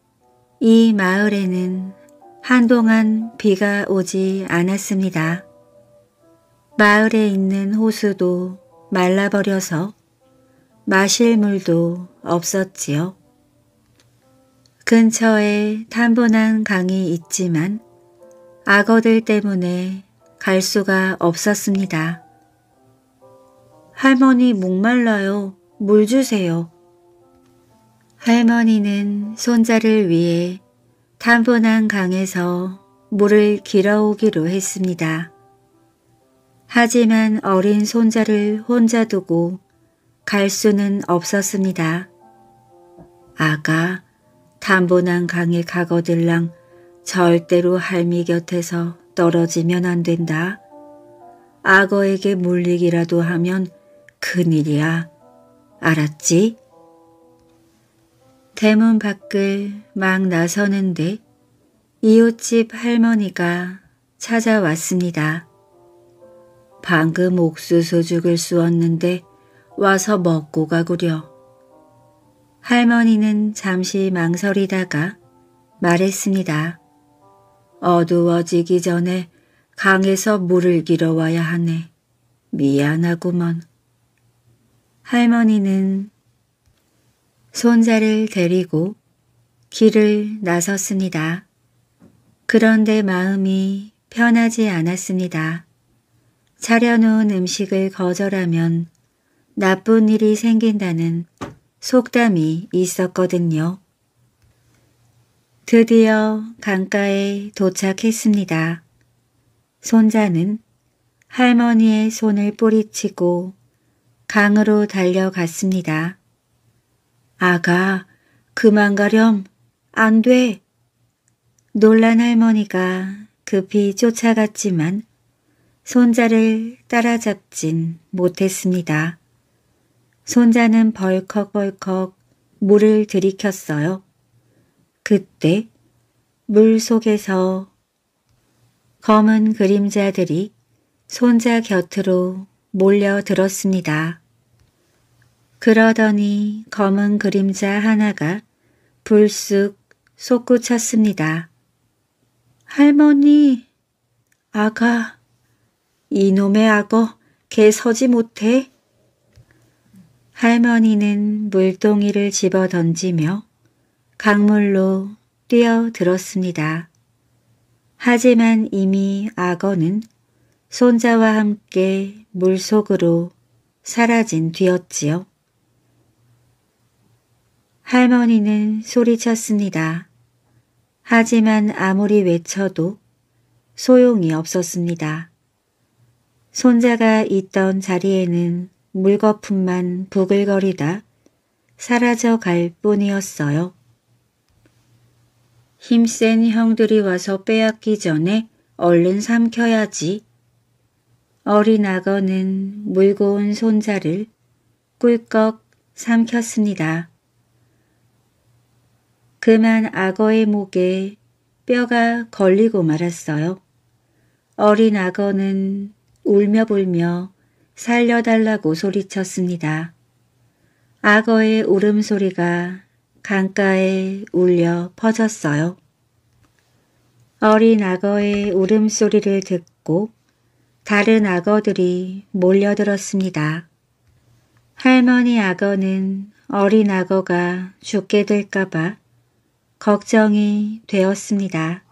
이 마을에는 한동안 비가 오지 않았습니다. 마을에 있는 호수도 말라버려서 마실 물도 없었지요. 근처에 탄분한 강이 있지만 악어들 때문에 갈 수가 없었습니다. 할머니 목말라요. 물 주세요. 할머니는 손자를 위해 탄분한 강에서 물을 길어오기로 했습니다. 하지만 어린 손자를 혼자 두고 갈 수는 없었습니다. 아가 담보난 강의 가거들랑 절대로 할미 곁에서 떨어지면 안 된다. 악어에게 물리기라도 하면 큰일이야. 알았지? 대문 밖을 막 나서는데 이웃집 할머니가 찾아왔습니다. 방금 옥수수죽을 쑤었는데 와서 먹고 가구려. 할머니는 잠시 망설이다가 말했습니다. 어두워지기 전에 강에서 물을 길어 와야 하네. 미안하구먼. 할머니는 손자를 데리고 길을 나섰습니다. 그런데 마음이 편하지 않았습니다. 차려놓은 음식을 거절하면 나쁜 일이 생긴다는 속담이 있었거든요. 드디어 강가에 도착했습니다. 손자는 할머니의 손을 뿌리치고 강으로 달려갔습니다. 아가, 그만 가렴. 안 돼. 놀란 할머니가 급히 쫓아갔지만 손자를 따라잡진 못했습니다. 손자는 벌컥벌컥 물을 들이켰어요. 그때 물 속에서 검은 그림자들이 손자 곁으로 몰려들었습니다. 그러더니 검은 그림자 하나가 불쑥 솟구쳤습니다. 할머니, 아가, 이놈의 악어, 개 서지 못해. 할머니는 물동이를 집어 던지며 강물로 뛰어들었습니다. 하지만 이미 악어는 손자와 함께 물속으로 사라진 뒤였지요. 할머니는 소리쳤습니다. 하지만 아무리 외쳐도 소용이 없었습니다. 손자가 있던 자리에는 물거품만 부글거리다 사라져 갈 뿐이었어요. 힘센 형들이 와서 빼앗기 전에 얼른 삼켜야지. 어린 악어는 물고 온 손자를 꿀꺽 삼켰습니다. 그만 악어의 목에 뼈가 걸리고 말았어요. 어린 악어는 울며불며 살려달라고 소리쳤습니다. 악어의 울음소리가 강가에 울려 퍼졌어요. 어린 악어의 울음소리를 듣고 다른 악어들이 몰려들었습니다. 할머니 악어는 어린 악어가 죽게 될까봐 걱정이 되었습니다.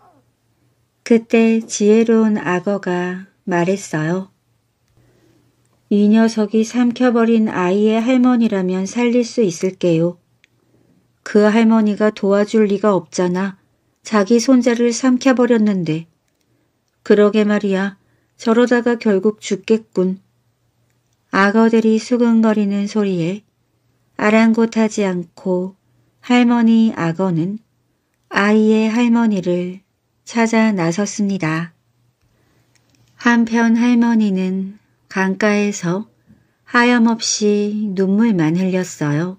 그때 지혜로운 악어가 말했어요. 이 녀석이 삼켜버린 아이의 할머니라면 살릴 수 있을게요. 그 할머니가 도와줄 리가 없잖아. 자기 손자를 삼켜버렸는데. 그러게 말이야. 저러다가 결국 죽겠군. 악어들이 수근거리는 소리에 아랑곳하지 않고 할머니 악어는 아이의 할머니를 찾아 나섰습니다. 한편 할머니는 강가에서 하염없이 눈물만 흘렸어요.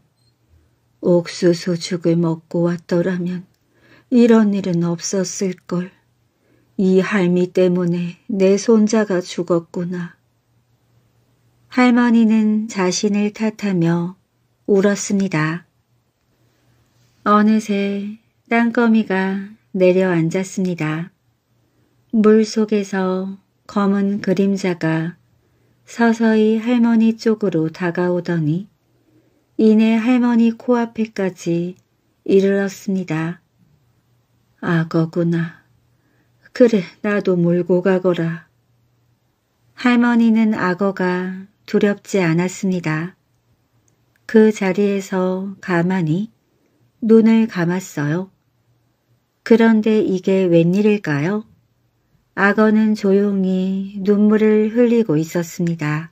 옥수수 죽을 먹고 왔더라면 이런 일은 없었을걸. 이 할미 때문에 내 손자가 죽었구나. 할머니는 자신을 탓하며 울었습니다. 어느새 땅거미가 내려앉았습니다. 물 속에서 검은 그림자가 서서히 할머니 쪽으로 다가오더니 이내 할머니 코앞에까지 이르렀습니다. 악어구나. 그래 나도 몰고 가거라. 할머니는 악어가 두렵지 않았습니다. 그 자리에서 가만히 눈을 감았어요. 그런데 이게 웬일일까요? 악어는 조용히 눈물을 흘리고 있었습니다.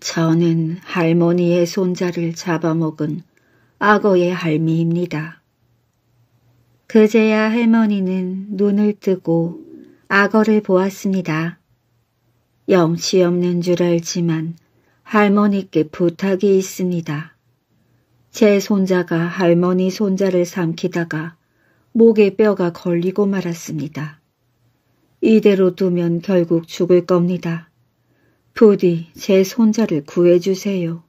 저는 할머니의 손자를 잡아먹은 악어의 할미입니다. 그제야 할머니는 눈을 뜨고 악어를 보았습니다. 염치 없는 줄 알지만 할머니께 부탁이 있습니다. 제 손자가 할머니 손자를 삼키다가 목에 뼈가 걸리고 말았습니다. 이대로 두면 결국 죽을 겁니다. 부디 제 손자를 구해주세요.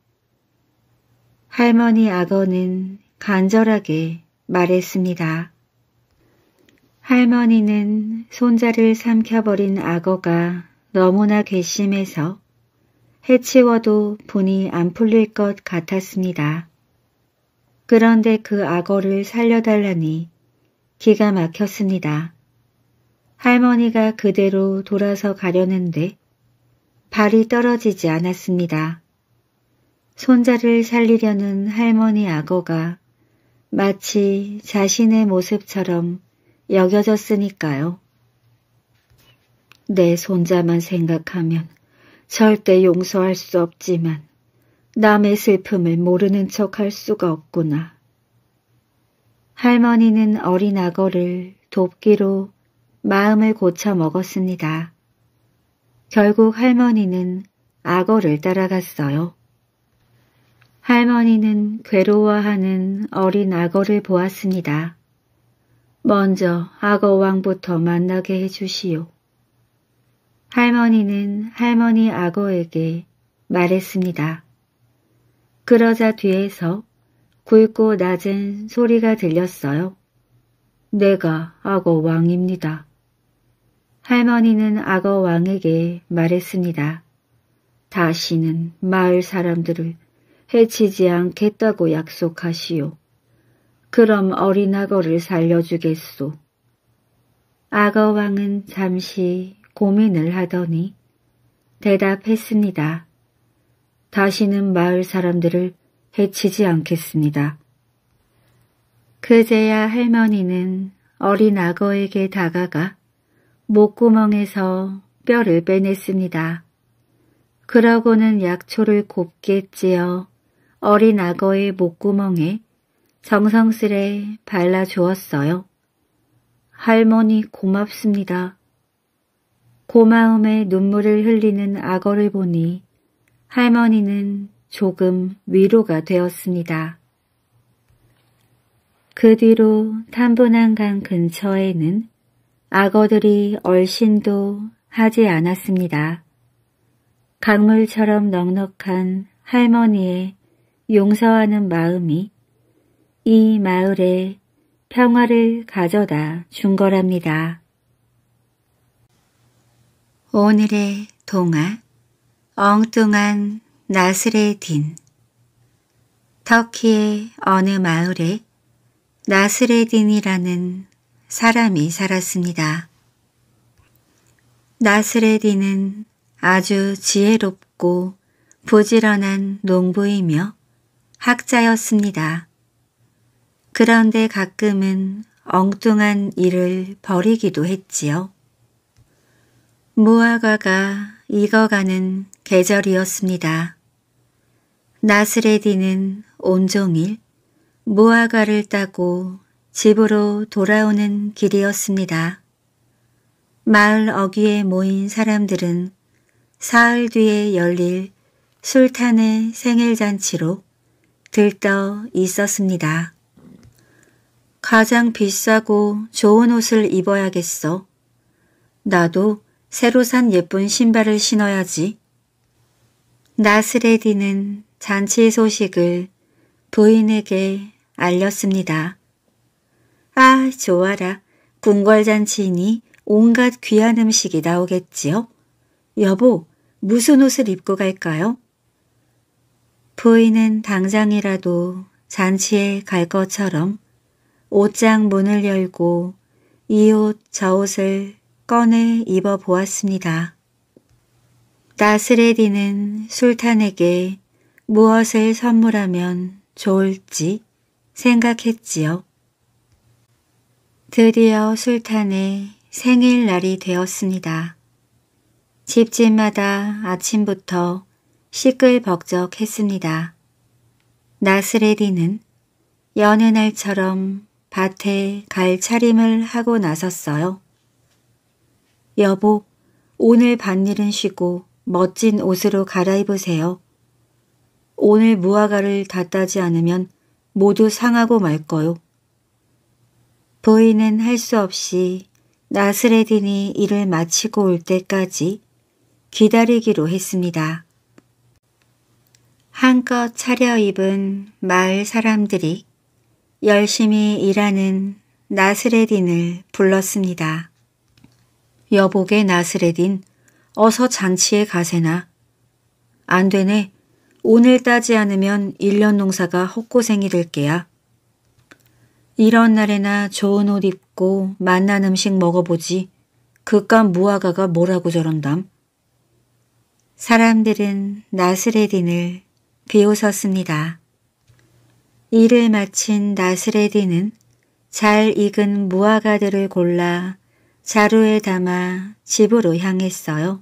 할머니 악어는 간절하게 말했습니다. 할머니는 손자를 삼켜버린 악어가 너무나 괘씸해서 해치워도 분이 안 풀릴 것 같았습니다. 그런데 그 악어를 살려달라니 기가 막혔습니다. 할머니가 그대로 돌아서 가려는데 발이 떨어지지 않았습니다. 손자를 살리려는 할머니 악어가 마치 자신의 모습처럼 여겨졌으니까요. 내 손자만 생각하면 절대 용서할 수 없지만 남의 슬픔을 모르는 척할 수가 없구나. 할머니는 어린 악어를 돕기로 마음을 고쳐 먹었습니다. 결국 할머니는 악어를 따라갔어요. 할머니는 괴로워하는 어린 악어를 보았습니다. 먼저 악어왕부터 만나게 해주시오. 할머니는 할머니 악어에게 말했습니다. 그러자 뒤에서 굵고 낮은 소리가 들렸어요. 내가 악어 왕입니다. 할머니는 악어 왕에게 말했습니다. 다시는 마을 사람들을 해치지 않겠다고 약속하시오. 그럼 어린 악어를 살려주겠소. 악어 왕은 잠시 고민을 하더니 대답했습니다. 다시는 마을 사람들을 해치지 않겠습니다. 그제야 할머니는 어린 악어에게 다가가 목구멍에서 뼈를 빼냈습니다. 그러고는 약초를 곱게 찌어 어린 악어의 목구멍에 정성스레 발라주었어요. 할머니 고맙습니다. 고마움에 눈물을 흘리는 악어를 보니 할머니는 조금 위로가 되었습니다. 그 뒤로 탄분한강 근처에는 악어들이 얼씬도 하지 않았습니다. 강물처럼 넉넉한 할머니의 용서하는 마음이 이 마을에 평화를 가져다 준 거랍니다. 오늘의 동화 엉뚱한 나스레 딘 터키의 어느 마을에 나스레딘이라는 사람이 살았습니다. 나스레디는 아주 지혜롭고 부지런한 농부이며 학자였습니다. 그런데 가끔은 엉뚱한 일을 벌이기도 했지요. 무화과가 익어가는 계절이었습니다. 나스레디는 온종일 무화과를 따고 집으로 돌아오는 길이었습니다. 마을 어귀에 모인 사람들은 사흘 뒤에 열릴 술탄의 생일잔치로 들떠 있었습니다. 가장 비싸고 좋은 옷을 입어야겠어. 나도 새로 산 예쁜 신발을 신어야지. 나스레디는 잔치 소식을 부인에게 알렸습니다. 아, 좋아라. 궁궐잔치이니 온갖 귀한 음식이 나오겠지요. 여보, 무슨 옷을 입고 갈까요? 부인은 당장이라도 잔치에 갈 것처럼 옷장 문을 열고 이 옷 저 옷을 꺼내 입어보았습니다. 나스레디는 술탄에게 무엇을 선물하면 좋을지 생각했지요. 드디어 술탄의 생일날이 되었습니다. 집집마다 아침부터 시끌벅적 했습니다. 나스레디는 여느 날처럼 밭에 갈 차림을 하고 나섰어요. 여보, 오늘 밭일은 쉬고 멋진 옷으로 갈아입으세요. 오늘 무화과를 다 따지 않으면 모두 상하고 말 거요. 보이는 할 수 없이 나스레딘이 일을 마치고 올 때까지 기다리기로 했습니다. 한껏 차려입은 마을 사람들이 열심히 일하는 나스레딘을 불렀습니다. 여보게 나스레딘, 어서 잔치에 가세나. 안 되네. 오늘 따지 않으면 일년 농사가 헛고생이 될 게야. 이런 날에나 좋은 옷 입고 맛난 음식 먹어보지 그깟 무화과가 뭐라고 저런담. 사람들은 나스레딘을 비웃었습니다. 일을 마친 나스레딘은 잘 익은 무화과들을 골라 자루에 담아 집으로 향했어요.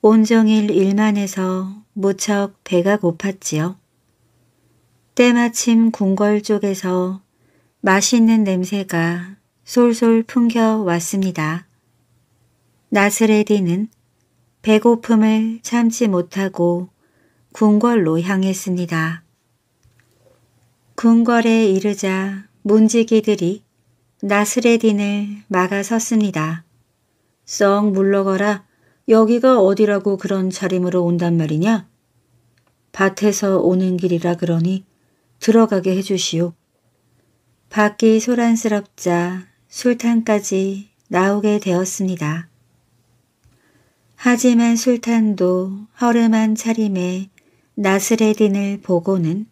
온종일 일만 해서 무척 배가 고팠지요. 때마침 궁궐 쪽에서 맛있는 냄새가 솔솔 풍겨왔습니다. 나스레디는 배고픔을 참지 못하고 궁궐로 향했습니다. 궁궐에 이르자 문지기들이 나스레딘을 막아섰습니다. 썩 물러가라. 여기가 어디라고 그런 차림으로 온단 말이냐? 밭에서 오는 길이라 그러니 들어가게 해주시오. 밖이 소란스럽자 술탄까지 나오게 되었습니다. 하지만 술탄도 허름한 차림에 나스레딘을 보고는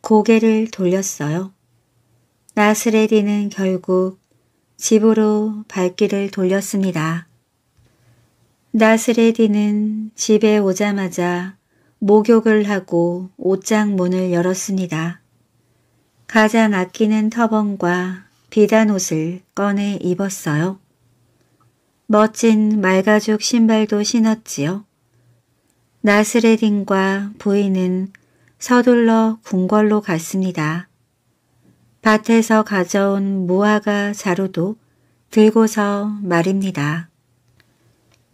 고개를 돌렸어요. 나스레딘은 결국 집으로 발길을 돌렸습니다. 나스레딘은 집에 오자마자 목욕을 하고 옷장 문을 열었습니다. 가장 아끼는 터번과 비단 옷을 꺼내 입었어요. 멋진 말가죽 신발도 신었지요. 나스레딘과 부인은 서둘러 궁궐로 갔습니다. 밭에서 가져온 무화과 자루도 들고서 말입니다.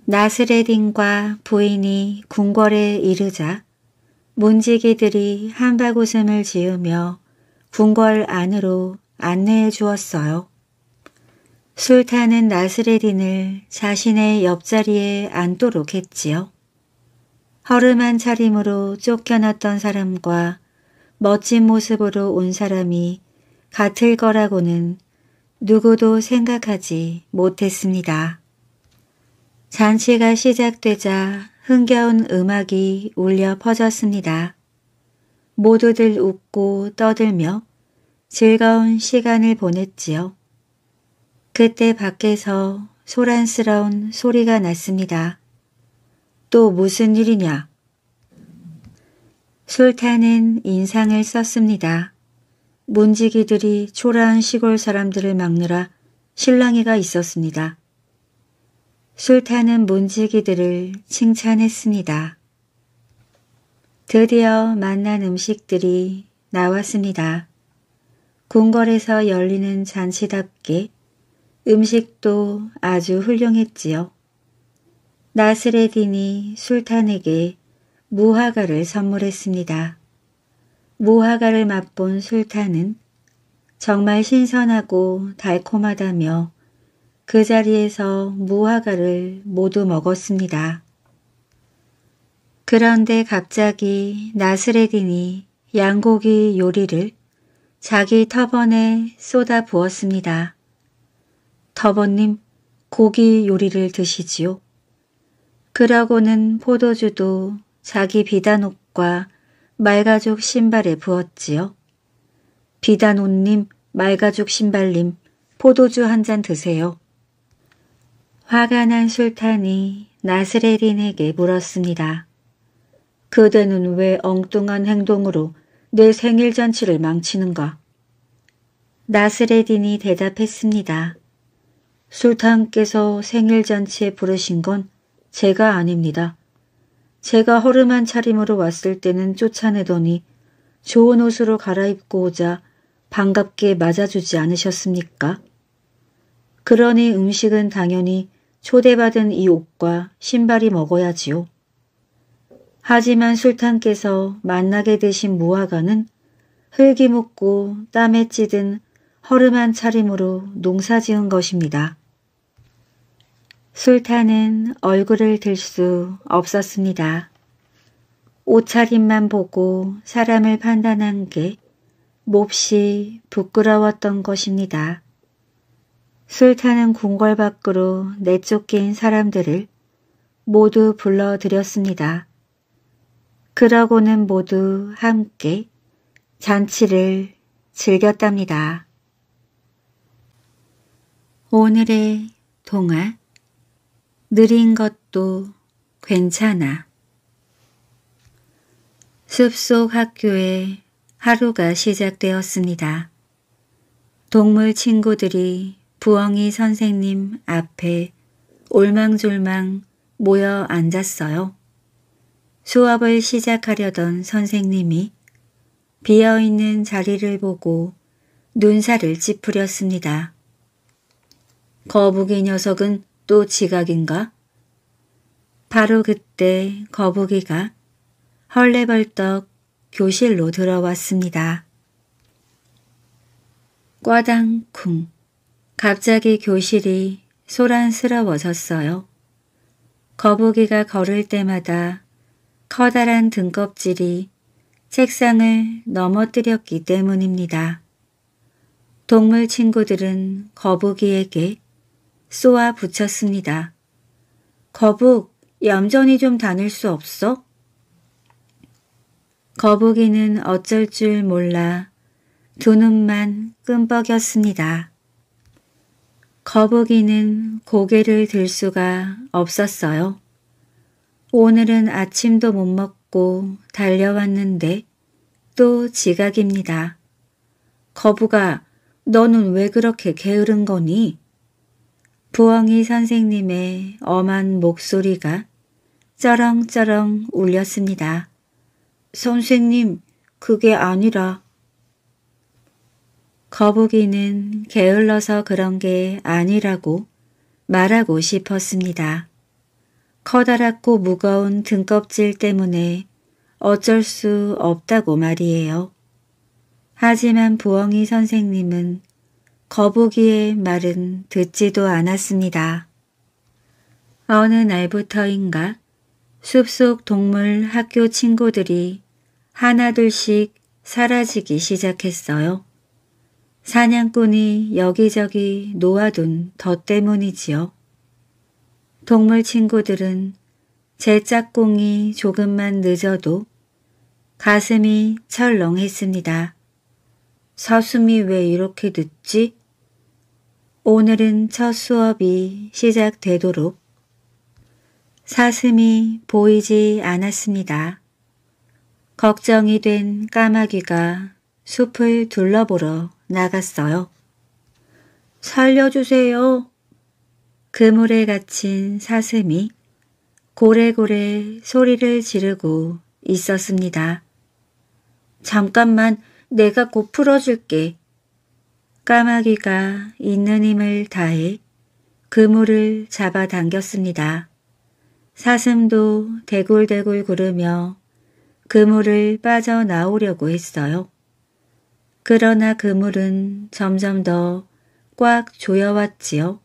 나스레딘과 부인이 궁궐에 이르자 문지기들이 한바구음을 지으며 궁궐 안으로 안내해 주었어요. 술탄은 나스레딘을 자신의 옆자리에 앉도록 했지요. 허름한 차림으로 쫓겨났던 사람과 멋진 모습으로 온 사람이 같을 거라고는 누구도 생각하지 못했습니다. 잔치가 시작되자 흥겨운 음악이 울려 퍼졌습니다. 모두들 웃고 떠들며 즐거운 시간을 보냈지요. 그때 밖에서 소란스러운 소리가 났습니다. 또 무슨 일이냐? 술탄은 인상을 썼습니다. 문지기들이 초라한 시골 사람들을 막느라 실랑이가 있었습니다. 술탄은 문지기들을 칭찬했습니다. 드디어 만난 음식들이 나왔습니다. 궁궐에서 열리는 잔치답게 음식도 아주 훌륭했지요. 나스레딘이 술탄에게 무화과를 선물했습니다. 무화과를 맛본 술탄은 정말 신선하고 달콤하다며 그 자리에서 무화과를 모두 먹었습니다. 그런데 갑자기 나스레딘이 양고기 요리를 자기 터번에 쏟아 부었습니다. 터번님, 고기 요리를 드시지요. 그러고는 포도주도 자기 비단옷과 말가죽 신발에 부었지요. 비단옷님, 말가죽 신발님, 포도주 한 잔 드세요. 화가 난 술탄이 나스레딘에게 물었습니다. 그대는 왜 엉뚱한 행동으로 내 생일잔치를 망치는가? 나스레딘이 대답했습니다. 술탄께서 생일잔치에 부르신 건 제가 아닙니다. 제가 허름한 차림으로 왔을 때는 쫓아내더니 좋은 옷으로 갈아입고 오자 반갑게 맞아주지 않으셨습니까? 그러니 음식은 당연히 초대받은 이 옷과 신발이 먹어야지요. 하지만 술탄께서 만나게 되신 무화과는 흙이 묻고 땀에 찌든 허름한 차림으로 농사지은 것입니다. 술탄은 얼굴을 들 수 없었습니다. 옷차림만 보고 사람을 판단한 게 몹시 부끄러웠던 것입니다. 술탄은 궁궐 밖으로 내쫓긴 사람들을 모두 불러들였습니다. 그러고는 모두 함께 잔치를 즐겼답니다. 오늘의 동화 느린 것도 괜찮아 숲속 학교에 하루가 시작되었습니다. 동물 친구들이 부엉이 선생님 앞에 올망졸망 모여 앉았어요. 수업을 시작하려던 선생님이 비어있는 자리를 보고 눈살을 찌푸렸습니다. 거북이 녀석은 또 지각인가? 바로 그때 거북이가 헐레벌떡 교실로 들어왔습니다. 꽈당쿵 갑자기 교실이 소란스러워졌어요. 거북이가 걸을 때마다 커다란 등껍질이 책상을 넘어뜨렸기 때문입니다. 동물 친구들은 거북이에게 쏘아 붙였습니다. 거북, 얌전히 좀 다닐 수 없어? 거북이는 어쩔 줄 몰라 두 눈만 끔뻑였습니다. 거북이는 고개를 들 수가 없었어요. 오늘은 아침도 못 먹고 달려왔는데 또 지각입니다. 거부가 너는 왜 그렇게 게으른 거니? 부엉이 선생님의 엄한 목소리가 쩌렁쩌렁 울렸습니다. 선생님, 그게 아니라. 거북이는 게을러서 그런 게 아니라고 말하고 싶었습니다. 커다랗고 무거운 등껍질 때문에 어쩔 수 없다고 말이에요. 하지만 부엉이 선생님은 거북이의 말은 듣지도 않았습니다. 어느 날부터인가 숲속 동물 학교 친구들이 하나둘씩 사라지기 시작했어요. 사냥꾼이 여기저기 놓아둔 덫 때문이지요. 동물 친구들은 제 짝꿍이 조금만 늦어도 가슴이 철렁했습니다. 서숨이 왜 이렇게 늦지? 오늘은 첫 수업이 시작되도록 사슴이 보이지 않았습니다. 걱정이 된 까마귀가 숲을 둘러보러 나갔어요. 살려주세요. 그물에 갇힌 사슴이 고래고래 소리를 지르고 있었습니다. 잠깐만 내가 곧 풀어줄게. 까마귀가 있는 힘을 다해 그물을 잡아당겼습니다. 사슴도 대굴대굴 구르며 그물을 빠져나오려고 했어요. 그러나 그물은 점점 더 꽉 조여왔지요.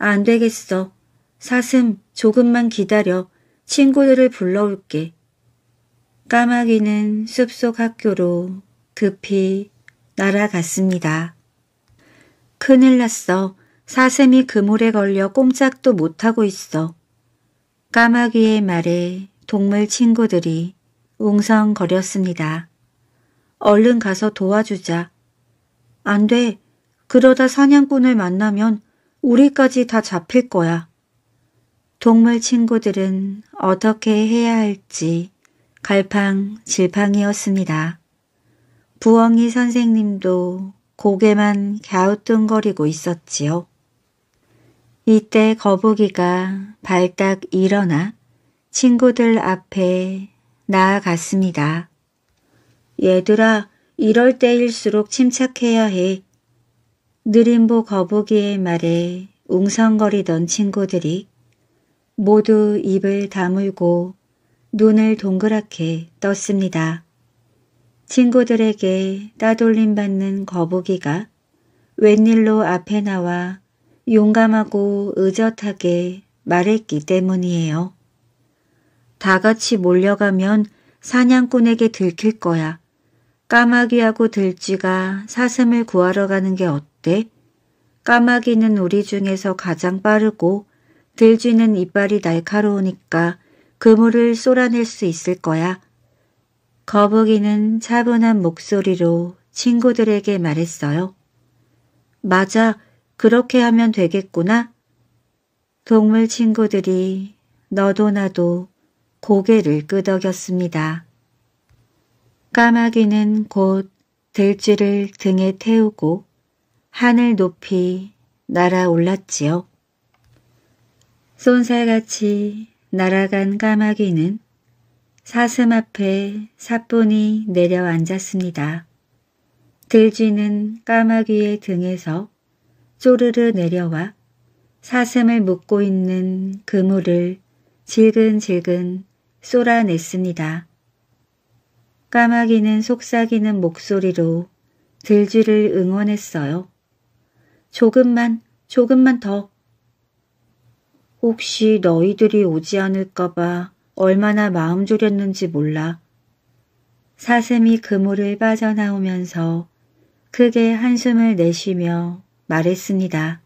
안 되겠어. 사슴, 조금만 기다려. 친구들을 불러올게. 까마귀는 숲속 학교로 급히 날아갔습니다. 큰일 났어. 사슴이 그물에 걸려 꼼짝도 못하고 있어. 까마귀의 말에 동물 친구들이 웅성거렸습니다. 얼른 가서 도와주자. 안 돼. 그러다 사냥꾼을 만나면 우리까지 다 잡힐 거야. 동물 친구들은 어떻게 해야 할지 갈팡질팡이었습니다. 부엉이 선생님도 고개만 갸우뚱거리고 있었지요. 이때 거북이가 발딱 일어나 친구들 앞에 나아갔습니다. 얘들아, 이럴 때일수록 침착해야 해. 느림보 거북이의 말에 웅성거리던 친구들이 모두 입을 다물고 눈을 동그랗게 떴습니다. 친구들에게 따돌림 받는 거북이가 웬일로 앞에 나와 용감하고 의젓하게 말했기 때문이에요. 다 같이 몰려가면 사냥꾼에게 들킬 거야. 까마귀하고 들쥐가 사슴을 구하러 가는 게 어때? 때 까마귀는 우리 중에서 가장 빠르고 들쥐는 이빨이 날카로우니까 그물을 쏘라낼수 있을 거야. 거북이는 차분한 목소리로 친구들에게 말했어요. 맞아, 그렇게 하면 되겠구나. 동물 친구들이 너도 나도 고개를 끄덕였습니다. 까마귀는 곧 들쥐를 등에 태우고 하늘 높이 날아올랐지요. 쏜살같이 날아간 까마귀는 사슴 앞에 사뿐히 내려앉았습니다. 들쥐는 까마귀의 등에서 쪼르르 내려와 사슴을 묶고 있는 그물을 질근질근 쏘아냈습니다. 까마귀는 속삭이는 목소리로 들쥐를 응원했어요. 조금만, 조금만 더. 혹시 너희들이 오지 않을까봐 얼마나 마음 졸였는지 몰라. 사슴이 그물을 빠져나오면서 크게 한숨을 내쉬며 말했습니다.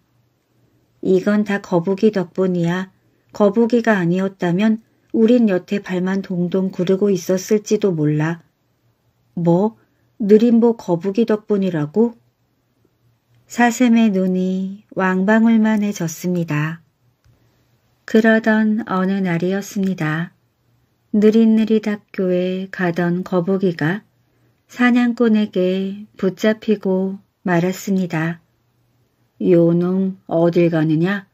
이건 다 거북이 덕분이야. 거북이가 아니었다면 우린 여태 발만 동동 구르고 있었을지도 몰라. 뭐? 느림보 거북이 덕분이라고? 사슴의 눈이 왕방울만해졌습니다. 그러던 어느 날이었습니다. 느릿느릿 학교에 가던 거북이가 사냥꾼에게 붙잡히고 말았습니다. 요놈 어딜 가느냐?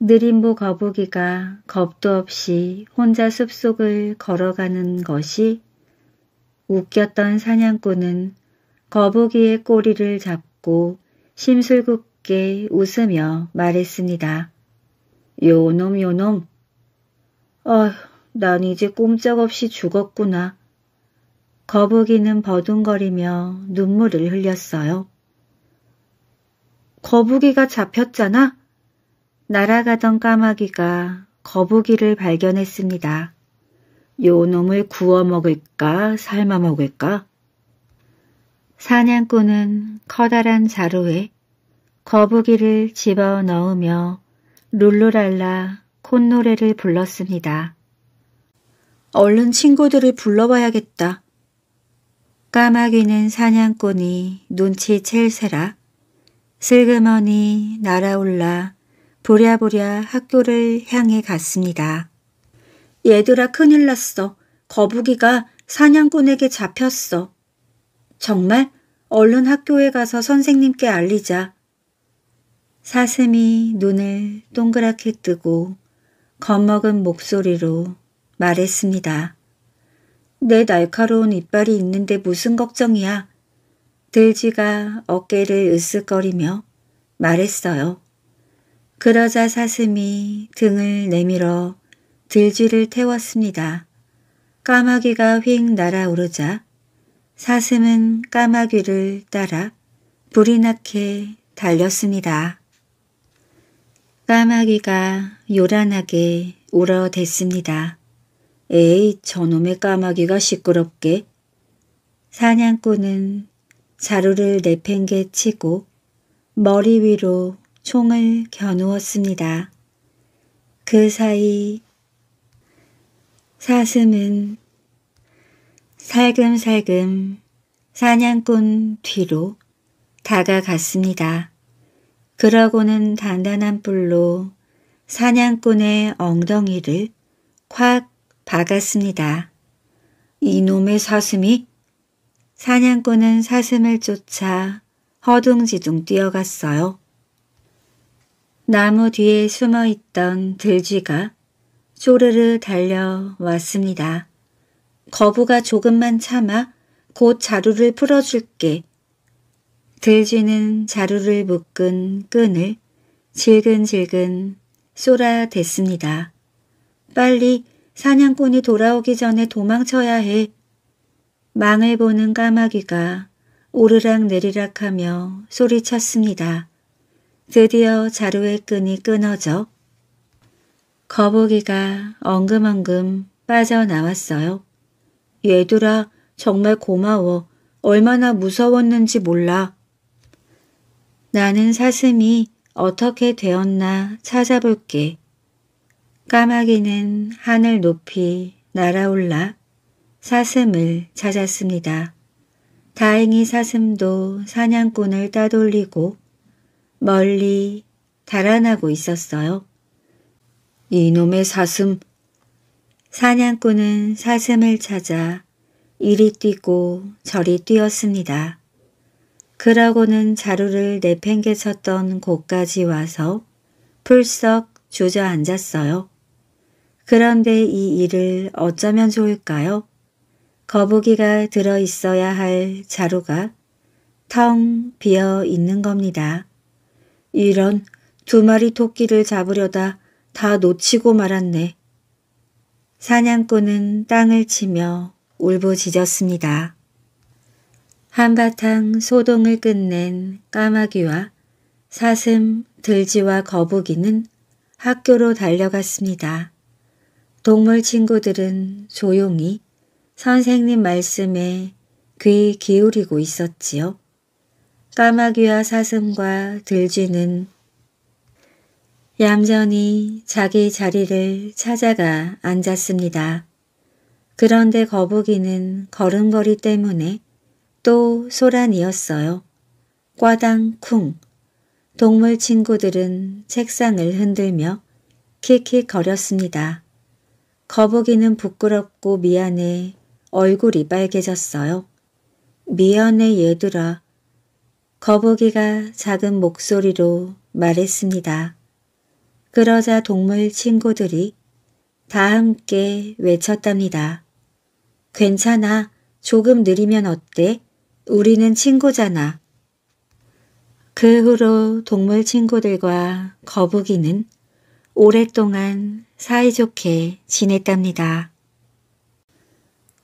느림보 거북이가 겁도 없이 혼자 숲속을 걸어가는 것이 웃겼던 사냥꾼은 거북이의 꼬리를 잡고 심술궂게 웃으며 말했습니다. 요놈 요놈. 어휴, 난 이제 꼼짝없이 죽었구나. 거북이는 버둥거리며 눈물을 흘렸어요. 거북이가 잡혔잖아? 날아가던 까마귀가 거북이를 발견했습니다. 요놈을 구워 먹을까 삶아 먹을까? 사냥꾼은 커다란 자루에 거북이를 집어 넣으며 룰루랄라 콧노래를 불렀습니다. 얼른 친구들을 불러봐야겠다. 까마귀는 사냥꾼이 눈치챌 세라 슬그머니 날아올라 부랴부랴 학교를 향해 갔습니다. 얘들아 큰일 났어. 거북이가 사냥꾼에게 잡혔어. 정말? 얼른 학교에 가서 선생님께 알리자. 사슴이 눈을 동그랗게 뜨고 겁먹은 목소리로 말했습니다. 내 날카로운 이빨이 있는데 무슨 걱정이야. 들쥐가 어깨를 으쓱거리며 말했어요. 그러자 사슴이 등을 내밀어 들쥐를 태웠습니다. 까마귀가 휙 날아오르자 사슴은 까마귀를 따라 불이 나게 달렸습니다. 까마귀가 요란하게 울어댔습니다. 에이 저놈의 까마귀가 시끄럽게 사냥꾼은 자루를 내팽개치고 머리 위로 총을 겨누었습니다. 그 사이 사슴은 살금살금 사냥꾼 뒤로 다가갔습니다. 그러고는 단단한 뿔로 사냥꾼의 엉덩이를 콱 박았습니다. 이놈의 사슴이 사냥꾼은 사슴을 쫓아 허둥지둥 뛰어갔어요. 나무 뒤에 숨어있던 들쥐가 쪼르르 달려왔습니다. 거부가 조금만 참아 곧 자루를 풀어줄게. 들쥐는 자루를 묶은 끈을 질근질근 쏘아댔습니다. 빨리 사냥꾼이 돌아오기 전에 도망쳐야 해. 망을 보는 까마귀가 오르락 내리락하며 소리쳤습니다. 드디어 자루의 끈이 끊어져 거북이가 엉금엉금 빠져나왔어요. 얘들아, 정말 고마워. 얼마나 무서웠는지 몰라. 나는 사슴이 어떻게 되었나 찾아볼게. 까마귀는 하늘 높이 날아올라 사슴을 찾았습니다. 다행히 사슴도 사냥꾼을 따돌리고 멀리 달아나고 있었어요. 이놈의 사슴 사냥꾼은 사슴을 찾아 이리 뛰고 저리 뛰었습니다. 그러고는 자루를 내팽개쳤던 곳까지 와서 풀썩 주저앉았어요. 그런데 이 일을 어쩌면 좋을까요? 거북이가 들어있어야 할 자루가 텅 비어 있는 겁니다. 이런 두 마리 토끼를 잡으려다 다 놓치고 말았네. 사냥꾼은 땅을 치며 울부짖었습니다. 한바탕 소동을 끝낸 까마귀와 사슴, 들쥐와 거북이는 학교로 달려갔습니다. 동물 친구들은 조용히 선생님 말씀에 귀 기울이고 있었지요. 까마귀와 사슴과 들쥐는 얌전히 자기 자리를 찾아가 앉았습니다. 그런데 거북이는 걸음걸이 때문에 또 소란이었어요. 꽈당쿵. 동물 친구들은 책상을 흔들며 킥킥거렸습니다. 거북이는 부끄럽고 미안해 얼굴이 빨개졌어요. 미안해 얘들아. 거북이가 작은 목소리로 말했습니다. 그러자 동물 친구들이 다 함께 외쳤답니다. 괜찮아. 조금 느리면 어때? 우리는 친구잖아. 그 후로 동물 친구들과 거북이는 오랫동안 사이좋게 지냈답니다.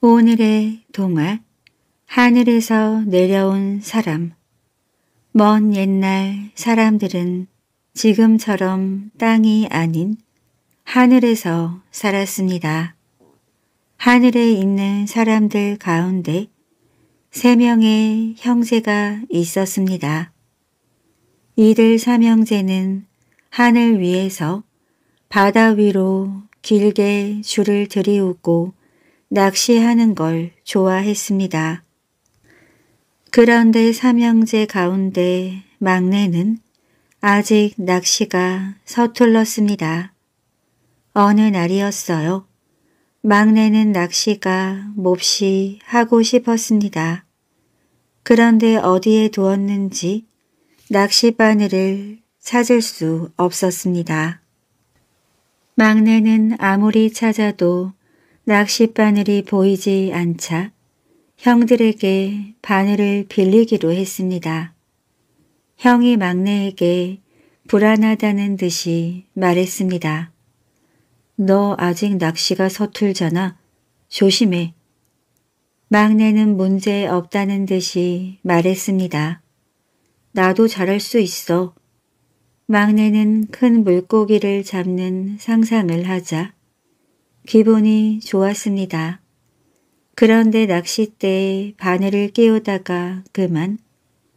오늘의 동화 하늘에서 내려온 사람 먼 옛날 사람들은 지금처럼 땅이 아닌 하늘에서 살았습니다. 하늘에 있는 사람들 가운데 세 명의 형제가 있었습니다. 이들 삼형제는 하늘 위에서 바다 위로 길게 줄을 들이우고 낚시하는 걸 좋아했습니다. 그런데 삼형제 가운데 막내는 아직 낚시가 서툴렀습니다. 어느 날이었어요. 막내는 낚시가 몹시 하고 싶었습니다. 그런데 어디에 두었는지 낚시 바늘을 찾을 수 없었습니다. 막내는 아무리 찾아도 낚시 바늘이 보이지 않자 형들에게 바늘을 빌리기로 했습니다. 형이 막내에게 불안하다는 듯이 말했습니다. 너 아직 낚시가 서툴잖아. 조심해. 막내는 문제 없다는 듯이 말했습니다. 나도 잘할 수 있어. 막내는 큰 물고기를 잡는 상상을 하자 기분이 좋았습니다. 그런데 낚싯대에 바늘을 끼우다가 그만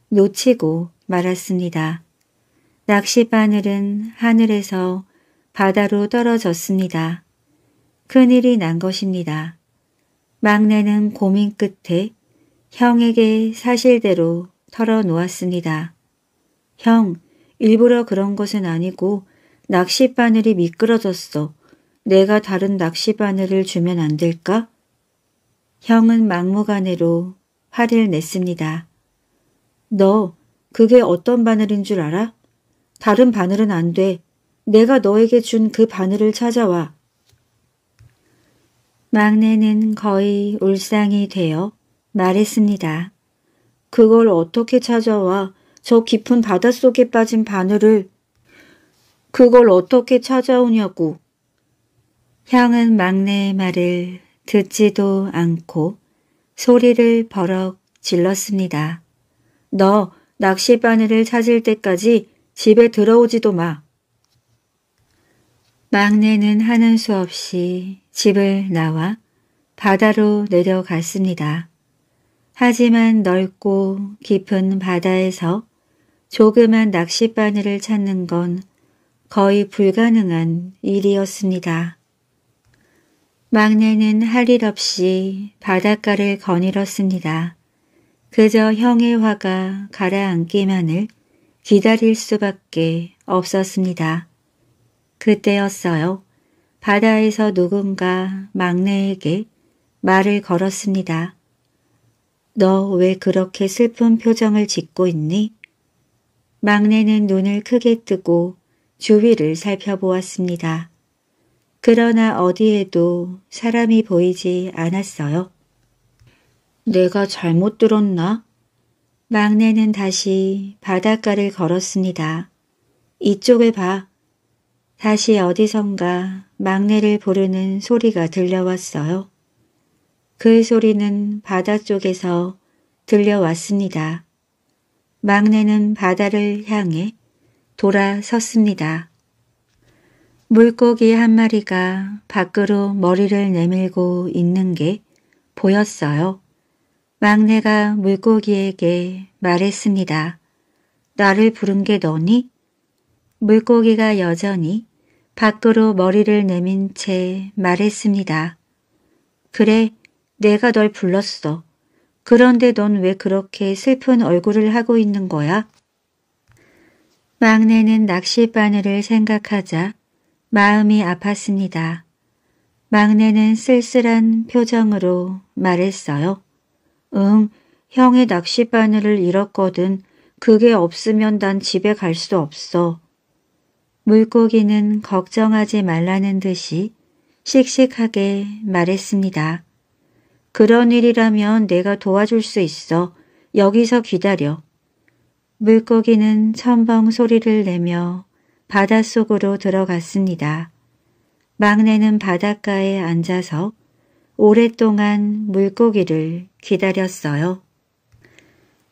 놓치고 말았습니다. 낚시바늘은 하늘에서 바다로 떨어졌습니다. 큰일이 난 것입니다. 막내는 고민 끝에 형에게 사실대로 털어놓았습니다. 형, 일부러 그런 것은 아니고 낚시바늘이 미끄러졌어. 내가 다른 낚시바늘을 주면 안 될까? 형은 막무가내로 화를 냈습니다. 너 그게 어떤 바늘인 줄 알아? 다른 바늘은 안 돼. 내가 너에게 준 그 바늘을 찾아와. 막내는 거의 울상이 되어 말했습니다. 그걸 어떻게 찾아와 저 깊은 바닷속에 빠진 바늘을 그걸 어떻게 찾아오냐고. 형은 막내의 말을 듣지도 않고 소리를 버럭 질렀습니다. 너 낚시바늘을 찾을 때까지 집에 들어오지도 마. 막내는 하는 수 없이 집을 나와 바다로 내려갔습니다. 하지만 넓고 깊은 바다에서 조그만 낚싯바늘을 찾는 건 거의 불가능한 일이었습니다. 막내는 할 일 없이 바닷가를 거닐었습니다. 그저 형의 화가 가라앉기만을 기다릴 수밖에 없었습니다. 그때였어요. 바다에서 누군가 막내에게 말을 걸었습니다. 너 왜 그렇게 슬픈 표정을 짓고 있니? 막내는 눈을 크게 뜨고 주위를 살펴보았습니다. 그러나 어디에도 사람이 보이지 않았어요. 내가 잘못 들었나? 막내는 다시 바닷가를 걸었습니다. 이쪽을 봐. 다시 어디선가 막내를 부르는 소리가 들려왔어요. 그 소리는 바다 쪽에서 들려왔습니다. 막내는 바다를 향해 돌아섰습니다. 물고기 한 마리가 밖으로 머리를 내밀고 있는 게 보였어요. 막내가 물고기에게 말했습니다. 나를 부른 게 너니? 물고기가 여전히 밖으로 머리를 내민 채 말했습니다. 그래, 내가 널 불렀어. 그런데 넌 왜 그렇게 슬픈 얼굴을 하고 있는 거야? 막내는 낚싯바늘을 생각하자 마음이 아팠습니다. 막내는 쓸쓸한 표정으로 말했어요. 응, 형이 낚싯바늘을 잃었거든. 그게 없으면 난 집에 갈 수 없어. 물고기는 걱정하지 말라는 듯이 씩씩하게 말했습니다. 그런 일이라면 내가 도와줄 수 있어. 여기서 기다려. 물고기는 첨벙 소리를 내며 바닷속으로 들어갔습니다. 막내는 바닷가에 앉아서 오랫동안 물고기를 기다렸어요.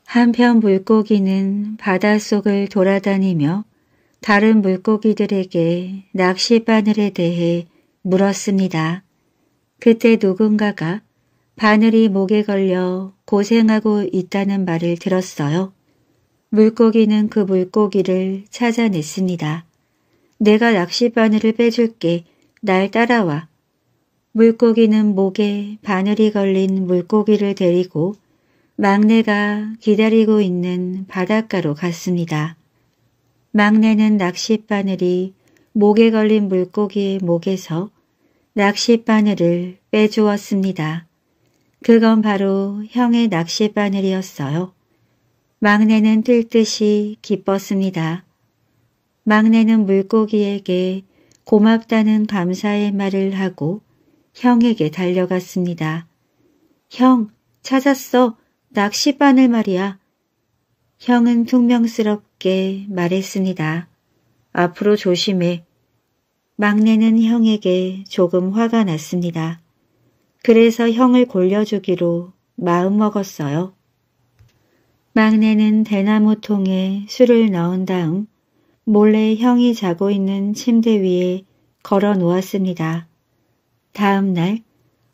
한편 물고기는 바닷속을 돌아다니며 다른 물고기들에게 낚시바늘에 대해 물었습니다. 그때 누군가가 바늘이 목에 걸려 고생하고 있다는 말을 들었어요. 물고기는 그 물고기를 찾아냈습니다. 내가 낚시바늘을 빼줄게. 날 따라와. 물고기는 목에 바늘이 걸린 물고기를 데리고 막내가 기다리고 있는 바닷가로 갔습니다. 막내는 낚싯바늘이 목에 걸린 물고기의 목에서 낚싯바늘을 빼주었습니다. 그건 바로 형의 낚싯바늘이었어요. 막내는 뛸 듯이 기뻤습니다. 막내는 물고기에게 고맙다는 감사의 말을 하고 형에게 달려갔습니다. 형, 찾았어. 낚시바늘 말이야. 형은 퉁명스럽게 말했습니다. 앞으로 조심해. 막내는 형에게 조금 화가 났습니다. 그래서 형을 골려주기로 마음먹었어요. 막내는 대나무통에 술을 넣은 다음 몰래 형이 자고 있는 침대 위에 걸어 놓았습니다. 다음 날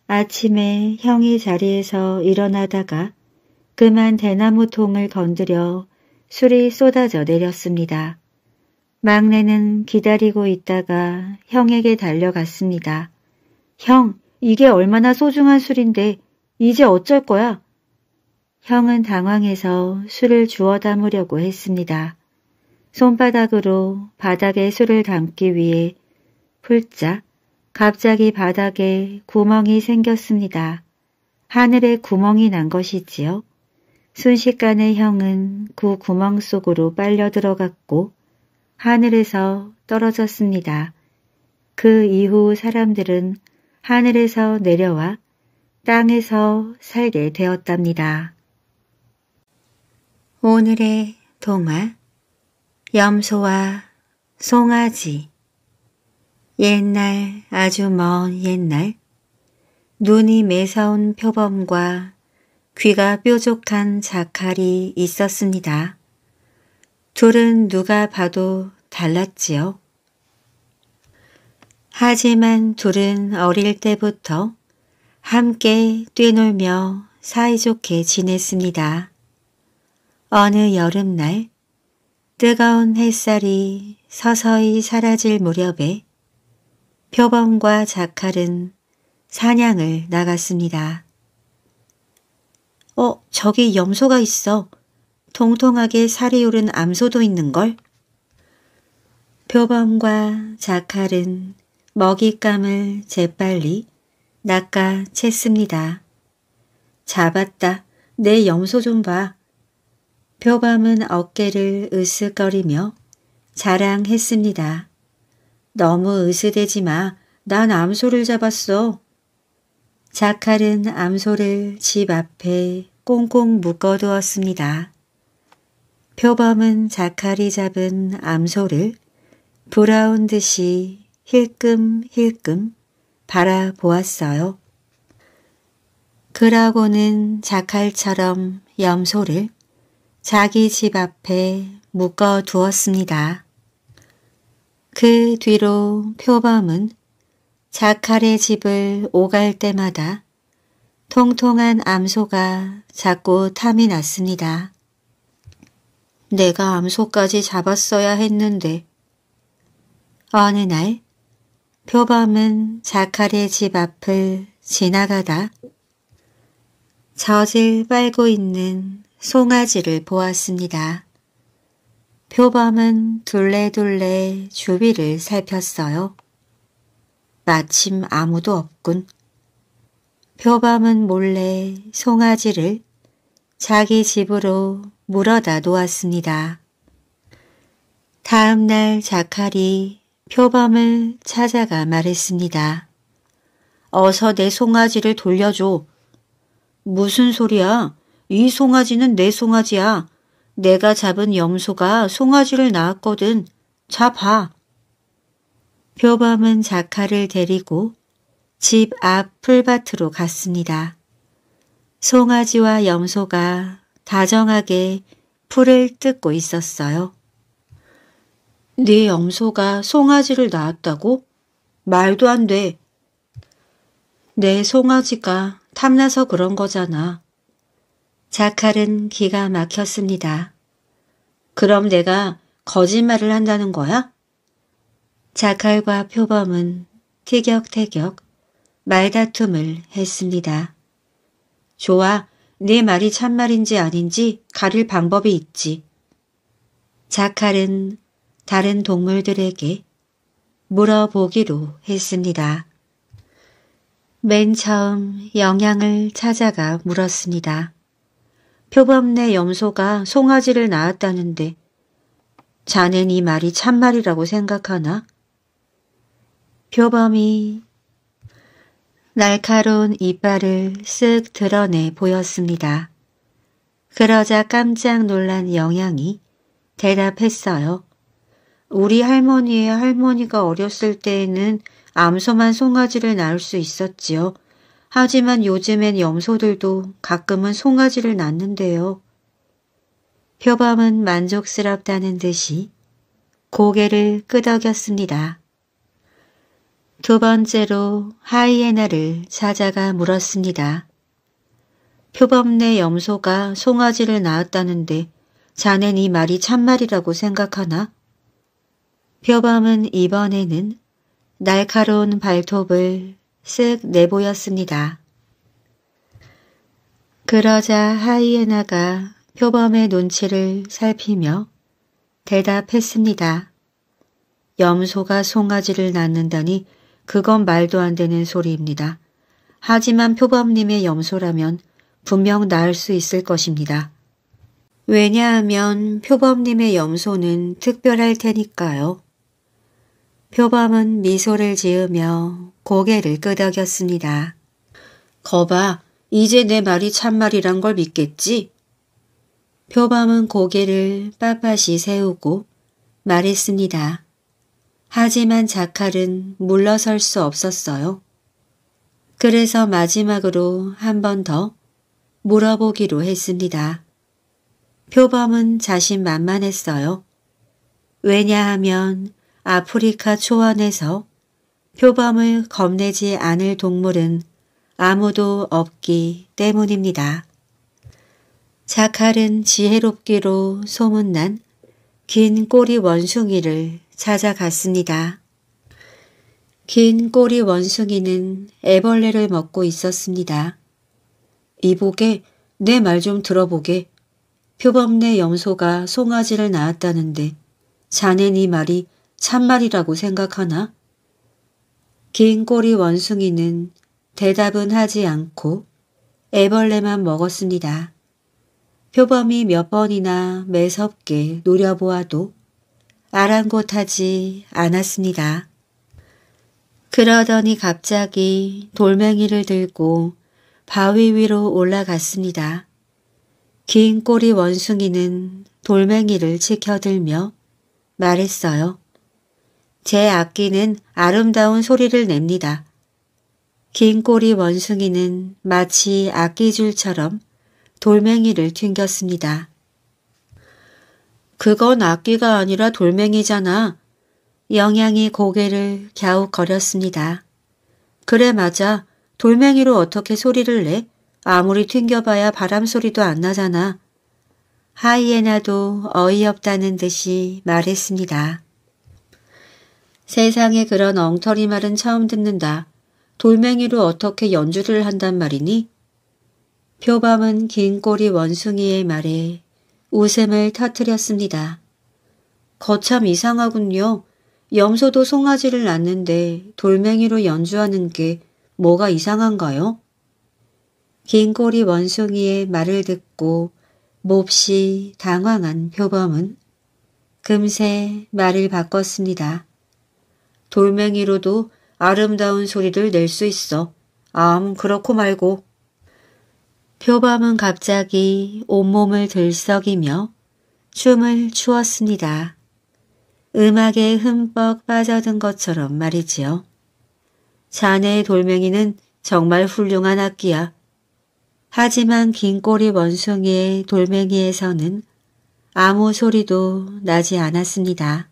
아침에 형이 자리에서 일어나다가 그만 대나무 통을 건드려 술이 쏟아져 내렸습니다. 막내는 기다리고 있다가 형에게 달려갔습니다. 형, 이게 얼마나 소중한 술인데 이제 어쩔 거야? 형은 당황해서 술을 주워 담으려고 했습니다. 손바닥으로 바닥에 술을 담기 위해 풀자 갑자기 바닥에 구멍이 생겼습니다. 하늘에 구멍이 난 것이지요. 순식간에 형은 그 구멍 속으로 빨려 들어갔고 하늘에서 떨어졌습니다. 그 이후 사람들은 하늘에서 내려와 땅에서 살게 되었답니다. 오늘의 동화 염소와 송아지 옛날 아주 먼 옛날 눈이 매서운 표범과 귀가 뾰족한 자칼이 있었습니다. 둘은 누가 봐도 달랐지요. 하지만 둘은 어릴 때부터 함께 뛰놀며 사이좋게 지냈습니다. 어느 여름날 뜨거운 햇살이 서서히 사라질 무렵에 표범과 자칼은 사냥을 나갔습니다. 어, 저기 염소가 있어. 통통하게 살이 오른 암소도 있는걸? 표범과 자칼은 먹잇감을 재빨리 낚아챘습니다. 잡았다. 내 염소 좀 봐. 표범은 어깨를 으쓱거리며 자랑했습니다. 너무 으스대지 마. 난 암소를 잡았어. 자칼은 암소를 집 앞에 꽁꽁 묶어두었습니다. 표범은 자칼이 잡은 암소를 브라운 듯이 힐끔힐끔 바라보았어요. 그러고는 자칼처럼 염소를 자기 집 앞에 묶어두었습니다. 그 뒤로 표범은 자칼의 집을 오갈 때마다 통통한 암소가 자꾸 탐이 났습니다. 내가 암소까지 잡았어야 했는데 어느 날 표범은 자칼의 집 앞을 지나가다 젖을 빨고 있는 송아지를 보았습니다. 표범은 둘레둘레 주위를 살폈어요. 마침 아무도 없군. 표범은 몰래 송아지를 자기 집으로 물어다 놓았습니다. 다음 날 자칼이 표범을 찾아가 말했습니다. 어서 내 송아지를 돌려줘. 무슨 소리야? 이 송아지는 내 송아지야. 내가 잡은 염소가 송아지를 낳았거든. 잡아. 표범은 자카를 데리고 집 앞 풀밭으로 갔습니다. 송아지와 염소가 다정하게 풀을 뜯고 있었어요. 네 염소가 송아지를 낳았다고? 말도 안 돼. 내 송아지가 탐나서 그런 거잖아. 자칼은 기가 막혔습니다. 그럼 내가 거짓말을 한다는 거야? 자칼과 표범은 티격태격 말다툼을 했습니다. 좋아, 네 말이 참말인지 아닌지 가릴 방법이 있지. 자칼은 다른 동물들에게 물어보기로 했습니다. 맨 처음 영양을 찾아가 물었습니다. 표범네 염소가 송아지를 낳았다는데 자넨 이 말이 참말이라고 생각하나? 표범이 날카로운 이빨을 쓱 드러내 보였습니다. 그러자 깜짝 놀란 영양이 대답했어요. 우리 할머니의 할머니가 어렸을 때에는 암소만 송아지를 낳을 수 있었지요. 하지만 요즘엔 염소들도 가끔은 송아지를 낳는데요. 표범은 만족스럽다는 듯이 고개를 끄덕였습니다. 두 번째로 하이에나를 찾아가 물었습니다. 표범내 염소가 송아지를 낳았다는데 자넨 이 말이 참말이라고 생각하나? 표범은 이번에는 날카로운 발톱을 쓱 내보였습니다. 그러자 하이에나가 표범의 눈치를 살피며 대답했습니다. 염소가 송아지를 낳는다니 그건 말도 안 되는 소리입니다. 하지만 표범님의 염소라면 분명 낳을 수 있을 것입니다. 왜냐하면 표범님의 염소는 특별할 테니까요. 표범은 미소를 지으며 고개를 끄덕였습니다. 거봐, 이제 내 말이 참말이란 걸 믿겠지? 표범은 고개를 빳빳이 세우고 말했습니다. 하지만 자칼은 물러설 수 없었어요. 그래서 마지막으로 한 번 더 물어보기로 했습니다. 표범은 자신 만만했어요. 왜냐하면 아프리카 초원에서 표범을 겁내지 않을 동물은 아무도 없기 때문입니다. 자칼은 지혜롭기로 소문난 긴 꼬리 원숭이를 찾아갔습니다. 긴 꼬리 원숭이는 애벌레를 먹고 있었습니다. 이보게 내 말 좀 들어보게. 표범내 염소가 송아지를 낳았다는데 자네 네 말이 참말이라고 생각하나? 긴 꼬리 원숭이는 대답은 하지 않고 애벌레만 먹었습니다. 표범이 몇 번이나 매섭게 노려보아도 아랑곳하지 않았습니다. 그러더니 갑자기 돌멩이를 들고 바위 위로 올라갔습니다. 긴 꼬리 원숭이는 돌멩이를 치켜들며 말했어요. 제 악기는 아름다운 소리를 냅니다. 긴 꼬리 원숭이는 마치 악기줄처럼 돌멩이를 튕겼습니다. 그건 악기가 아니라 돌멩이잖아. 영양이 고개를 갸웃거렸습니다. 그래 맞아. 돌멩이로 어떻게 소리를 내? 아무리 튕겨봐야 바람소리도 안 나잖아. 하이에나도 어이없다는 듯이 말했습니다. 세상에 그런 엉터리 말은 처음 듣는다. 돌멩이로 어떻게 연주를 한단 말이니? 표범은 긴 꼬리 원숭이의 말에 웃음을 터뜨렸습니다. 거참 이상하군요. 염소도 송아지를 낳는데 돌멩이로 연주하는 게 뭐가 이상한가요? 긴 꼬리 원숭이의 말을 듣고 몹시 당황한 표범은 금세 말을 바꿨습니다. 돌멩이로도 아름다운 소리를 낼 수 있어. 암 그렇고 말고. 표범은 갑자기 온몸을 들썩이며 춤을 추었습니다. 음악에 흠뻑 빠져든 것처럼 말이지요. 자네의 돌멩이는 정말 훌륭한 악기야. 하지만 긴 꼬리 원숭이의 돌멩이에서는 아무 소리도 나지 않았습니다.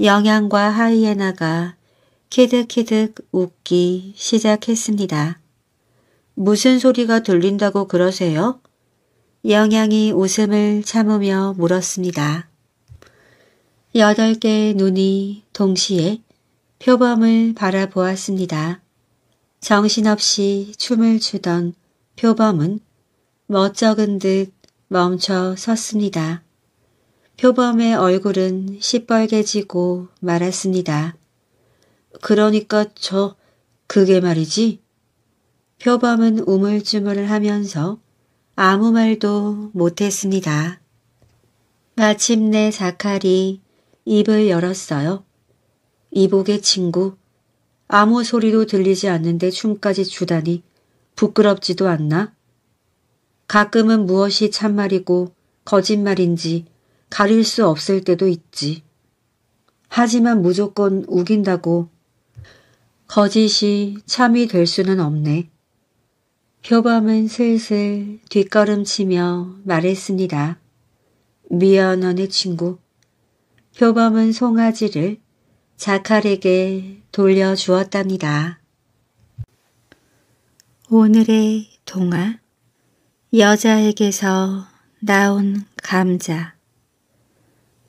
영양과 하이에나가 키득키득 웃기 시작했습니다. 무슨 소리가 들린다고 그러세요? 영양이 웃음을 참으며 물었습니다. 여덟 개의 눈이 동시에 표범을 바라보았습니다. 정신없이 춤을 추던 표범은 멋쩍은 듯 멈춰 섰습니다. 표범의 얼굴은 시뻘개지고 말았습니다. 그러니까 저 그게 말이지? 표범은 우물쭈물을 하면서 아무 말도 못했습니다. 마침내 자칼이 입을 열었어요. 이복의 친구, 아무 소리도 들리지 않는데 춤까지 주다니 부끄럽지도 않나? 가끔은 무엇이 참말이고 거짓말인지 가릴 수 없을 때도 있지. 하지만 무조건 우긴다고 거짓이 참이 될 수는 없네. 표범은 슬슬 뒷걸음치며 말했습니다. 미안하네 친구. 표범은 송아지를 자칼에게 돌려주었답니다. 오늘의 동화 여자에게서 나온 감자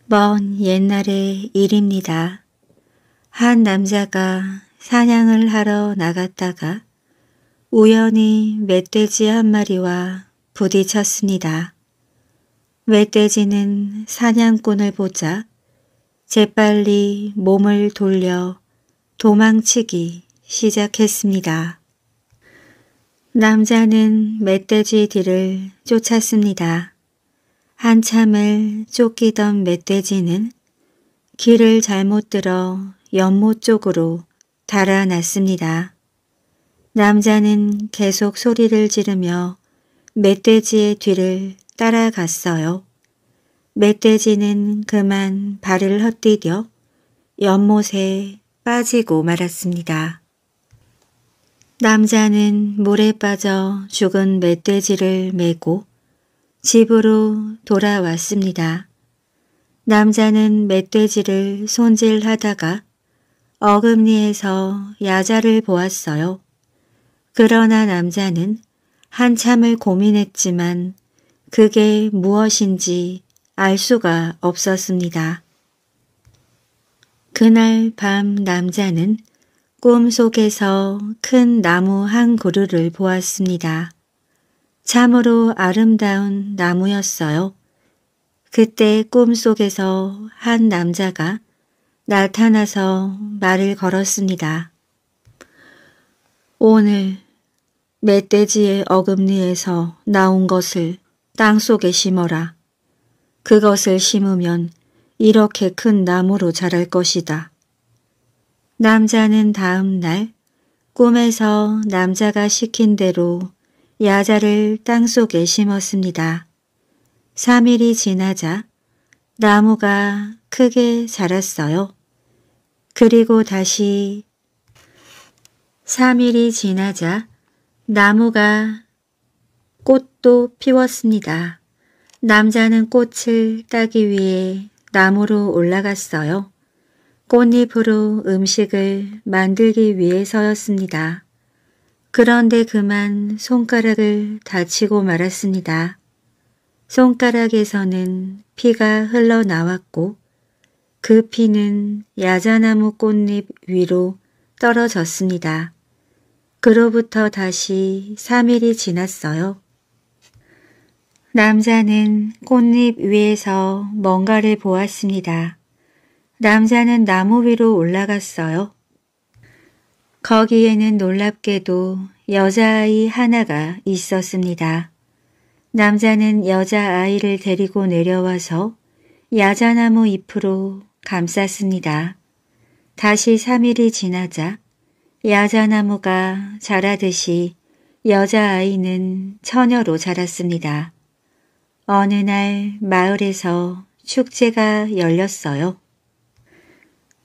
먼 옛날의 일입니다. 한 남자가 사냥을 하러 나갔다가 우연히 멧돼지 한 마리와 부딪혔습니다. 멧돼지는 사냥꾼을 보자 재빨리 몸을 돌려 도망치기 시작했습니다. 남자는 멧돼지 뒤를 쫓았습니다. 한참을 쫓기던 멧돼지는 길을 잘못 들어 연못 쪽으로 달아났습니다. 남자는 계속 소리를 지르며 멧돼지의 뒤를 따라갔어요. 멧돼지는 그만 발을 헛디뎌 연못에 빠지고 말았습니다. 남자는 물에 빠져 죽은 멧돼지를 메고 집으로 돌아왔습니다. 남자는 멧돼지를 손질하다가 어금니에서 야자를 보았어요. 그러나 남자는 한참을 고민했지만 그게 무엇인지 알 수가 없었습니다. 그날 밤 남자는 꿈속에서 큰 나무 한 그루를 보았습니다. 참으로 아름다운 나무였어요. 그때 꿈속에서 한 남자가 나타나서 말을 걸었습니다. 오늘 멧돼지의 어금니에서 나온 것을 땅속에 심어라. 그것을 심으면 이렇게 큰 나무로 자랄 것이다. 남자는 다음 날 꿈에서 남자가 시킨 대로 야자를 땅속에 심었습니다. 3일이 지나자 나무가 크게 자랐어요. 그리고 다시 3일이 지나자 나무가 꽃도 피웠습니다. 남자는 꽃을 따기 위해 나무로 올라갔어요. 꽃잎으로 음식을 만들기 위해서였습니다. 그런데 그만 손가락을 다치고 말았습니다. 손가락에서는 피가 흘러나왔고 그 피는 야자나무 꽃잎 위로 떨어졌습니다. 그로부터 다시 3일이 지났어요. 남자는 꽃잎 위에서 뭔가를 보았습니다. 남자는 나무 위로 올라갔어요. 거기에는 놀랍게도 여자아이 하나가 있었습니다. 남자는 여자아이를 데리고 내려와서 야자나무 잎으로 감쌌습니다. 다시 3일이 지나자 야자나무가 자라듯이 여자아이는 처녀로 자랐습니다. 어느 날 마을에서 축제가 열렸어요.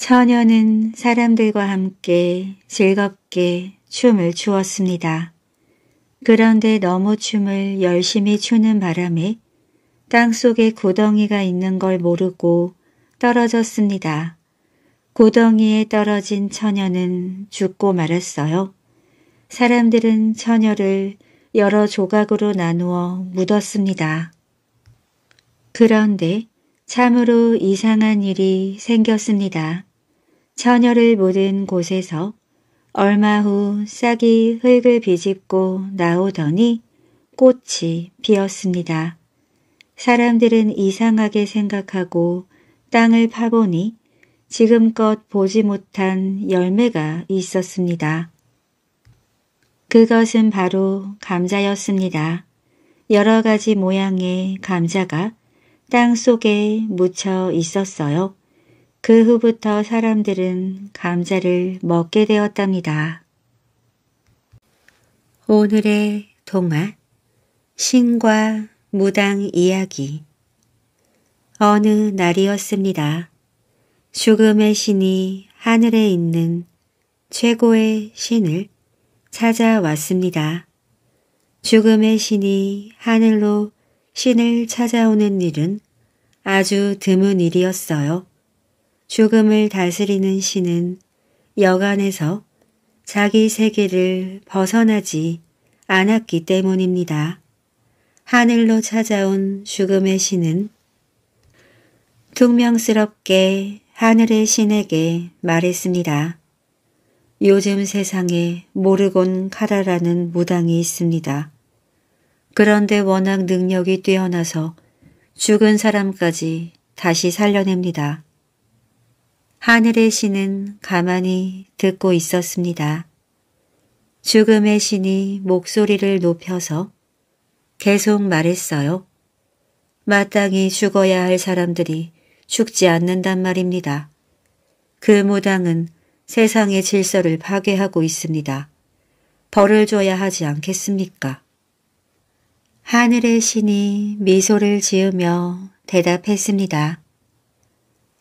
처녀는 사람들과 함께 즐겁게 춤을 추었습니다. 그런데 너무 춤을 열심히 추는 바람에 땅속에 구덩이가 있는 걸 모르고 떨어졌습니다. 구덩이에 떨어진 처녀는 죽고 말았어요. 사람들은 처녀를 여러 조각으로 나누어 묻었습니다. 그런데 참으로 이상한 일이 생겼습니다. 처녀를 묻은 곳에서 얼마 후 싹이 흙을 비집고 나오더니 꽃이 피었습니다. 사람들은 이상하게 생각하고 땅을 파보니 지금껏 보지 못한 열매가 있었습니다. 그것은 바로 감자였습니다. 여러 가지 모양의 감자가 땅 속에 묻혀 있었어요. 그 후부터 사람들은 감자를 먹게 되었답니다. 오늘의 동화 신과 무당 이야기 어느 날이었습니다. 죽음의 신이 하늘에 있는 최고의 신을 찾아왔습니다. 죽음의 신이 하늘로 신을 찾아오는 일은 아주 드문 일이었어요. 죽음을 다스리는 신은 여간에서 자기 세계를 벗어나지 않았기 때문입니다. 하늘로 찾아온 죽음의 신은 퉁명스럽게 하늘의 신에게 말했습니다. 요즘 세상에 모르곤 카라라는 무당이 있습니다. 그런데 워낙 능력이 뛰어나서 죽은 사람까지 다시 살려냅니다. 하늘의 신은 가만히 듣고 있었습니다. 죽음의 신이 목소리를 높여서 계속 말했어요. 마땅히 죽어야 할 사람들이 죽지 않는단 말입니다. 그 무당은 세상의 질서를 파괴하고 있습니다. 벌을 줘야 하지 않겠습니까? 하늘의 신이 미소를 지으며 대답했습니다.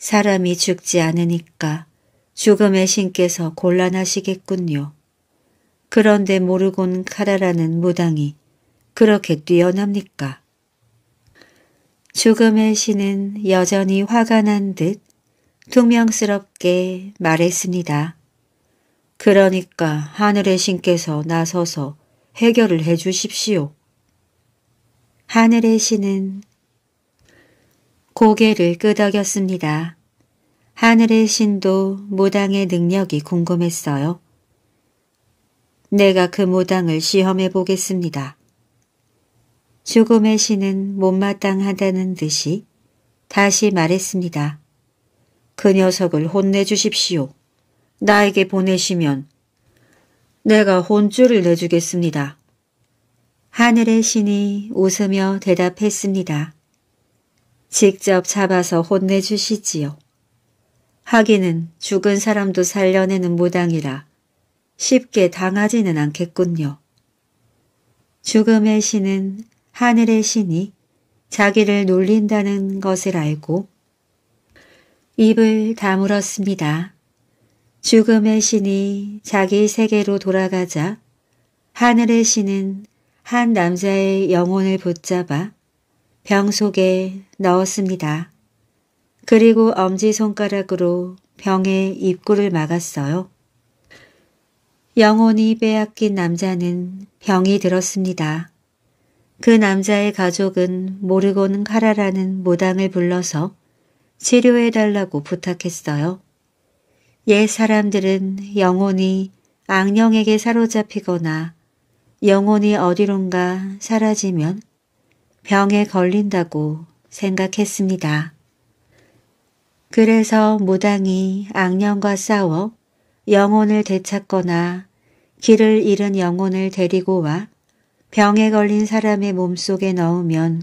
사람이 죽지 않으니까 죽음의 신께서 곤란하시겠군요. 그런데 모르곤 카라라는 무당이 그렇게 뛰어납니까? 죽음의 신은 여전히 화가 난 듯 투명스럽게 말했습니다. 그러니까 하늘의 신께서 나서서 해결을 해 주십시오. 하늘의 신은 고개를 끄덕였습니다. 하늘의 신도 무당의 능력이 궁금했어요. 내가 그무당을 시험해 보겠습니다. 죽음의 신은 못마땅하다는 듯이 다시 말했습니다. 그 녀석을 혼내주십시오. 나에게 보내시면 내가 혼쭐을 내주겠습니다. 하늘의 신이 웃으며 대답했습니다. 직접 잡아서 혼내주시지요. 하기는 죽은 사람도 살려내는 무당이라 쉽게 당하지는 않겠군요. 죽음의 신은 하늘의 신이 자기를 놀린다는 것을 알고 입을 다물었습니다. 죽음의 신이 자기 세계로 돌아가자 하늘의 신은 한 남자의 영혼을 붙잡아 병 속에 넣었습니다. 그리고 엄지손가락으로 병의 입구를 막았어요. 영혼이 빼앗긴 남자는 병이 들었습니다. 그 남자의 가족은 모르고는 카라라는 모당을 불러서 치료해달라고 부탁했어요. 옛 사람들은 영혼이 악령에게 사로잡히거나 영혼이 어디론가 사라지면 병에 걸린다고 생각했습니다. 그래서 무당이 악령과 싸워 영혼을 되찾거나 길을 잃은 영혼을 데리고 와 병에 걸린 사람의 몸속에 넣으면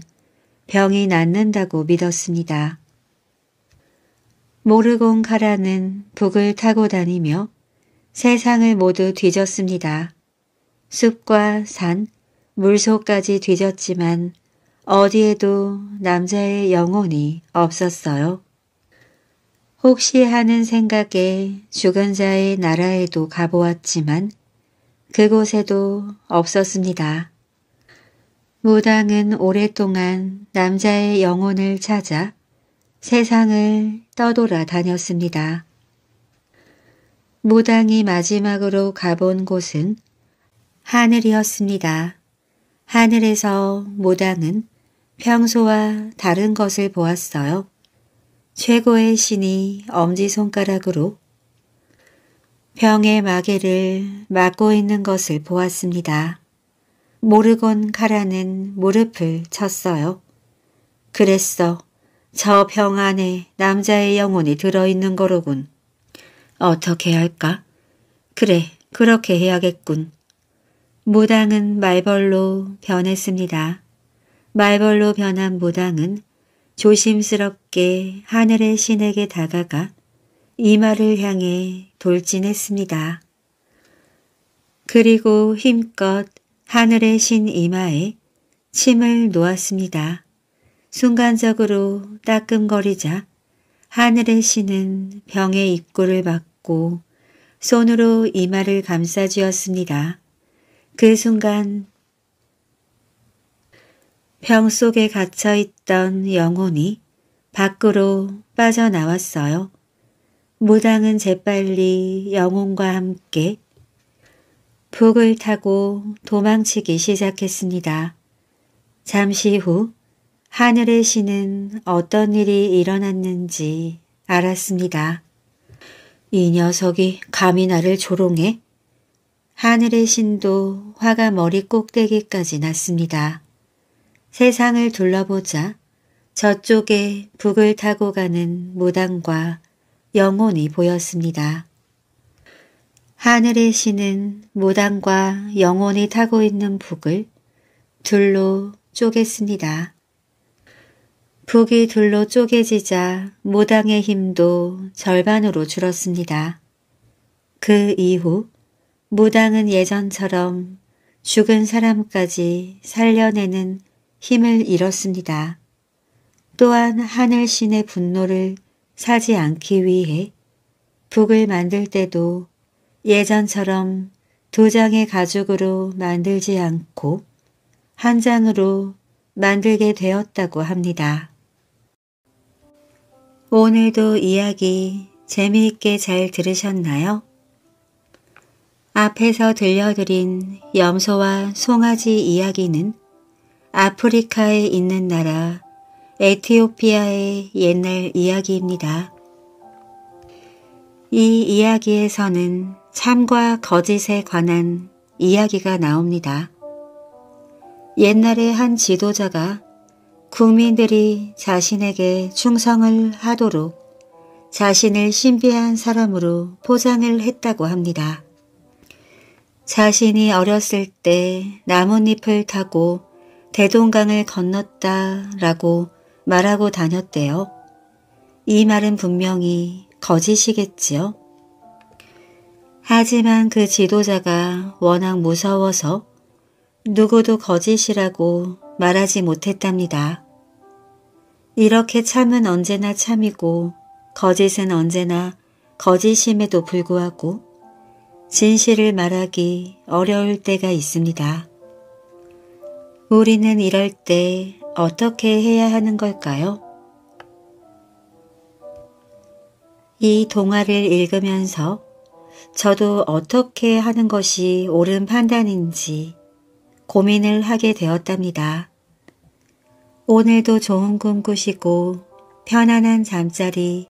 병이 낫는다고 믿었습니다. 모르곤 카라는 북을 타고 다니며 세상을 모두 뒤졌습니다. 숲과 산, 물속까지 뒤졌지만 어디에도 남자의 영혼이 없었어요. 혹시 하는 생각에 주관자의 나라에도 가보았지만 그곳에도 없었습니다. 무당은 오랫동안 남자의 영혼을 찾아 세상을 떠돌아 다녔습니다. 무당이 마지막으로 가본 곳은 하늘이었습니다. 하늘에서 무당은 평소와 다른 것을 보았어요. 최고의 신이 엄지손가락으로 병의 마개를 막고 있는 것을 보았습니다. 모르곤 카라는 무릎을 쳤어요. 그랬어. 저 병 안에 남자의 영혼이 들어있는 거로군. 어떻게 할까? 그래, 그렇게 해야겠군. 무당은 말벌로 변했습니다. 말벌로 변한 무당은 조심스럽게 하늘의 신에게 다가가 이마를 향해 돌진했습니다. 그리고 힘껏 하늘의 신 이마에 침을 놓았습니다. 순간적으로 따끔거리자 하늘의 신은 병의 입구를 막고 손으로 이마를 감싸 쥐었습니다. 그 순간 병 속에 갇혀 있던 영혼이 밖으로 빠져나왔어요. 무당은 재빨리 영혼과 함께 북을 타고 도망치기 시작했습니다. 잠시 후 하늘의 신은 어떤 일이 일어났는지 알았습니다. 이 녀석이 감히 나를 조롱해? 하늘의 신도 화가 머리 꼭대기까지 났습니다. 세상을 둘러보자 저쪽에 북을 타고 가는 무당과 영혼이 보였습니다. 하늘의 신은 무당과 영혼이 타고 있는 북을 둘로 쪼갰습니다. 북이 둘로 쪼개지자 무당의 힘도 절반으로 줄었습니다. 그 이후 무당은 예전처럼 죽은 사람까지 살려내는 힘을 잃었습니다. 또한 하늘신의 분노를 사지 않기 위해 북을 만들 때도 예전처럼 두 장의 가죽으로 만들지 않고 한 장으로 만들게 되었다고 합니다. 오늘도 이야기 재미있게 잘 들으셨나요? 앞에서 들려드린 염소와 송아지 이야기는 아프리카에 있는 나라 에티오피아의 옛날 이야기입니다. 이 이야기에서는 참과 거짓에 관한 이야기가 나옵니다. 옛날에 한 지도자가 국민들이 자신에게 충성을 하도록 자신을 신비한 사람으로 포장을 했다고 합니다. 자신이 어렸을 때 나뭇잎을 타고 대동강을 건넜다 라고 말하고 다녔대요. 이 말은 분명히 거짓이겠지요. 하지만 그 지도자가 워낙 무서워서 누구도 거짓이라고 말하지 못했답니다. 이렇게 참은 언제나 참이고 거짓은 언제나 거짓임에도 불구하고 진실을 말하기 어려울 때가 있습니다. 우리는 이럴 때 어떻게 해야 하는 걸까요? 이 동화를 읽으면서 저도 어떻게 하는 것이 옳은 판단인지 고민을 하게 되었답니다. 오늘도 좋은 꿈 꾸시고 편안한 잠자리